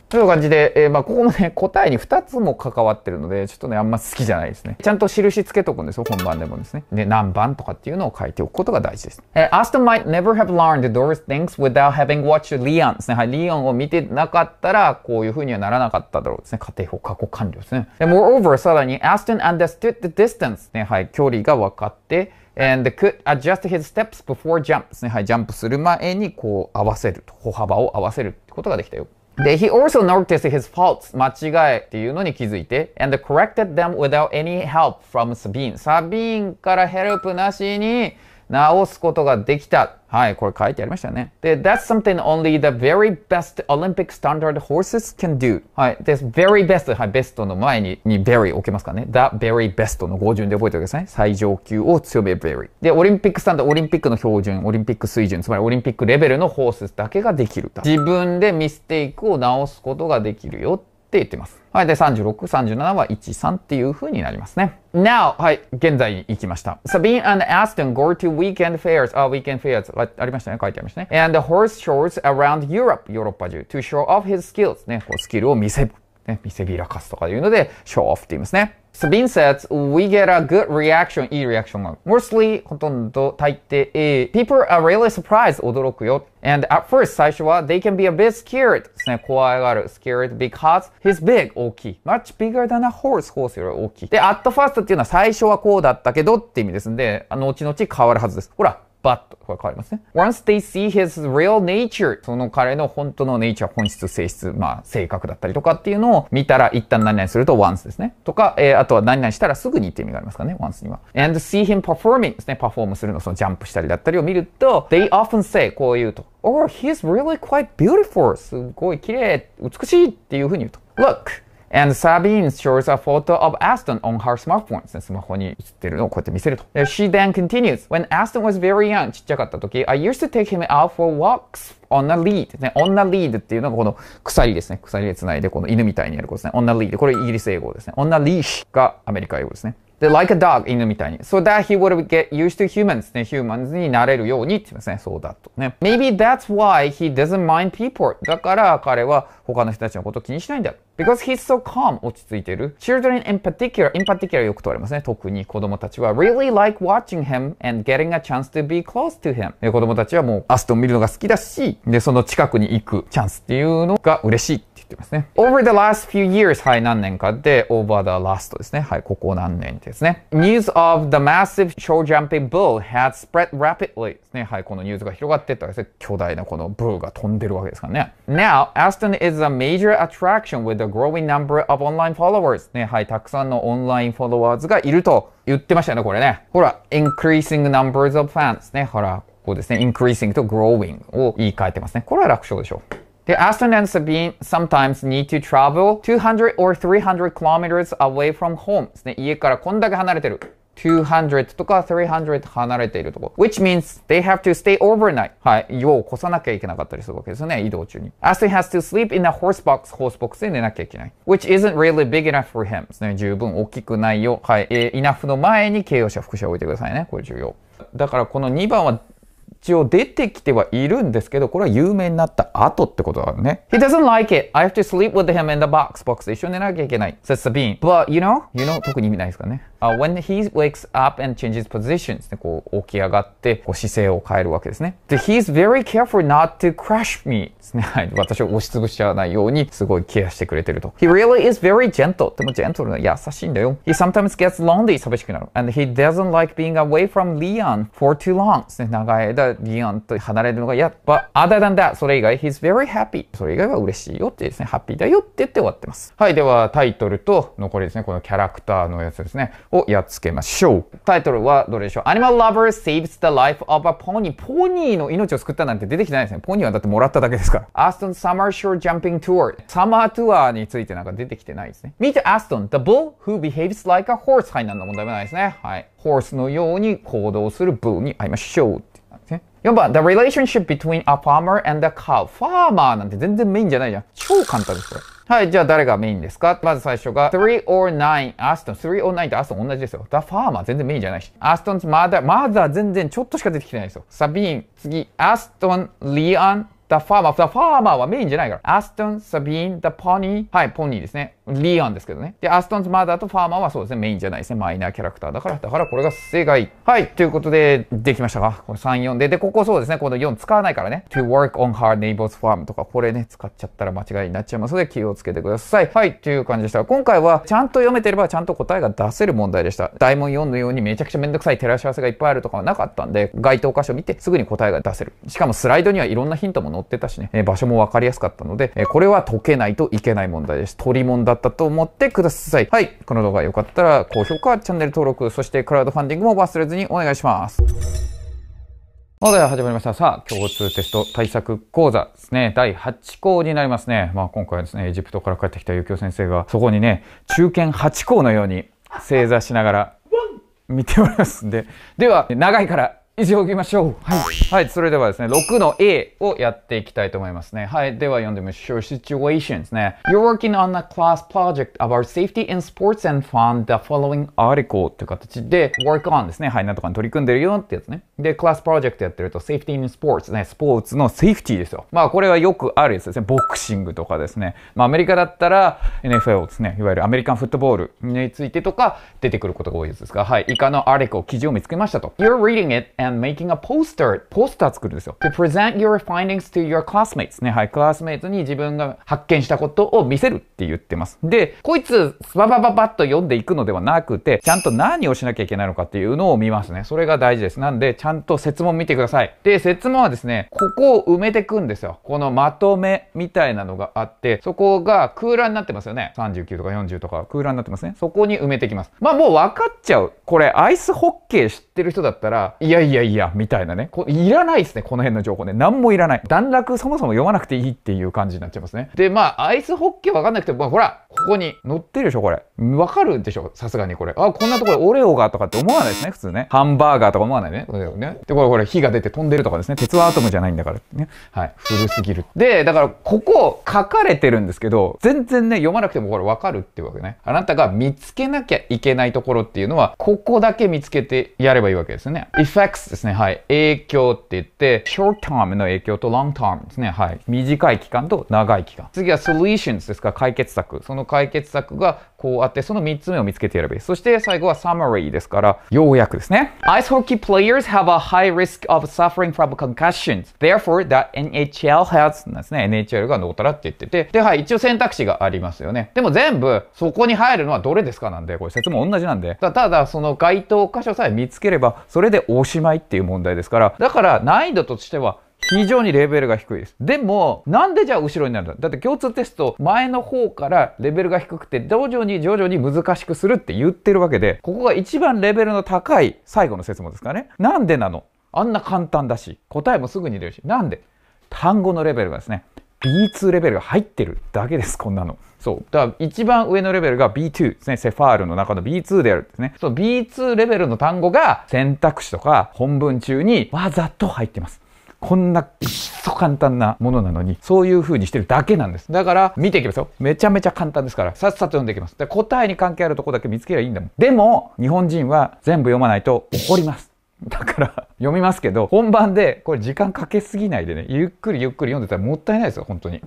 という感じで、えー、まあ、ここもね、答えに2つも関わってるので、ちょっとね、あんま好きじゃないですね。ちゃんと印つけとくんですよ、本番でもですね。で、何番とかっていうのを書いておくことが大事です。えー、Aston might never have learned Doris things without having watched Leon ですね。はい、Leon を見てなかったら、こういうふうにはならなかっただろうですね。仮定法過去完了ですね。で、moreover、さらに、Aston understood the distance ね、はい、距離が分かって、and could adjust his steps before jump ですね。はい、ジャンプする前に、こう、合わせると。歩幅を合わせるってことができたよ。で、he also noticed his faults 間違いっていうのに気づいて and corrected them without any help from Sabine Sabine からヘルプなしに直すことができたはい、これ書いてありましたね。で、that's something only the very best Olympic standard horses can do. はい、this very best、はい、ベストの前に、に very 置けますかね。the very best の語順で覚えておいてください。最上級を強め very。で、オリンピックスタンダード、オリンピックの標準、オリンピック水準、つまりオリンピックレベルのホースだけができる。自分でミステイクを直すことができるよって言ってます。はい。で、36、37は1、3っていう風になりますね。Now, はい。現在に行きました。Sabine and Aston go to weekend fairs. あ、weekend fairs. ありましたね。書いてありましたね。And horse shows around Europe. ヨーロッパ中。to show off his skills. ね。こうスキルを見せる。ね。見せびらかすとかいうので、show off って言いますね。Sabine says, we get a good reaction, いいリアクションが。mostly, ほとんど、大抵、えー、people are really surprised, 驚くよ。and at first, 最初は、they can be a bit scared, ですね、怖がる、scared, because he's big, 大きい。much bigger than a horse, ホースより大きい。で、at first っていうのは最初はこうだったけどって意味ですんで、後々変わるはずです。ほら、but これ変わりますね。once they see his real nature その彼の本当のネイチャー、本質、性質、まあ、性格だったりとかっていうのを見たら、一旦何々すると once ですね。とか、えー、あとは何々したらすぐにって意味がありますかね、once には。and see him performing ですね。パフォームするの、そのジャンプしたりだったりを見ると、they often say こう言うと。or he's really quite beautiful すごい綺麗、美しいっていうふうに言うと。look And Sabine shows a photo of Aston on her smartphone. Uh, she then continues, When Aston was very young, I used to take him out for walks on a lead. on a lead っていうのがこの鎖ですね。鎖で繋いでこの犬みたいにやることですね。on a lead。これイギリス英語ですね。on a leash がアメリカ英語ですね。で、like a dog 犬みたいに。So that he would get used to humans ね、humans になれるようにって言いますね。そうだとね。Maybe that's why he doesn't mind people. だから彼は他の人たちのことを気にしないんだ。Because he's so calm 落ち着いてる。Children in particular, in particular よく問われますね。特に子供たちは really like watching him and getting a chance to be close to him。子供たちはもうアストン見るのが好きだし、で、その近くに行くチャンスっていうのが嬉しい。ってますね。over the last few years はい、何年かで over the last ですね。はい、ここ何年ですね。news of the massive show jumping bull had spread rapidly ですね。はい、このニュースが広がっていったらですね。巨大なこのブーが飛んでるわけですからね。now, Aston is a major attraction with a growing number of online followers ね。はい、たくさんのオンラインフォロワーズがいると言ってましたよね、これね。ほら、increasing numbers of fans ね。ほら、ここですね。increasing と growing を言い換えてますね。これは楽勝でしょう。The Aston and Sabine sometimes need to travel 200 or 300 kilometers away from home ですね。家からこんだけ離れてる。200とか300離れているところ。which means they have to stay overnight. はい。夜を越さなきゃいけなかったりするわけですよね。移動中に。Aston has to sleep in a horse box. ホースボックスで寝なきゃいけない。which isn't really big enough for him. ですね。十分大きくないよ。はい。えー、enough の前に形容詞は副詞を置いてくださいね。これ重要。だからこの2番は応出てきてはいるんですけど、これは有名になった後ってことだね。He doesn't like it. I have to sleep with him in the box. box で一緒に寝なきゃいけない。says Sabine. But you know, you know 特に意味ないですかね。Uh, when he wakes up and changes positions こう起き上がってこう姿勢を変えるわけですね。で、he's very careful not to crush me ですね。はい。私を押しつぶしちゃわないようにすごいケアしてくれてると。He really is very gentle. でもジェントルな優しいんだよ。He sometimes gets lonely 寂しくなる。And he doesn't like being away from Leon for too long ですね。長い間、Leon と離れるのが嫌。But other than that それ以外、he's very happy それ以外は嬉しいよってですね。ハッピーだよって言って終わってます。はい。では、タイトルと残りですね。このキャラクターのやつですね。をやっつけましょう。タイトルはどれでしょう ?Animal Lover Saves the Life of a Pony。ポニーの命を救ったなんて出てきてないですね。ポニーはだってもらっただけですから。Aston Summer Shore Jumping Tour。サマートゥアーについてなんか出てきてないですね。Meet Aston, the bull who behaves like a horse。はい、なんだ問題もないですね。はい。ホースのように行動するブーに会いましょう。4番、The relationship between a farmer and a cow。ファーマーなんて全然メインじゃないじゃん。超簡単です、これ。はい、じゃあ誰がメインですかまず最初が、3 or 9、アストン。3 or 9とアストン同じですよ。The Farmer 全然メインじゃないし。アストン、マザー、マザー全然ちょっとしか出てきてないですよ。サビーン、次、アストン、リアン、The Farmer。The Farmer はメインじゃないから。アストン、サビーン、The Pony。はい、ポニーですね。リーアンですけどね。で、アストンズマーダーとファーマーはそうですね、メインじゃないですね。マイナーキャラクターだから。だからこれが正解。はい、ということで、できましたかこれ3、4で。で、ここそうですね、この4使わないからね。to work on her neighbor's farm とか、これね、使っちゃったら間違いになっちゃいますので気をつけてください。はい、という感じでした。今回は、ちゃんと読めてればちゃんと答えが出せる問題でした。大問4のようにめちゃくちゃめんどくさい照らし合わせがいっぱいあるとかはなかったんで、該当箇所見てすぐに答えが出せる。しかもスライドにはいろんなヒントも載ってたしね、え場所もわかりやすかったので、えこれは解けないといけない問題です。取りだったと思ってください。はい。この動画良かったら高評価、チャンネル登録、そしてクラウドファンディングも忘れずにお願いします。まだ始まりました。さあ、共通テスト対策講座ですね。第8項になりますね。まあ今回はですね、エジプトから帰ってきたゆきお先生が、そこにね、中堅8項のように正座しながら見ておりますんで。では、長いから以上行きましょう。はい。はい。それではですね、6の A をやっていきたいと思いますね。はい。では読んでみましょう。Situation ですね。You're working on a class project about safety in sports and fun o d the following article という形で、work on ですね。はい。なんとかに取り組んでるよってやつね。で、class project やってると、safety in sports ね。スポーツの safety ですよ。まあ、これはよくあるやつですね。ボクシングとかですね。まあ、アメリカだったら NFL ですね。いわゆるアメリカンフットボールについてとか出てくることが多いやつですが、はい。以下のアーティコ記事を見つけましたと。You're reading it and making a poster ポスター作るんですよ to present your findings to your classmates ねはいクラスメイトに自分が発見したことを見せるって言ってますでこいつババババッと読んでいくのではなくてちゃんと何をしなきゃいけないのかっていうのを見ますねそれが大事ですなんでちゃんと説問見てくださいで説問はですねここを埋めてくんですよこのまとめみたいなのがあってそこが空欄になってますよね39とか40とか空欄になってますねそこに埋めてきますまあもう分かっちゃうこれアイスホッケー知ってる人だったらいやいややいや、みたいなね。こいらないですね、この辺の情報ね。何もいらない。段落そもそも読まなくていいっていう感じになっちゃいますね。で、まあ、アイスホッケーわかんなくても、まあ、ほら、ここに載ってるでしょ、これ。わかるでしょ、さすがにこれ。あ、こんなところオレオがとかって思わないですね、普通ね。ハンバーガーとか思わないね。そうだよね。で、これ、これ、火が出て飛んでるとかですね。鉄はアトムじゃないんだからね。はい。古すぎる。で、だから、ここ、書かれてるんですけど、全然ね、読まなくてもこれわかるっていうわけね。あなたが見つけなきゃいけないところっていうのは、ここだけ見つけてやればいいわけですよね。Effects ですね、はい。影響って言って、short term の影響と long term ですね、はい。短い期間と長い期間。次は solutions ですか解決策。その解決策がこうあって、その3つ目を見つけてやればいい。そして最後は summary ですから、ようやくですね。Ice hockey players have a high risk of suffering from concussions. Therefore, the NHL has なんですね。NHL がどうたらって言ってて。で、はい、一応選択肢がありますよね。でも全部、そこに入るのはどれですかなんで、これ説も同じなんで。ただ、その該当箇所さえ見つければ、それでおしまいっていう問題ですから、だから難易度としては、非常にレベルが低いです。でも、なんでじゃあ後ろになるんだだって共通テスト、前の方からレベルが低くて、徐々に徐々に難しくするって言ってるわけで、ここが一番レベルの高い最後の説問ですからね。なんでなのあんな簡単だし、答えもすぐに出るし、なんで単語のレベルがですね、B2 レベルが入ってるだけです、こんなの。そう。だから一番上のレベルが B2 ですね。セファールの中の B2 であるんですね。その B2 レベルの単語が選択肢とか本文中にわざと入ってます。こんなと簡単なものなのに、そういう風にしてるだけなんです。だから、見ていきますよ。めちゃめちゃ簡単ですから、さっさと読んでいきます。で答えに関係あるとこだけ見つけりゃいいんだもん。でも、日本人は全部読まないと怒ります。だから読みますけど、本番でこれ時間かけすぎないでね、ゆっくりゆっくり読んでたらもったいないですよ、本当に。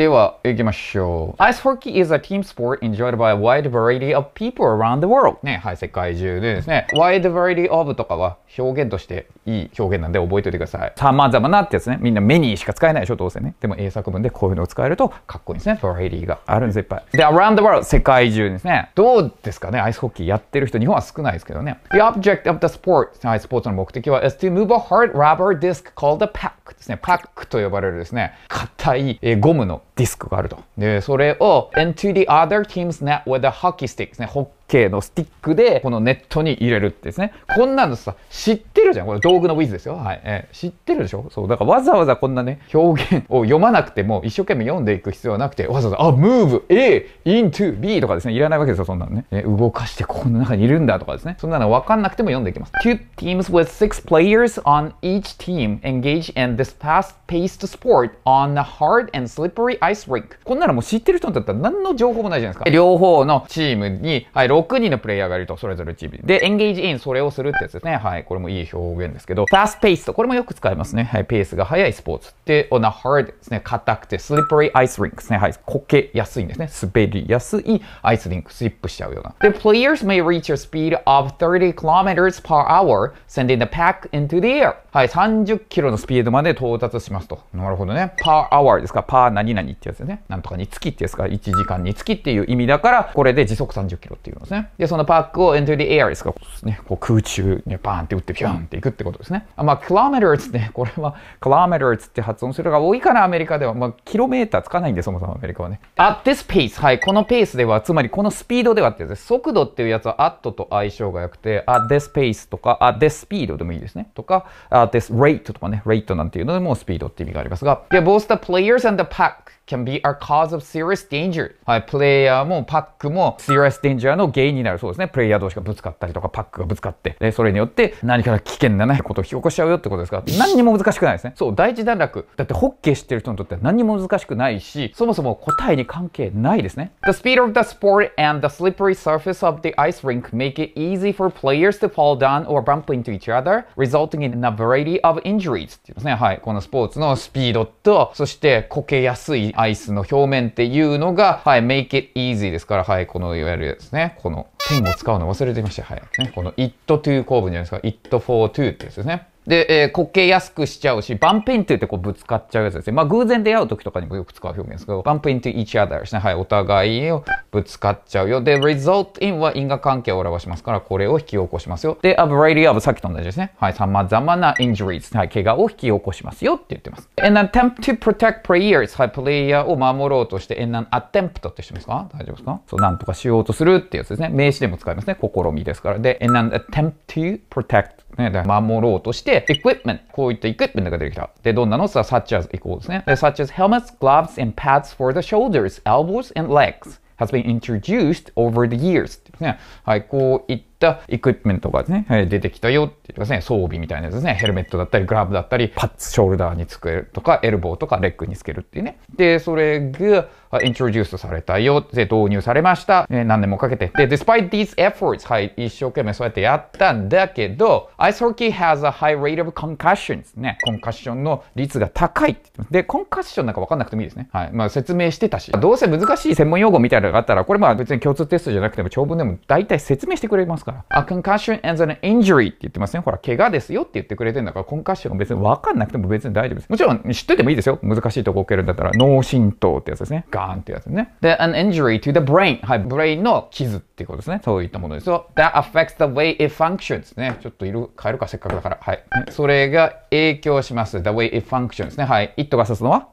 では、行きましょう。Ice hockey is a team sport enjoyed by a wide variety of people around the world. ね、はい、世界中でですね、wide variety of とかは表現としていい表現なんで覚えておいてください。さまざまなってやつね。みんなメニーしか使えないでしょ、どうせね。でも英作文でこういうのを使えるとかっこいいですね。variety があるんです、いっぱい。で、around the world 世界中ですね。どうですかね、アイスホッキーやってる人、日本は少ないですけどね。The object of the sport はい、スポーツの目的は is to move a hard rubber disc called a pack ですね。パックと呼ばれるですね、硬い、ゴムのディスクがあると。で、それを into the other team's net with a hockey stick ですね。ホッ形のスティックで、このネットに入れるってですね。こんなのさ、知ってるじゃん。これ道具のウィズですよ。はい。えー、知ってるでしょそう。だからわざわざこんなね、表現を読まなくても、一生懸命読んでいく必要はなくて、わざわざ、あ、move A into B とかですね、いらないわけですよ、そんなのね。ね動かしてこんな中にいるんだとかですね。そんなのわかんなくても読んでいきます。Two teams with six players on each team engage in this fast-paced sport on a hard and slippery ice rink. こんなのもう知ってる人だったら何の情報もないじゃないですか。両方のチームに、はい、6人のプレイヤーがいると、それぞれチームで、エンゲージイン、それをするってやつですね。はい。これもいい表現ですけど、ファスペースと、これもよく使いますね。はい。ペースが速いスポーツ。で、てオナハー r ですね。硬くて、スリッパ p アイスリンクですね。はい。こけやすいんですね。滑りやすいアイスリンク、スリップしちゃうような。で、players may reach a speed of 30 k m e t e r s per hour, sending the pack into the air. はい。30キロのスピードまで到達しますと。なるほどね。per hour ですか。per 何々ってやつですね。なんとかに月ってやつか。1時間につきっていう意味だから、これで時速30キロっていうのですね。で、そのパックを into the air ですか、ね、こう空中にバーンって打ってピュンっていくってことですね。あまあ、kilometers これは kilometers って発音するが多いかな、アメリカでは。まあ、キロメーターつかないんで、そもそもアメリカはね。at this pace はい、このペースでは、つまりこのスピードではってです。速度っていうやつは at と相性が良くて、at this pace とか、at this speed でもいいですね。とか、at this rate とかね、rate なんていうのでもスピードって意味がありますが。で、both the players and the pack can be a cause of serious danger. はい、プレイヤーもパックも serious danger の原因になるそうですね。プレイヤー同士がぶつかったりとか、パックがぶつかって、でそれによって何か危険なね、ことを引き起こしちゃうよってことですから、何にも難しくないですね。そう、第一段落。だってホッケー知ってる人にとっては何にも難しくないし、そもそも答えに関係ないですね。The speed of the sport and the slippery surface of the ice rink make it easy for players to fall down or bump into each other, resulting in a variety of injuries. って言いますね。はい、このスポーツのスピードと、そしてこけやすいアイスの表面っていうのが、はい、make it easy ですから、はい、このいわゆるですね、このペンを使うの忘れてました。はい。ね、この it to 構文じゃないですか。it for to ってやつですね。で、えー、けやすくしちゃうし、バンイントってこうぶつかっちゃうやつですね。まあ偶然出会う時とかにもよく使う表現ですけど、バンイント each other ですね。はい、お互いをぶつかっちゃうよ。で、result in は因果関係を表しますから、これを引き起こしますよ。で、a variety of さっきと同じですね。はい、様々な injuries、はい、怪我を引き起こしますよって言ってます。an attempt to protect players、はい、プレイヤーを守ろうとして、an attempt ってしてますか大丈夫ですかそう、なんとかしようとするってやつですね。名詞でも使いますね。試みですから。で、an attempt to protect、ね、守ろうとして、Equipment. してエクイプメント、こういったエクイプメントが出てきた。で、どんなのさ、such as イコールですね。で、such as helmets, gloves and pads for the shoulders, elbows and legs has been introduced over the years ですね。はい、こういったったエクイプメントがね、出てきたよっていうね、装備みたいなやつですね。ヘルメットだったり、グラブだったり、パッツ、ショルダーにつけるとか、エルボーとか、レッグにつけるっていうね。で、それが、イントロデュースされたよ。で、導入されました。え何年もかけて。で、despite these efforts, はい、一生懸命そうやってやったんだけど、アイスホッキー has a high rate of concussions ね。コンカッションの率が高いって。で、コンカッションなんかわかんなくてもいいですね。はい。まあ、説明してたし。どうせ難しい専門用語みたいなのがあったら、これまあ別に共通テストじゃなくても長文でも大体説明してくれますからから。あ、concussion and an injury って言ってますね。ほら、怪我ですよって言ってくれてんだから、コンカッションが別に分かんなくても別に大丈夫です。もちろん知っててもいいですよ。難しいとこ受けるんだったら、脳震盪ってやつですね。ガーンってやつね。で、an injury to the brain。はい、ブレインの傷っていうことですね。そういったものです。よ。that affects the way it functions ね。ちょっと色変えるか、せっかくだから。はい。それが影響します。the way it functions ね。はい。it が指すのは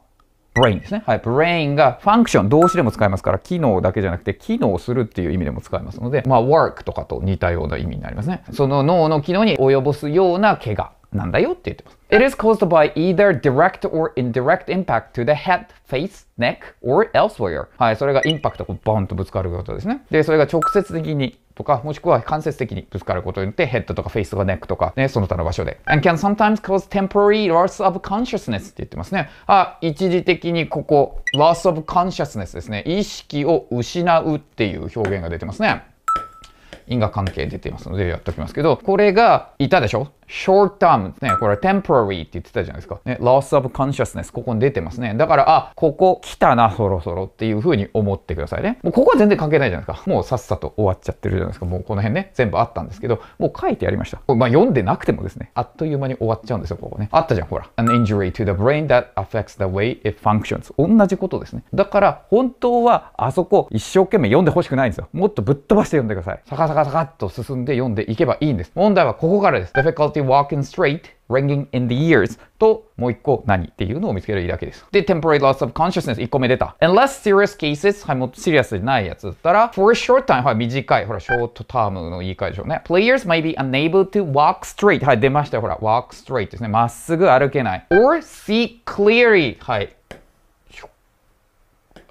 brain ですね。はい。brain がファンクション、動詞でも使えますから、機能だけじゃなくて、機能するっていう意味でも使えますので、まあ、work とかと似たような意味になりますね。その脳の機能に及ぼすような怪我なんだよって言ってます。It is caused by either direct or indirect impact to the head, face, neck, or elsewhere. はい、それがインパクト、がバンとぶつかることですね。で、それが直接的にとか、もしくは間接的にぶつかることによって、ヘッドとかフェイスとかネックとか、ね、その他の場所で。and can sometimes cause temporary loss of consciousness って言ってますね。あ、一時的にここ、loss of consciousness ですね。意識を失うっていう表現が出てますね。因果関係出ていますのでやっておきますけど、これがいたでしょ short term ですね。これ temporary って言ってたじゃないですか。ね、loss of consciousness ここに出てますね。だから、あ、ここ来たな、そろそろっていう風に思ってくださいね。もうここは全然関係ないじゃないですか。もうさっさと終わっちゃってるじゃないですか。もうこの辺ね、全部あったんですけど、もう書いてやりました。まあ読んでなくてもですね、あっという間に終わっちゃうんですよ、ここね。あったじゃん、ほら。an injury to the brain that affects the way it functions 同じことですね。だから、本当はあそこ一生懸命読んでほしくないんですよ。もっとぶっ飛ばして読んでください。サカサカサカっと進んで読んでいけばいいんです。問題はここからです。difficulty healthy walking straight ringing in the ears ともう一個何っていうのを見つけるいいだけです。で、temporary loss of consciousness 一個目出た。a n less serious cases はい、もっとシリアスでないやつだったら for a short time はい、短い。ほら、ショートタームの言い換えでしょうね。players may be unable to walk straight はい、出ましたよ。ほら、walk straight ですね。まっすぐ歩けない。or see clearly はい。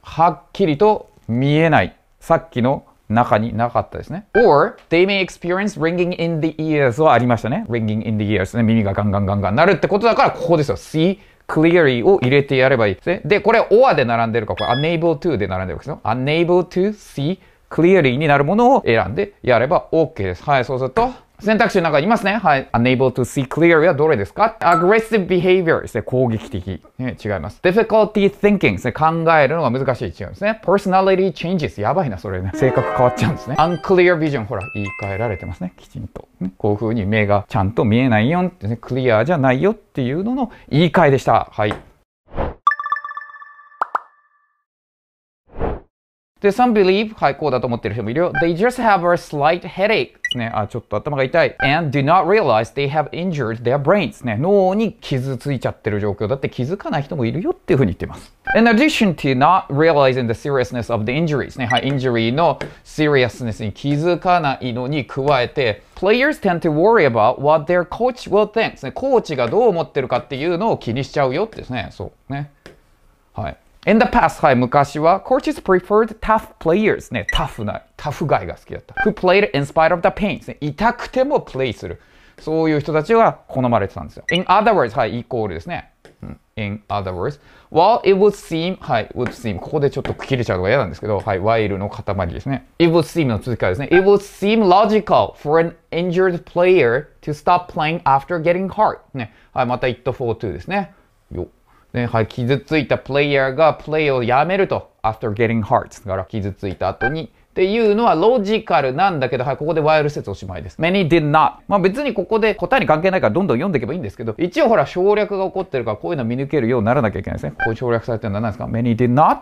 はっきりと見えない。さっきの中になかったですね。or, they may experience ringing in the ears はありましたね。ringing in the ears ね。耳がガンガンガンガンなるってことだから、ここですよ。see clearly を入れてやればいいですね。で、これ or で並んでるか、これ unable to で並んでるわけですよ。unable to see clearly になるものを選んでやれば OK です。はい、そうすると、選択肢の中にいますね。はい。unable to see clearly はどれですか ?aggressive behavior ですね。攻撃的。ね、違います。difficulty thinking ですね。考えるのが難しい。違うんですね。personality changes やばいな、それね。性格変わっちゃうんですね。unclear vision ほら、言い換えられてますね。きちんと。ね、こういう風に目がちゃんと見えないよってね。クリアじゃないよっていうのの言い換えでした。はい。で、some believe はい、こうだと思ってる人もいるよ。They just have a slight headache ですね。あ、ちょっと頭が痛い。and do not realize they have injured their brains ね。脳に傷ついちゃってる状況だって気づかない人もいるよっていうふうに言ってます。in addition to not realizing the seriousness of the injuries ね。はい、injury の seriousness に気づかないのに加えて、players tend to worry about what their coach will think ね。コーチがどう思ってるかっていうのを気にしちゃうよってですね。そう。ね。はい。In the past, はい、昔は、coaches preferred tough players ね、タフな、タフガイが好きだった。who played in spite of the pain ね、痛くてもプレイする。そういう人たちが好まれてたんですよ。in other words, はい、イコールですね。in other words, while it would seem, はい、would seem, ここでちょっと切れちゃうのが嫌なんですけど、はい、while の塊ですね。it would seem の続きからですね。it would seem logical for an injured player to stop playing after getting hurt. ね、はい、また it for two ですね。よね、はい、傷ついたプレイヤーがプレイをやめると、after getting hurt だから傷ついた後に、っていうのはロジカルなんだけど、はい、ここでワイル説おしまいです。Many did not. まあ別にここで答えに関係ないからどんどん読んでいけばいいんですけど、一応ほら省略が起こってるからこういうの見抜けるようにならなきゃいけないですね。こういう省略されてるのは何ですか ?Many did not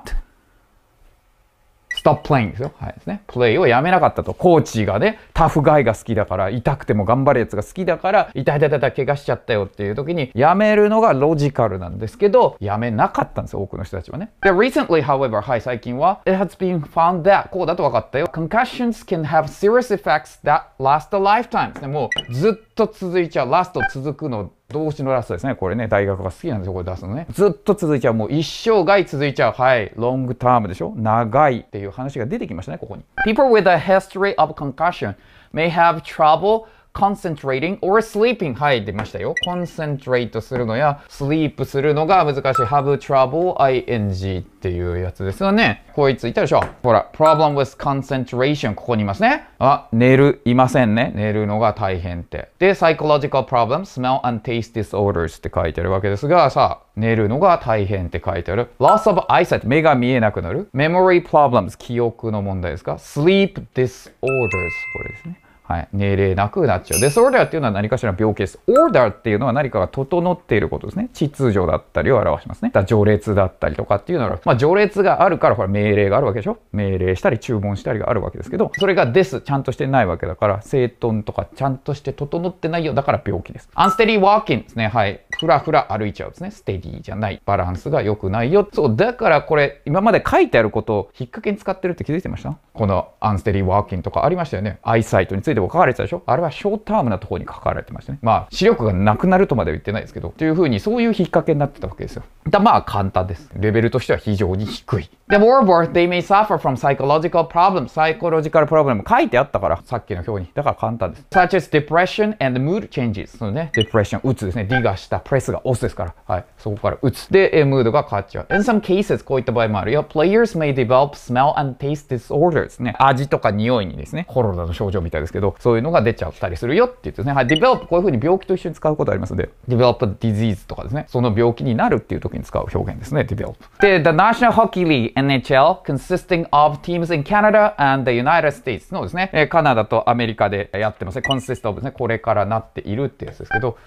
stop playing ですよ。はいですね。play をやめなかったと。コーチがね、タフガイが好きだから、痛くても頑張るやつが好きだから、痛い痛い痛い怪我しちゃったよっていう時に、やめるのがロジカルなんですけど、やめなかったんですよ、多くの人たちはね。で、recently, however, はい、最近は、it has been found that こうだと分かったよ。concussions can have serious effects that last a lifetime ですね。もうずっと続いちゃう。ラスト続くの、動詞のラストですね。これね、大学が好きなんですよ、これ出すのね。ずっと続いちゃう。もう一生涯続いちゃう。はい。ロングタームでしょ長いっていう話が出てきましたね、ここに。People with a history of concussion may have trouble concentrating or sleeping はい出ましたよ concentrate するのや sleep するのが難しい have trouble ing っていうやつですよねこいついたでしょほら problem with concentration ここにいますねあ寝るいませんね寝るのが大変ってで psychological problem smell and taste disorders って書いてるわけですがさあ寝るのが大変って書いてある loss of eyesight 目が見えなくなる memory problems 記憶の問題ですか sleep disorders これですねはい、命令なくなっちゃう。で、それらっていうのは何かしら病気です。order っていうのは何かが整っていることですね。秩序だったりを表しますね。だ序列だったりとかっていうのは、まあ、序列があるからほら命令があるわけでしょ命令したり注文したりがあるわけですけど、それがです。ちゃんとしてないわけだから、整頓とかちゃんとして整ってないよ。だから病気です。アンステリーワーキンですね。はい。ふらふら歩いちゃうですね。ステディじゃない。バランスが良くないよ。そう、だからこれ、今まで書いてあることを引っ掛けに使ってるって気づいてましたこのアンステリーワーキンとかありましたよね。アイサイトについていも書かれてたでしょあれはショータームなところに書かれてましたね。まあ、視力がなくなるとまでは言ってないですけど、というふうにそういう引っ掛けになってたわけですよ。だまあ簡単です。レベルとしては非常に低い。で、moreover, they may suffer from psychological problems, サイコロジカルプログラム書いてあったから、さっきの表に。だから簡単です。such as depression and mood changes そのね、depression、うつですね。D が下、プレスが押すですから。はい。そこからうつ。で、ムードが変わっちゃう。in some cases こういった場合もあるよ。players may develop smell and taste disorders ね。味とか匂いにですね、コロナの症状みたいですけど、ど、そういうのが出ちゃったりするよって言ってですね、はい、ディベロッこういうふうに病気と一緒に使うことありますので、ディベロップディジーズとかですね、その病気になるっていう時に使う表現ですね、ディベロプ。で、The National Hockey League NHL consisting of teams in Canada and the United States のですね、カナダとアメリカでやってますね、consist of ですね、これからなっているってやつですけど、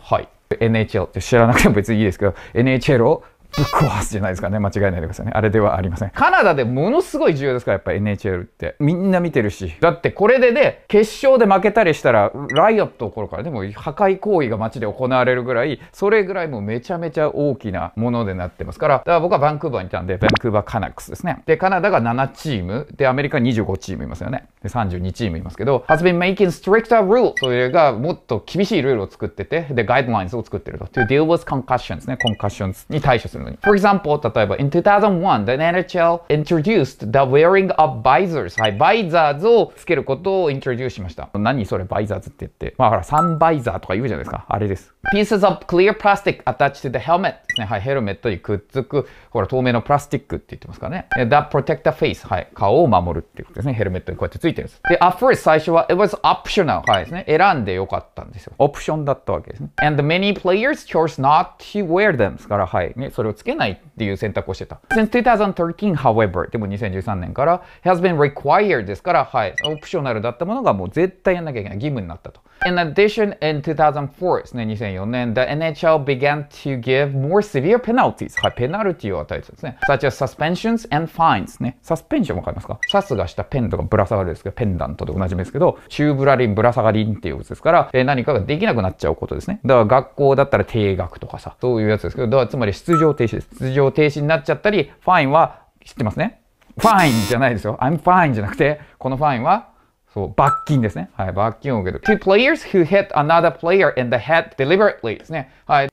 はい。NHL って知らなくても別にいいですけど、NHL をぶっ壊すじゃないですかね間違いないでくださいねあれではありませんカナダでものすごい重要ですからやっぱ NHL ってみんな見てるしだってこれでね決勝で負けたりしたらライアット起こるからでも破壊行為が街で行われるぐらいそれぐらいもうめちゃめちゃ大きなものでなってますからだから僕はバンクーバーにいたんでバンクーバーカナックスですねでカナダが7チームでアメリカ25チームいますよねで32チームいますけど has been making stricter rule それがもっと厳しいルールを作っててでガイドラインを作ってると to deal with concussions ねコンカッションに対処するのに。For example, 例えば、in 2001, the NHL introduced the wearing of visors. はい、バイザーズをつけることを introduce しました。何それバイザーズって言って。まあほら、サンバイザーとか言うじゃないですか。あれです。Pieces of clear plastic attached to the helmet ですね。はい、ヘルメットにくっつく、ほら、透明のプラスティックって言ってますからね。That protect the face はい、顔を守るっていうことですね。ヘルメットにこうやってついてるんです。で、at first 最初は、it was optional はいですね。選んでよかったんですよ。オプションだったわけですね。And many players chose not to wear them ですから、はい、ね、それををつけないっていう選択をしてた。Since 2013, however, でも2013年から has been required ですから、はい、オプショナルだったものがもう絶対やんなきゃいけない義務になったと。In addition, in 2004ですね、2004年、the NHL began to give more severe penalties はい、ペナルティを与えてたんですね。such as suspensions and fines ね。サスペンションわかりますかシャスがしたペンとかぶら下がるですけど、ペンダントと同じですけど、チューブラリンぶら下がりんっていうことですから、えー、何かができなくなっちゃうことですね。だから学校だったら定額とかさ、そういうやつですけど、だからつまり出場停停止です。出場停止になっちゃったり、ファインは、知ってますね。ファインじゃないですよ。I'm fine じゃなくて、このファインは、そう、罰金ですね。はい、罰金を受け取る。To players who hit another player in the head deliberately ですね。はい。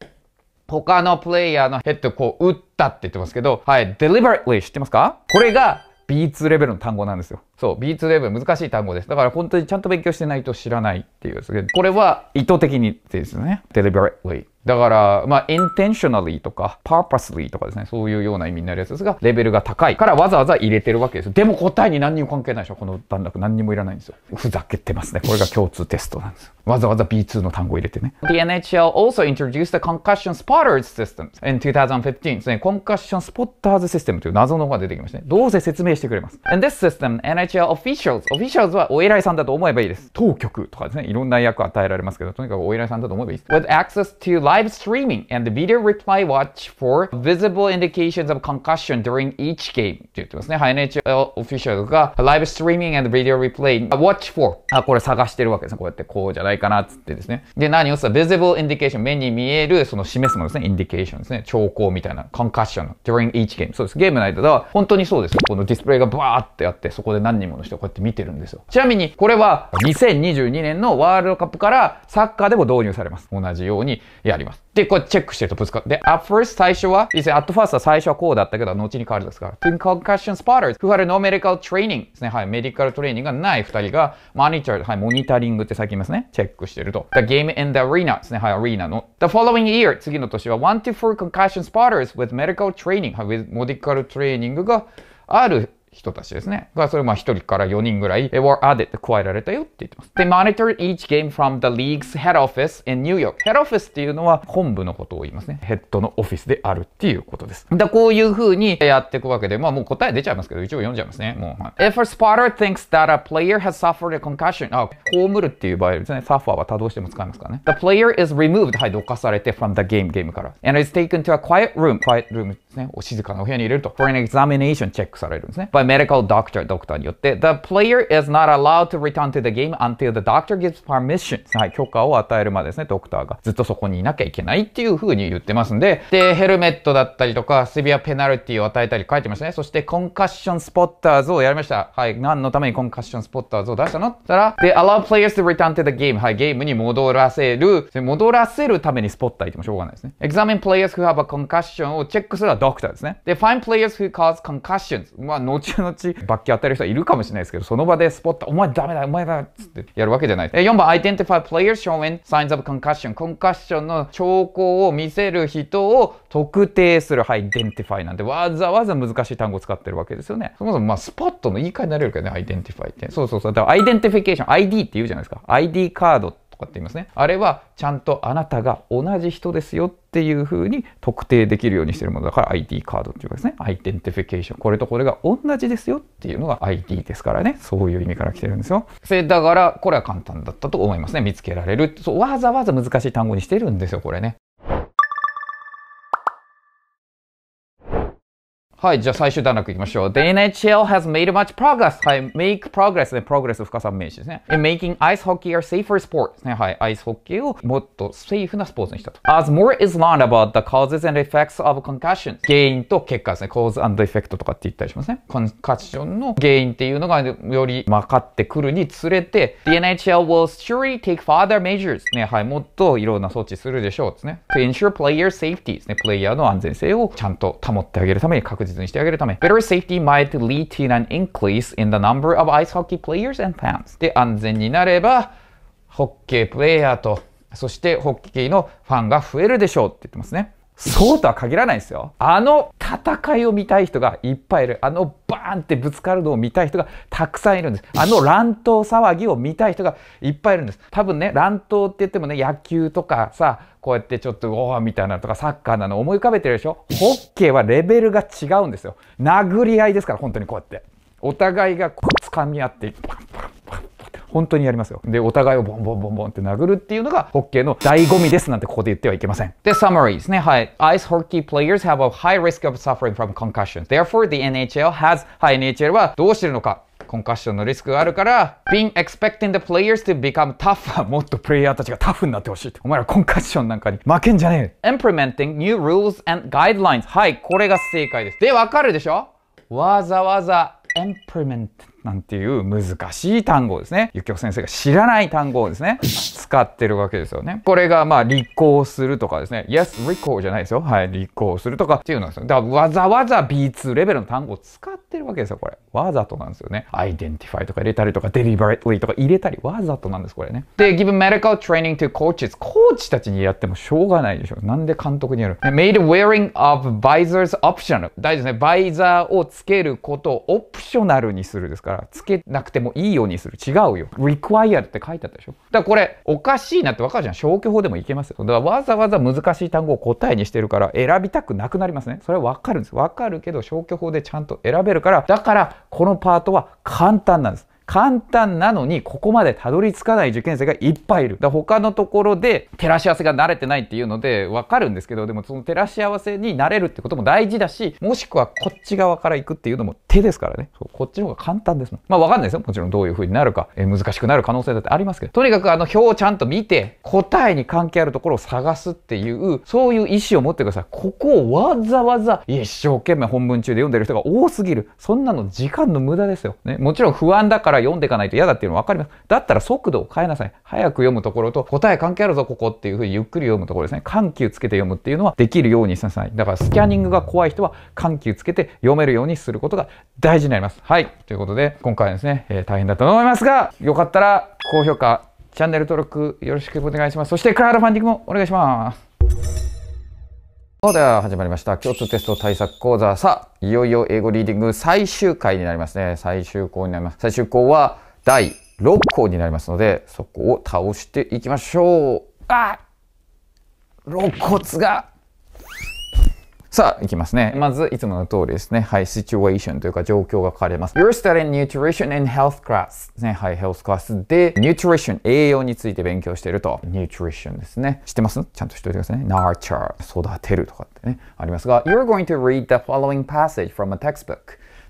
他のプレイヤーのヘッドをこう打ったって言ってますけど、はい、deliberately 知ってますかこれが B2 レベルの単語なんですよ。そう、B2 レベル難しい単語です。だから本当にちゃんと勉強してないと知らないっていう。でこれは意図的にですね。deliberately。だから、まあ、intentionally とか、purposely とかですね、そういうような意味になるやつですが、レベルが高いからわざわざ入れてるわけですよ。でも答えに何にも関係ないでしょ。この段落何にもいらないんですよ。ふざけてますね。これが共通テストなんです。わざわざ B2 の単語入れてね。The NHL also introduced the concussion spotters system in 2015ですね。concussion spotters system という謎の方が出てきましたね。どうせ説明してくれます。And this system, NHL officials, officials はお偉いさんだと思えばいいです。当局とかですね、いろんな役与えられますけど、とにかくお偉いさんだと思えばいいです。With access to live live streaming and video r e p l y watch for visible indications of concussion during each game って言ってますね。はい、NHL オフィシャルが live streaming and video replay watch for あ、これ探してるわけですね。こうやってこうじゃないかなっつってですね。で、何をさ、visible indication 目に見えるその示すものですね。indication ですね。兆候みたいな concussion during each game そうです。ゲームの間だ。本当にそうですこのディスプレイがバーってあって、そこで何人もの人がこうやって見てるんですよ。ちなみに、これは2022年のワールドカップからサッカーでも導入されます。同じように、いや、で、これチェックしてるとぶつかで、ア t f i r s 最初は、実際 at first は最初はこうだったけど、後に変わるんですから。トゥンコンカッションスパーターズ。ふはるのメディカルトレーニングですね。はメディカルトレーニングがない二人が、マニター、モニタリングって最近チェックしてると。The game in the a r e アリーナの。The f o l l o w i n 次の年は、1 to 4 concussion spotters with medical training. はい。with m e d がある。人たちですね。が、それまあ1人から4人ぐらい、they were added 加えられたよって言ってます。They monitor each d e game from the league's head office in New York。h e a d office っていうのは本部のことを言いますね。ヘッドのオフィスであるっていうことです。だこういう風にやっていくわけで、まあもう答え出ちゃいますけど、一応読んじゃいますね。もう。If a spotter thinks that a player has suffered a concussion, あ、被るっていう場合ですね。サ u f f e は多動しても使いますからね。The player is removed はい、どかされて from the game ゲームから。And is taken to a quiet room quiet room ですね。お静かなお部屋に入れると。for an examination チェックされるんですね。by medical doctor ドクターによって The player is not allowed to return to the game until the doctor gives permission はい許可を与えるまでですねドクターがずっとそこにいなきゃいけないっていう風に言ってますんででヘルメットだったりとかセビアペナルティを与えたり書いてましたねそしてコンカッションスポッターズをやりましたはい何のためにコンカッションスポッターズを出したのたら They allow players to return to the game はいゲームに戻らせる戻らせるためにスポッターいてもしょうがないですね Examine players who have a concussion をチェックするのはドクターですねで Find players who cause concussions まあ後中のうち罰金与える人はいるかもしれないですけど、その場でスポット、お前ダメだ、お前だっつってやるわけじゃない。4番、identify players showing signs of concussion。コンカッションの兆候を見せる人を特定する。は identify なんでわざわざ難しい単語を使ってるわけですよね。そもそもまあスポットの言い換えになれるけどね、identify って。そうそうそう。だから identification、ID って言うじゃないですか。ID カードってかって言いますね。あれはちゃんとあなたが同じ人ですよっていうふうに特定できるようにしてるものだから ID カードっていうかですね。アイデンティフィケーション。これとこれが同じですよっていうのが ID ですからね。そういう意味から来てるんですよ。せだからこれは簡単だったと思いますね。見つけられる。そうわざわざ難しい単語にしてるんですよ、これね。はい、じゃあ最終段落いきましょう。The NHL has made much progress. はい、make progress で、progress 深さ名詞ですね。In making ice hockey a safer sport ですね。はい、アイスホッケーをもっとセーフなスポーツにしたと。As more is learned about the causes and effects of concussion 原因と結果ですね。cause and effect とかって言ったりしますね。concussion の原因っていうのがより分かってくるにつれて、The NHL will surely take further measures ね。はい、もっといろんな措置するでしょうですね。To ensure player safety ですね。プレイヤーの安全性をちゃんと保ってあげるために確実実にしてあげるため、better safety might lead to an increase in the number of ice hockey players and fans で安全になれば、ホッケープレイヤーと、そしてホッケーのファンが増えるでしょうって言ってますね。そうとは限らないですよ。あの戦いを見たい人がいっぱいいる。あのバーンってぶつかるのを見たい人がたくさんいるんです。あの乱闘騒ぎを見たい人がいっぱいいるんです。多分ね、乱闘って言ってもね、野球とかさ、こうやってちょっとおーみたいなとかサッカーなの思い浮かべてるでしょホッケーはレベルが違うんですよ。殴り合いですから、本当にこうやって。お互いがこう掴み合って、パンパン本当にやりますよ。で、お互いをボンボンボンボンって殴るっていうのがホッケーの醍醐味ですなんてここで言ってはいけません。で、サマリーですね。はい。アイスホッケープレ players have a high risk of suffering from concussions. Therefore, the NHL has, はい、NHL はどうしてるのか。コンカッションのリスクがあるから、being expecting the players to become tougher もっとプレイヤーたちがタフになってほしいって。お前らコンカッションなんかに負けんじゃねえ。implementing new rules and guidelines はい、これが正解です。で、わかるでしょわざわざ implement なんていう難しい単語ですね。ゆきお先生が知らない単語をですね、使ってるわけですよね。これがまあ、履行するとかですね。yes, recall じゃないですよ。はい、履行するとかっていうのですよ。だからわざわざ B2 レベルの単語を使ってるわけですよ、これ。わざとなんですよね。identify とか入れたりとか、deliberately とか入れたり、わざとなんです、これね。で、give medical training to coaches. コーチたちにやってもしょうがないでしょ。なんで監督にやる ?made wearing of visors optional. 大事ですね。バイザーをつけることをオプショナルにするですかからつけなくてもいいようにする違うよ r e q u i r e って書いてあったでしょだからこれおかしいなってわかるじゃん消去法でもいけますよだからわざわざ難しい単語を答えにしてるから選びたくなくなりますねそれはわかるんですわかるけど消去法でちゃんと選べるからだからこのパートは簡単なんです簡単なのに、ここまでたどり着かない受験生がいっぱいいる。だ他のところで、照らし合わせが慣れてないっていうので、わかるんですけど、でもその照らし合わせになれるってことも大事だし、もしくはこっち側から行くっていうのも手ですからね。こっちの方が簡単ですもん。まあわかんないですよ。もちろんどういう風になるか、えー、難しくなる可能性だってありますけど、とにかくあの表をちゃんと見て、答えに関係あるところを探すっていう、そういう意思を持ってください。ここをわざわざ一生懸命本文中で読んでる人が多すぎる。そんなの時間の無駄ですよ。ね。もちろん不安だから回読んでいかないと嫌だっていうの分かります。だったら速度を変えなさい。早く読むところと答え関係あるぞここっていうふうにゆっくり読むところですね。緩急つけて読むっていうのはできるようにしなさい。だからスキャニングが怖い人は緩急つけて読めるようにすることが大事になります。はい。ということで今回はですね、えー、大変だったと思いますが、よかったら高評価、チャンネル登録よろしくお願いします。そしてクラウドファンディングもお願いします。そうでは始まりました。共通テスト対策講座。さあ、いよいよ英語リーディング最終回になりますね。最終項になります。最終項は第6項になりますので、そこを倒していきましょう。あ肋骨がさあ、いきますね。まず、いつもの通りですね。はい、situation というか状況が書かれます。You're studying nutrition and health class ね。はい、health class で、nutrition 栄養について勉強していると。nutrition ですね。知ってますちゃんとしておいてくださいね。nurture 育てるとかってね、ありますが、You're going to read the following passage from a textbook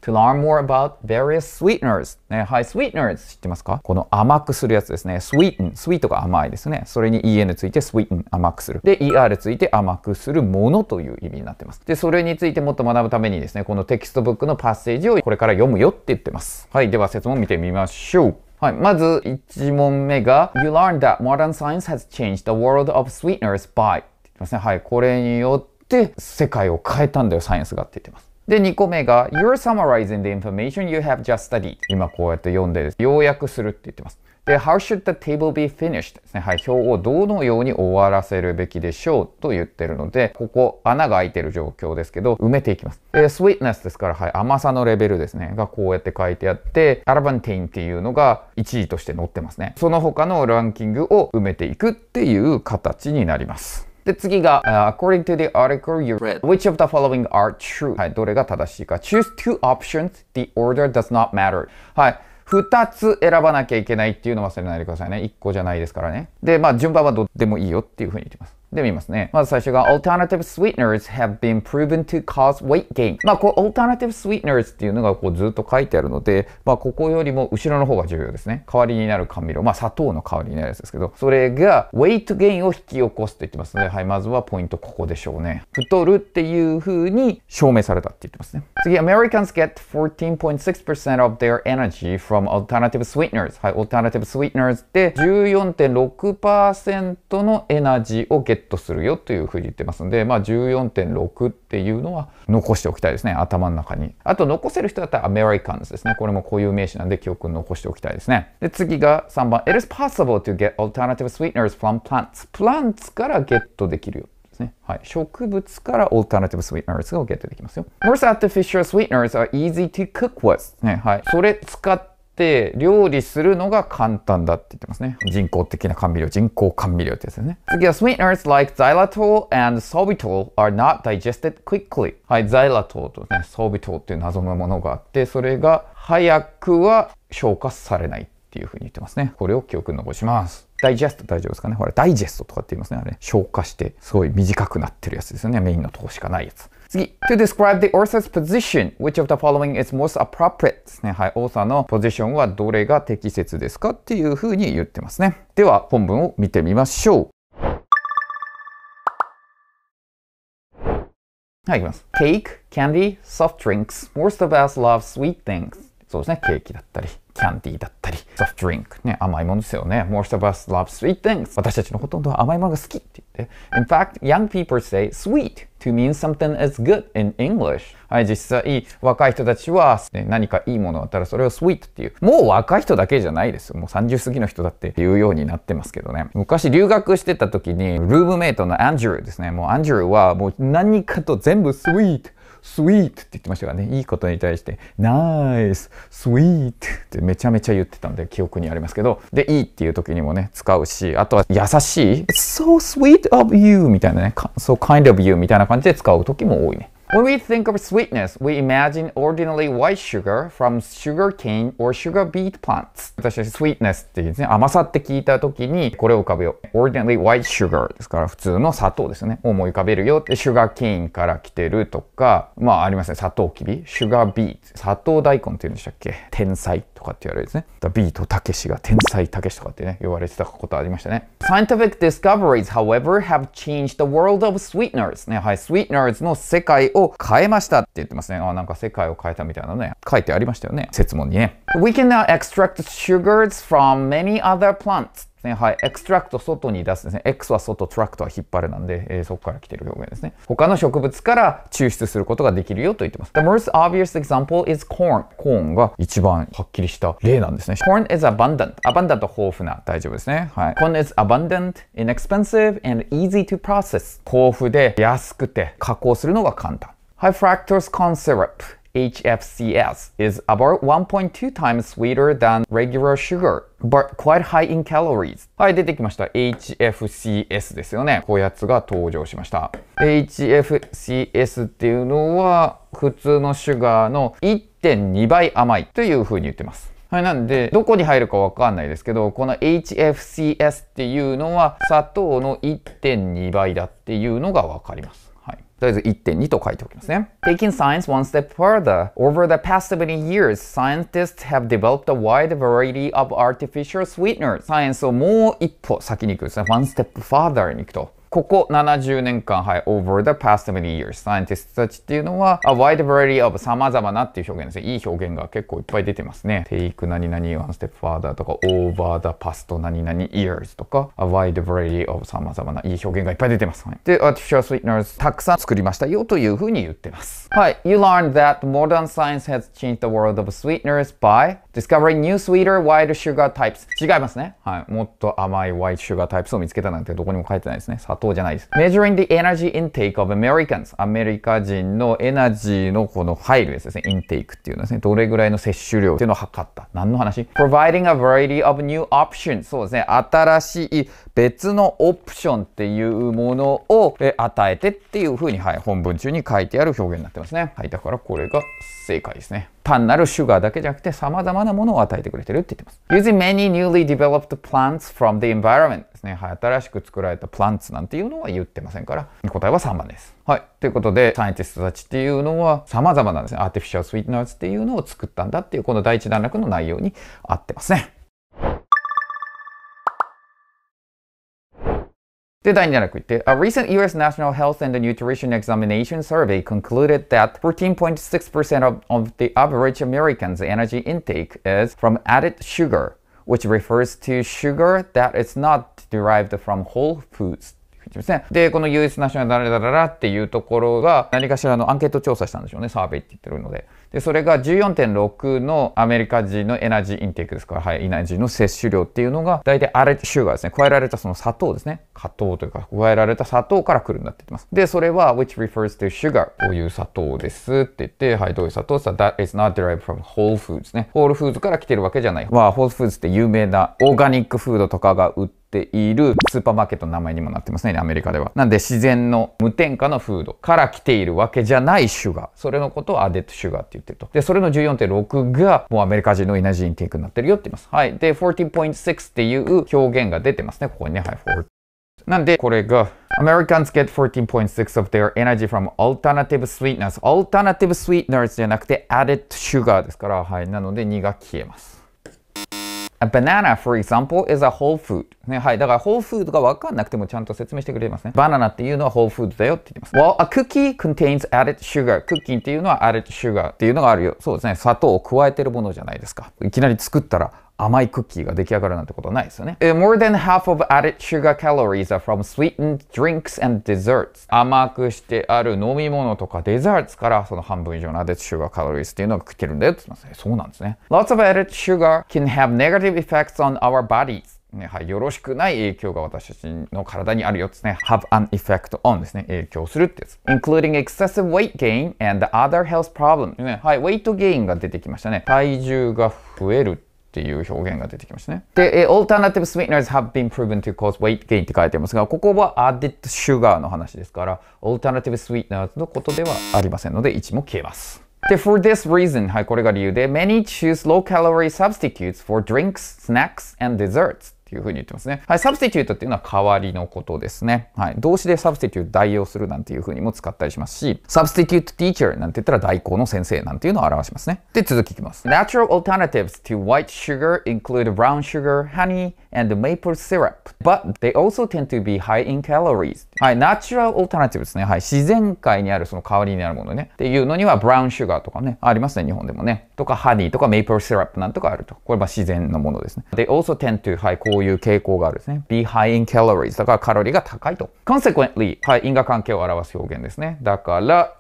to learn more about various sweeteners、ね、はい、sweeteners 知ってますかこの甘くするやつですね。sweeten、sweet が甘いですね。それに en ついて sweeten、甘くする。で、er ついて甘くするものという意味になってます。で、それについてもっと学ぶためにですね、このテキストブックのパッセージをこれから読むよって言ってます。はい、では説問見てみましょう。はい。まず1問目が、You learned that modern science has changed the world of sweeteners by って言ってますね。はい。これによって世界を変えたんだよ、サイエンスがって言ってます。で、2個目が You're summarizing the information you have just studied 今こうやって読んで要約するって言ってます。で、How should the table be finished? ですね。はい。表をどのように終わらせるべきでしょうと言ってるので、ここ穴が開いてる状況ですけど、埋めていきます。で、sweetness ですから、はい。甘さのレベルですね。がこうやって書いてあって、アラバンテインっていうのが1位として載ってますね。その他のランキングを埋めていくっていう形になります。で、次が、uh, according to the article you read, which of the following are true? はい、どれが正しいか。choose two options, the order does not matter. はい。2つ選ばなきゃいけないっていうの忘れないでくださいね。1個じゃないですからね。で、まあ順番はどっでもいいよっていうふうに言ってます。で見ますね。まず最初が alternative sweeteners have been proven to cause weight gain。まあ、こう alternative sweeteners っていうのがこうずっと書いてあるので、まあ、ここよりも後ろの方が重要ですね。代わりになる甘味料。まあ、砂糖の代わりになるやつですけど、それが weight gain を引き起こすと言ってますので、はい、まずはポイントここでしょうね。太るっていう風に証明されたって言ってますね。次、Americans get 14.6% of their energy from alternative sweeteners。はい、alternative sweeteners って14.6%のエナジーをゲットットするよというふうに言ってますので、まあ、14.6っていうのは残しておきたいですね頭の中にあと残せる人だったらアメリカンズですねこれもこういう名詞なんで記憶に残しておきたいですねで次が3番 It is possible to get alternative sweeteners from plants プランツからゲットできるよね。はい、植物からオルタナティブスイートナーズをゲットできますよ。Most artificial sweeteners are easy to cook with、ね。はい、それ使っ、料理するのが簡単だって言ってますね。人工的な甘味料、人工甘味料ってやつですね。次は、sweeteners like xylitol and sorbitol are not digested quickly. はい、xylitol とね、sorbitol っていう謎のものがあって、それが早くは消化されないっていうふうに言ってますね。これを記憶に残します。ダイジェスト大丈夫ですかねほら、ダイジェストとかって言いますね。あれ、消化して、すごい短くなってるやつですよね。メインのとこしかないやつ。次、to describe the author's position, which of the following is most appropriate ですね。はい、オーサーのポジションはどれが適切ですかっていうふうに言ってますね。では、本文を見てみましょう。はい、いきます。Cake, candy, soft drinks. Most of us love sweet things. そうですね、ケーキだったり。キャンディーだったり、ソフトドリンク、ね、甘いものですよね。Most of us love sweet things. 私たちのほとんどは甘いものが好きって言って。In fact, young people say sweet to mean something is good in English. はい、実際、若い人たちは、ね、何かいいものだったらそれを sweet っていう。もう若い人だけじゃないですよ。もう30過ぎの人だって言うようになってますけどね。昔留学してた時に、ルームメイトのアンジュルですね。もうアンジューはもう何かと全部 sweet。sweet って言ってましたからね、いいことに対して、ナイス、スイートってめちゃめちゃ言ってたんで、記憶にありますけど、で、いいっていう時にもね、使うし、あとは優しい、It's so sweet of you みたいなね、so kind of you みたいな感じで使う時も多いね。When we think of sweetness, we imagine ordinary white sugar from sugar cane or sugar beet plants. 私は sweetness ってうですね、甘さって聞いた時にこれを浮かべよう。ordinary white sugar ですから普通の砂糖ですね。思い浮かべるよって、sugar cane から来てるとか、まあありますね、砂糖きび、sugar beet、砂糖大根って言うんでしたっけ天才ととかって言われるんですね。ビートたけしが天才たけしとかってね、呼ばれてたことありましたね。Scientific discoveries, however, have changed the world of sweeteners. ね、はい、sweeteners の世界を変えましたって言ってますね。あ、なんか世界を変えたみたいなね、書いてありましたよね。説問にね。We can now extract sugars from many other plants. ですね。はい。extract 外に出すですね。x は外、トラクトは引っ張るなんで、えそこから来てる表現ですね。他の植物から抽出することができるよと言ってます。The most obvious example is corn. corn が一番はっきりした例なんですね。corn is abundant. abundant 豊富な。大丈夫ですね。はい。corn is abundant, inexpensive, and easy to process. 豊富で安くて加工するのが簡単。h i f r a c t o s corn syrup HFCS is about 1.2 times sweeter than regular sugar, but quite high in calories. はい、出てきました。HFCS ですよね。こうやつが登場しました。HFCS っていうのは、普通のシュガーの1.2倍甘いというふうに言ってます。はい、なんで、どこに入るかわかんないですけど、この HFCS っていうのは、砂糖の1.2倍だっていうのがわかります。とりあえず1.2と書いておきますね。Taking science one step further, over the past 70 years, scientists have developed a wide variety of artificial sweeteners. サイエンスをもう一歩先に行くですね。one step further に行くと。ここ70年間、はい、over the past many years, scientists たちっていうのは、a wide variety of 様々なっていう表現ですね。いい表現が結構いっぱい出てますね。take 何々 one step further とか、over the past 何々 years とか、a wide variety of 様々ないい表現がいっぱい出てます。で、artificial sweeteners たくさん作りましたよというふうに言ってます。はい、you learned that modern science has changed the world of sweeteners by discovering new sweeter white sugar types. 違いますね。はい、もっと甘い white sugar types を見つけたなんてどこにも書いてないですね。糖じゃないです。measuring the energy intake of Americans アメリカ人のエナジーのこの入るやつですね。intake っていうのはですね。どれぐらいの摂取量っていうのを測った。何の話 ?providing a variety of new options そうですね。新しい別のオプションっていうものを与えてっていうふうに、はい、本文中に書いてある表現になってますね。はい、だからこれが正解ですね。単なるシュガーだけじゃなくて様々なものを与えてくれてるって言ってます。Using many newly developed plants from the environment ですね。は新しく作られたプランツなんていうのは言ってませんから、答えは3番です。はい。ということで、サイエンティストたちっていうのは様々なんですね。アーティフィシャルスイートナーズっていうのを作ったんだっていう、この第一段落の内容に合ってますね。 뜨다니라고 A recent U.S. National Health and Nutrition Examination survey concluded that 14.6% of, of the average American's energy intake is from added sugar, which refers to sugar that is not derived from whole foods. ですね。で、この US National ナショナルダラダラっていうところが何かしらのアンケート調査したんでしょうね。サーベイって言ってるので。で、それが14.6のアメリカ人のエナジーインテークですから、はい、エナジーの摂取量っていうのが、大体あれ、シュガーですね、加えられたその砂糖ですね、加糖というか、加えられた砂糖から来るんだって言ってます。で、それは、which refers to sugar こういう砂糖ですって言って、はい、どういう砂糖さ、that is not derived from whole foods ね。ホールフーズから来てるわけじゃない。まあ、ホールフーズって有名なオーガニックフードとかが売ってているスーパーマーケットの名前にもなってますね、アメリカでは。なんで自然の無添加のフードから来ているわけじゃないシュガー。それのことをアデッドシュガーって言ってると。で、それの14.6がもうアメリカ人のエナジーインテークになってるよって言います。はい。で、14.6っていう表現が出てますね、ここにね。はい、なんで、これが、Americans get 14.6 of their energy from alternative sweeteners. alternative sweeteners じゃなくて added sugar ですから、はい。なので、2が消えます。A banana, for example, is a whole food. ね、はい。だから、whole food がわかんなくてもちゃんと説明してくれますね。バナナっていうのは whole food だよって言ってます。Well, a cookie contains added sugar. クッキーっていうのは added sugar っていうのがあるよ。そうですね。砂糖を加えてるものじゃないですか。いきなり作ったら、甘いクッキーが出来上がるなんてことはないですよね。More than half of added sugar calories are from sweetened drinks and desserts. 甘くしてある飲み物とかデザーツからその半分以上の added sugar calories っていうのが来てるんだよって言ってますね。そうなんですね。Lots of added sugar can have negative effects on our bodies. ね、はい、よろしくない影響が私たちの体にあるよですね。have an effect on ですね。影響するってやつ。including excessive weight gain and other health problems、ね。はい、weight gain が出てきましたね。体重が増えるっていう表現が出てきまたね。で、alternative sweeteners have been proven to cause weight gain って書いてますが、ここは added sugar の話ですから、alternative sweeteners のことではありませんので、1も消えます。で、for this reason、はい、これが理由で、many choose low calorie substitutes for drinks, snacks and desserts っていうふうに言ってますね。はい、サブスティテュートっていうのは代わりのことですね。はい、動詞でサブスティテュート代用するなんていうふうにも使ったりしますし、サブスティテュートティーチャーなんて言ったら代行の先生なんていうのを表しますね。で、続きいきます。Natural alternatives to white sugar include brown sugar, honey, and maple syrup, but they also tend to be high in calories. はい、natural alternatives ですね。はい、自然界にあるその代わりになるものね。っていうのには、ブラウンシュガーとかね、ありますね、日本でもね。とか、ハニーとか、メイプルシラップなんとかあると。これは自然のものですね。They also tend to high そういう傾向があるんですね。be high in calories だからカロリーが高いと。consequently はい因果関係を表す表現ですね。だから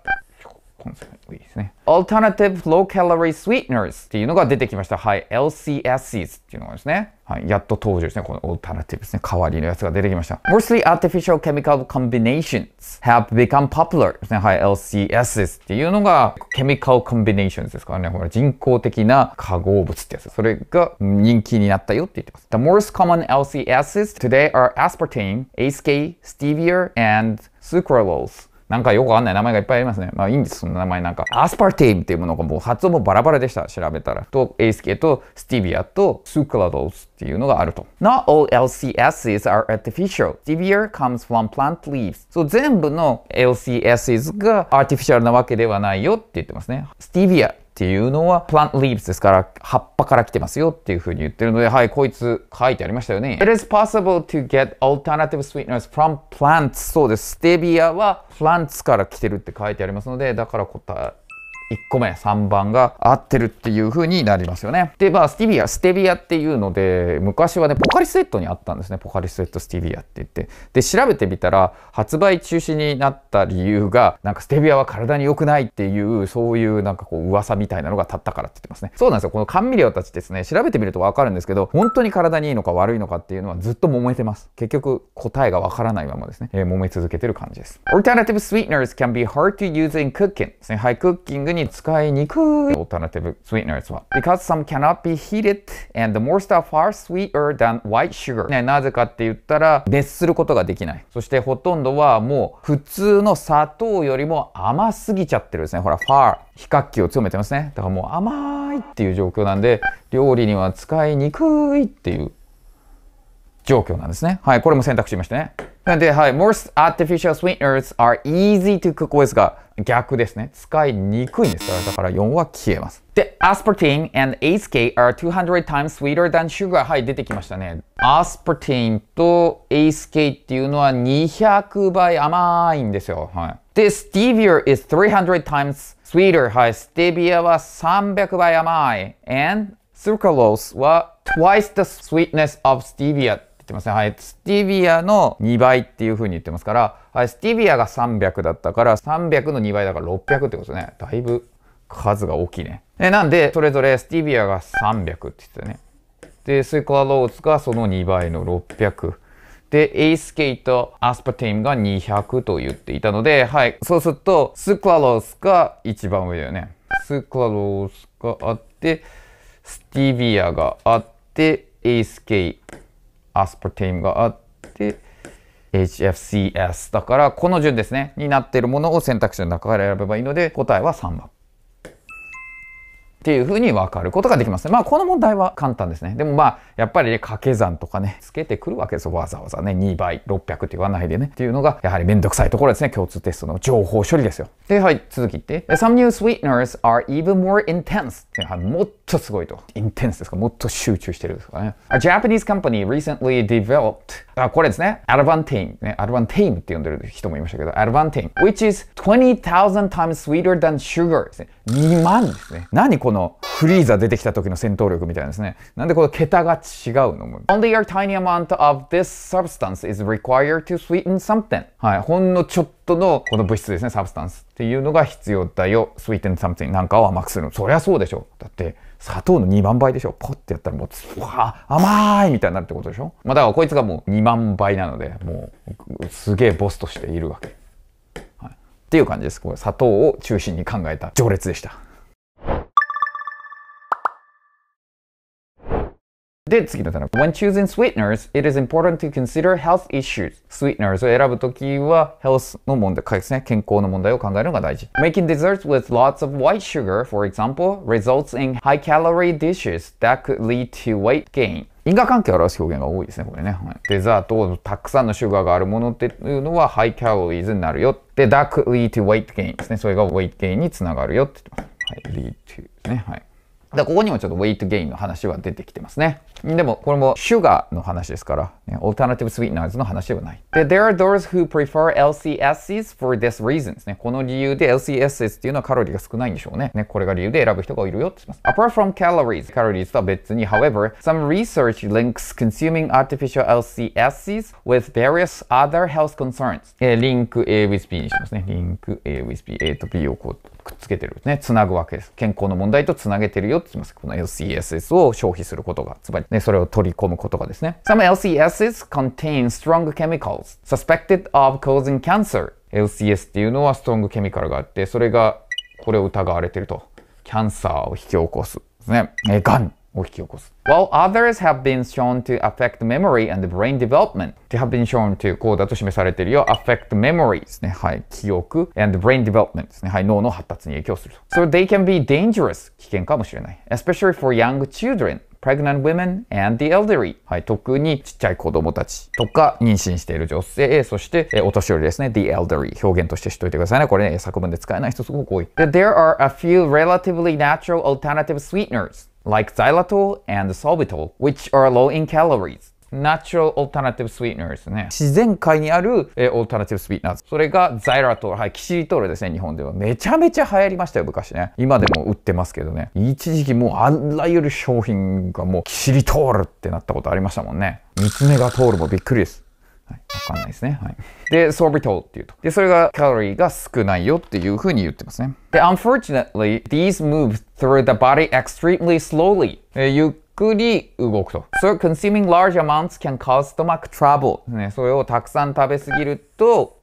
コンセプトいいですね。Alternative Low Calorie Sweeteners っていうのが出てきました。はい。LCSs っていうのがですね。はい。やっと登場ですね。この Alternative ですね。代わりのやつが出てきました。Mostly Artificial Chemical Combinations have become popular ですね。はい。LCSs っていうのが Chemical Combinations ですからね。これ人工的な化合物ってやつ。それが人気になったよって言ってます。The most common LCSs today are aspartame, ASK, stevia, and sucralose. なんかよくわかんない名前がいっぱいありますね。まあいいんです、その名前なんか。アスパルテイムっていうものがもう発音もバラバラでした。調べたら。と、エイスケとスティビアとスクラドスっていうのがあると。Not all LCSs are artificial. Stevia comes from plant leaves. そう、全部の LCSs がアーティフィシャルなわけではないよって言ってますね。スティビアっていうのは、plant leaves ですから、葉っぱから来てますよっていうふうに言ってるので、はい、こいつ書いてありましたよね。It is possible to get alternative sweeteners from plants. そうです。ステビアは plants から来てるって書いてありますので、だから答え、1個目、3番が合ってるっていう風になりますよね。で、まあ、スティビア、ステビアっていうので、昔はね、ポカリスエットにあったんですね。ポカリスエットスティビアって言って。で、調べてみたら、発売中止になった理由が、なんかステビアは体に良くないっていう、そういうなんかこう、噂みたいなのが立ったからって言ってますね。そうなんですよ。この甘味料たちですね、調べてみるとわかるんですけど、本当に体にいいのか悪いのかっていうのはずっと揉めてます。結局、答えがわからないままですね、えー、揉め続けてる感じです。Alternative sweeteners can be hard to use in cooking ですね。はい、クッキングにに使いにくい alternative sweeteners は because some cannot be heated and the more stuff are sweeter than white sugar ねなぜかって言ったら熱することができないそしてほとんどはもう普通の砂糖よりも甘すぎちゃってるですねほらファー比較器を強めてますねだからもう甘いっていう状況なんで料理には使いにくいっていう状況なんですね。はい、これも選択しましたね。なんで、はい、most artificial sweeteners are easy to cook with が逆ですね。使いにくいんですから、だから4は消えます。で、aspartame and ACK are 200 times sweeter than sugar。はい、出てきましたね。アスパティンと ACK っていうのは200倍甘いんですよ。はい。で、stevia is 300 times sweeter。はい、s ステビアは300倍甘い。and sucralose は twice the sweetness of stevia。ってますね。はい。スティビアの2倍っていうふうに言ってますから、はい、スティビアが300だったから、300の2倍だから600ってことね。だいぶ数が大きいね。えなんで、それぞれスティビアが300って言ってたね。で、スイラローズがその2倍の600。で、エイスケイとアスパテイムが200と言っていたので、はい。そうすると、スクラロースが一番上だよね。スクラロースがあって、スティビアがあって、エイスケイ、アスパテイムがあって HFCS だからこの順ですねになっているものを選択肢の中から選べばいいので答えは3番っていうふうに分かることができますね。まあこの問題は簡単ですね。でもまあやっぱり、掛け算とかねつけてくるわけですよわざわざね2倍600って言わないでねっていうのがやはりめんどくさいところですね共通テストの情報処理ですよ。ではい続きって Some new sweeteners are even more intense っていうのはもっとすごいと。インテンスですかもっと集中してるですかね。A Japanese company recently developed, あ、これですね。アルバンテ t a g e ね。a d v a n t a って呼んでる人もいましたけど、アルバンテ t a g which is 20,000 times sweeter than sugar ですね。2万ですね。何このフリーザ出てきた時の戦闘力みたいですね。なんでこの桁が違うの Only a tiny amount of this substance is required to sweeten something. はい。ほんのちょっとトのこの物質ですね、サブスタンスっていうのが必要だよ。スイーテンサムティンなんかを甘くするの。そりゃそうでしょ。だって、砂糖の2万倍でしょ。ポッてやったらもう、うわ甘いみたいになるってことでしょ。まあ、だからこいつがもう2万倍なので、もう、すげえボスとしているわけ。はい、っていう感じです。これ砂糖を中心に考えた序列でした。で、次の単語。When choosing sweeteners, it is important to consider health issues. sweeteners を選ぶときは、health の問題、解決ね、健康の問題を考えるのが大事。Making desserts with lots of white sugar, for example, results in high-calorie dishes that could lead to weight gain. 因果関係を表す表現が多いですね、これね。はい、デザートをたくさんのシュガーがあるものっていうのは、high calories になるよ。で、that lead could to weight gain ですね。それが weight gain につながるよって言ってます。はい、リートですね。はい。だここにもちょっとウェイトゲインの話は出てきてますね。でも、これもシュガーの話ですから、ね、オルタナティブスィーナーズの話ではない。で、there are those who prefer LCSs for this reason ですね。この理由で LCSs っていうのはカロリーが少ないんでしょうね。ね、これが理由で選ぶ人がいるよって言います。apart from calories, カロリーとは別に、however, some research links consuming artificial LCSs with various other health concerns。えリンク A with B にしますね。リンク A with B、A と B をこう。くっつけてる、ね、つなぐわけです。健康の問題とつなげてるよって言います。この LCSS を消費することが、つまり、ね、それを取り込むことがですね。Some LCSs contain strong chemicals suspected of causing cancer. LCS っていうのはストロングケミカルがあって、それがこれを疑われてると。キャンサーを引き起こす。ですね。え、癌を引き起こす。While others have been shown to affect memory and brain development. They have been shown to こうだと示されているよ。affect memory ですね。はい。記憶 and brain development ですね。はい。脳の発達に影響すると。So they can be dangerous. 危険かもしれない。especially for young children. pregnant women and the elderly はい特にちっちゃい子供たちとか妊娠している女性そしてえお年寄りですね the elderly 表現としてしといてくださいねこれね作文で使えない人すごく多い there are a few relatively natural alternative sweeteners like xylitol and sorbitol, which are low in calories. natural alternative sweetener s ね。自然界にある、えー、alternative sweeteners。それがザイラトール、はい、キシリトールですね、日本では。めちゃめちゃ流行りましたよ、昔ね。今でも売ってますけどね。一時期もうあらゆる商品がもうキシリトールってなったことありましたもんね。三つ目が通るもびっくりです。わかんないですね。はい。で、sorbitol っていうと。で、それがカロリーが少ないよっていうふうに言ってますね。で、unfortunately, these move through the body extremely slowly. えゆっくり動くと。So consuming large amounts can cause stomach trouble. ね、それをたくさん食べすぎると、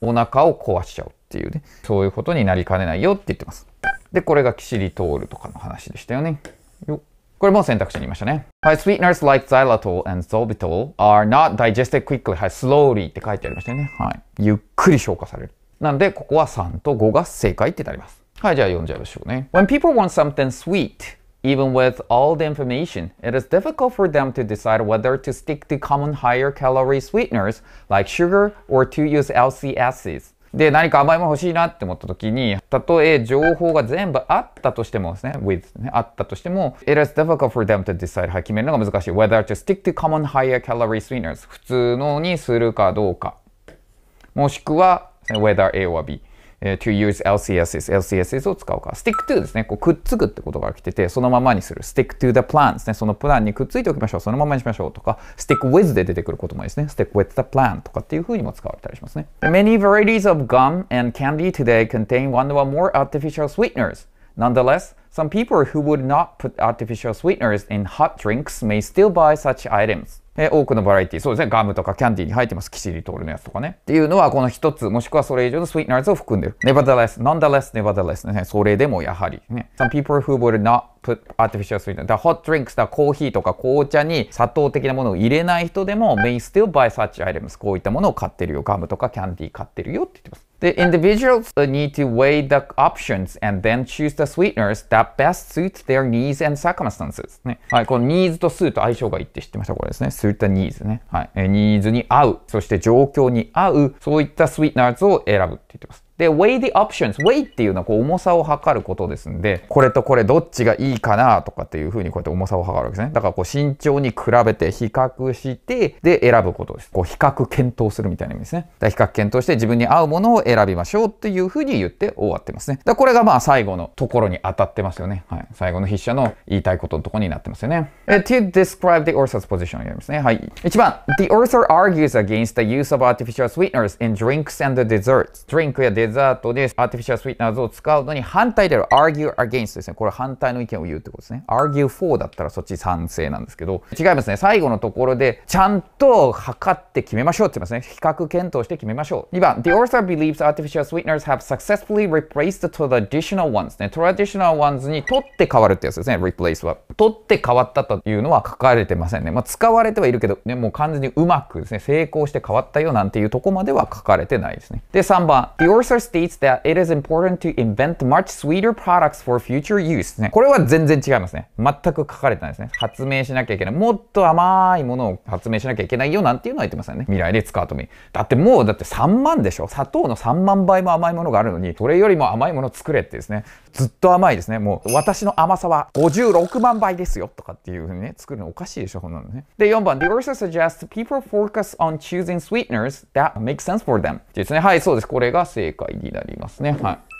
お腹を壊しちゃうっていうね。そういうことになりかねないよって言ってます。で、これがキシリトールとかの話でしたよね。よっ。これも選択肢にいましたね。はい、sweeteners like xylitol and sorbitol are not digested quickly はい、slowly って書いてありましたよね。はい。ゆっくり消化される。なんで、ここは3と5が正解ってなります。はい、じゃあ読んじゃいましょうね。When people want something sweet, Even with all the information, it is difficult for them to decide whether to stick to common higher calorie sweeteners like sugar or to use LC acids. で、何か甘いもの欲しいなって思った時に、たとえ情報が全部あったとしてもですね、with ね、あったとしても、it is difficult for them to decide はい、決めるのが難しい。whether to stick to common higher calorie sweeteners 普通のにするかどうか。もしくは、whether A or B。To use LCSs、LCSs を使うか。stick to ですね。こうくっつくってことが来てて、そのままにする。stick to the plan ですね。そのプランにくっついておきましょう。そのままにしましょうとか、stick with で出てくることもですね。stick with the plan とかっていうふうにも使われたりしますね。Many varieties of gum and candy today contain one or more artificial sweeteners. Nonetheless, some people who would not put artificial sweeteners in hot drinks may still buy such items. え多くのバラエティそうですね、ガムとかキャンディーに入ってます。キシリトールのやつとかね。っていうのは、この一つ、もしくはそれ以上のスウィーナーズを含んでる。nevertheless, nonetheless, nevertheless ね。それでもやはりね。Some people who would not put artificial sweetener, the hot drinks, the coffee とか紅茶に砂糖的なものを入れない人でも may still buy such items. こういったものを買ってるよ。ガムとかキャンディー買ってるよって言ってます。The individuals need to weigh the options and then choose the sweeteners that best s u i t their needs and circumstances、ね。はい、この needs と suit 相性がいいって知ってましたこれですね。suit the needs ね。はい、needs に合う、そして状況に合う、そういった sweeteners を選ぶって言ってます。で、weigh the options。weigh っていうのはこう重さを測ることですんで、これとこれどっちがいいかなとかっていうふうにこうやって重さを測るわけですね。だからこう慎重に比べて比較して、で、選ぶことです。こう比較検討するみたいな意味ですね。だ比較検討して自分に合うものを選びましょうっていうふうに言って終わってますね。だこれがまあ最後のところに当たってますよね。はい。最後の筆者の言いたいことのところになってますよね。to describe the author's position をやりますね。はい。1番、the author argues against the use of artificial sweeteners in drinks and desserts. Drink や dessert デザートでアーティフィシャルスイートナーズを使うのに反対である argue against ですね。これ反対の意見を言うってことですね。argue for だったらそっち賛成なんですけど、違いますね。最後のところで、ちゃんと測って決めましょうって言いますね。比較検討して決めましょう。2番、The author believes artificial sweeteners have successfully replaced the traditional ones ね。traditional ones に取って変わるってやつですね。replace は。取って変わったというのは書かれてませんね。まあ、使われてはいるけど、ね、もう完全にうまくですね、成功して変わったよなんていうとこまでは書かれてないですね。で、3番、The author r states that it is important to invent much sweeter products for future use ね。これは全然違いますね。全く書かれてないですね。発明しなきゃいけない。もっと甘いものを発明しなきゃいけないよなんていうのは言ってますよね。未来で使うとみ。だってもう、だって3万でしょ砂糖の3万倍も甘いものがあるのに、それよりも甘いもの作れってですね。ずっと甘いですね。もう、私の甘さは56万倍ですよとかっていうふうにね、作るのおかしいでしょ、こんなのね。で、4番。The Ursa suggests people focus on choosing sweeteners that make sense for them. ですね。はい、そうです。これが正解。解になりますね。はい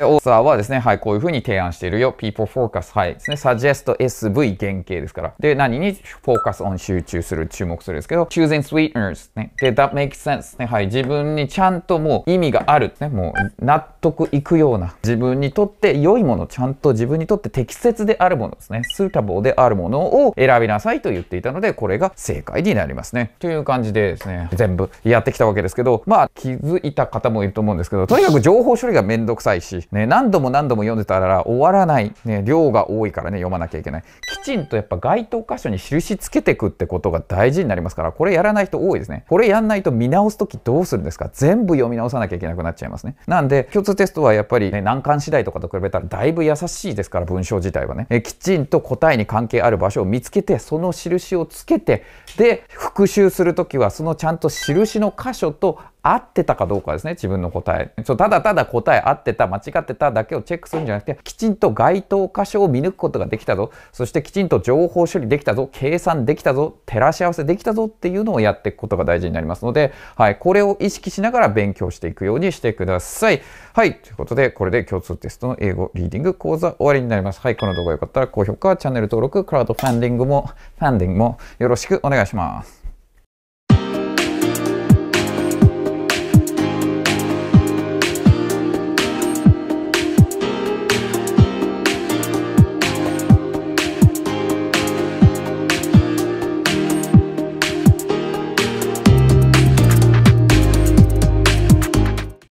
オーサーはですね、はい、こういうふうに提案しているよ。people focus, はい。ですね、suggest SV 原型ですから。で、何に focus on 集中する、注目するですけど、choosing sweeteners ね。で、that makes sense ね。はい。自分にちゃんともう意味がある。ね、もう納得いくような、自分にとって良いもの、ちゃんと自分にとって適切であるものですね。suitable であるものを選びなさいと言っていたので、これが正解になりますね。という感じでですね、全部やってきたわけですけど、まあ気づいた方もいると思うんですけど、とにかく情報処理がめんどくさいし、ね。何度も何度も読んでたら終わらない。ね、量が多いからね、読まなきゃいけない。きちんとやっぱ該当箇所に印つけてくってことが大事になりますから、これやらない人多いですね。これやんないと見直す時どうするんですか全部読み直さなきゃいけなくなっちゃいますね。なんで、共通テストはやっぱり、ね、難関次第とかと比べたらだいぶ優しいですから、文章自体はね。えきちんと答えに関係ある場所を見つけて、その印をつけて、で、復習する時は、そのちゃんと印の箇所と合ってたかどうかですね、自分の答え。そうただただ答え合ってた、間違ってただけをチェックするんじゃなくて、きちんと該当箇所を見抜くことができたぞ、そしてきちんと情報処理できたぞ、計算できたぞ、照らし合わせできたぞっていうのをやっていくことが大事になりますので、はい、これを意識しながら勉強していくようにしてください。はい、ということで、これで共通テストの英語リーディング講座終わりになります。はい、この動画良かったら高評価、チャンネル登録、クラウドファンディングも、ファンディングもよろしくお願いします。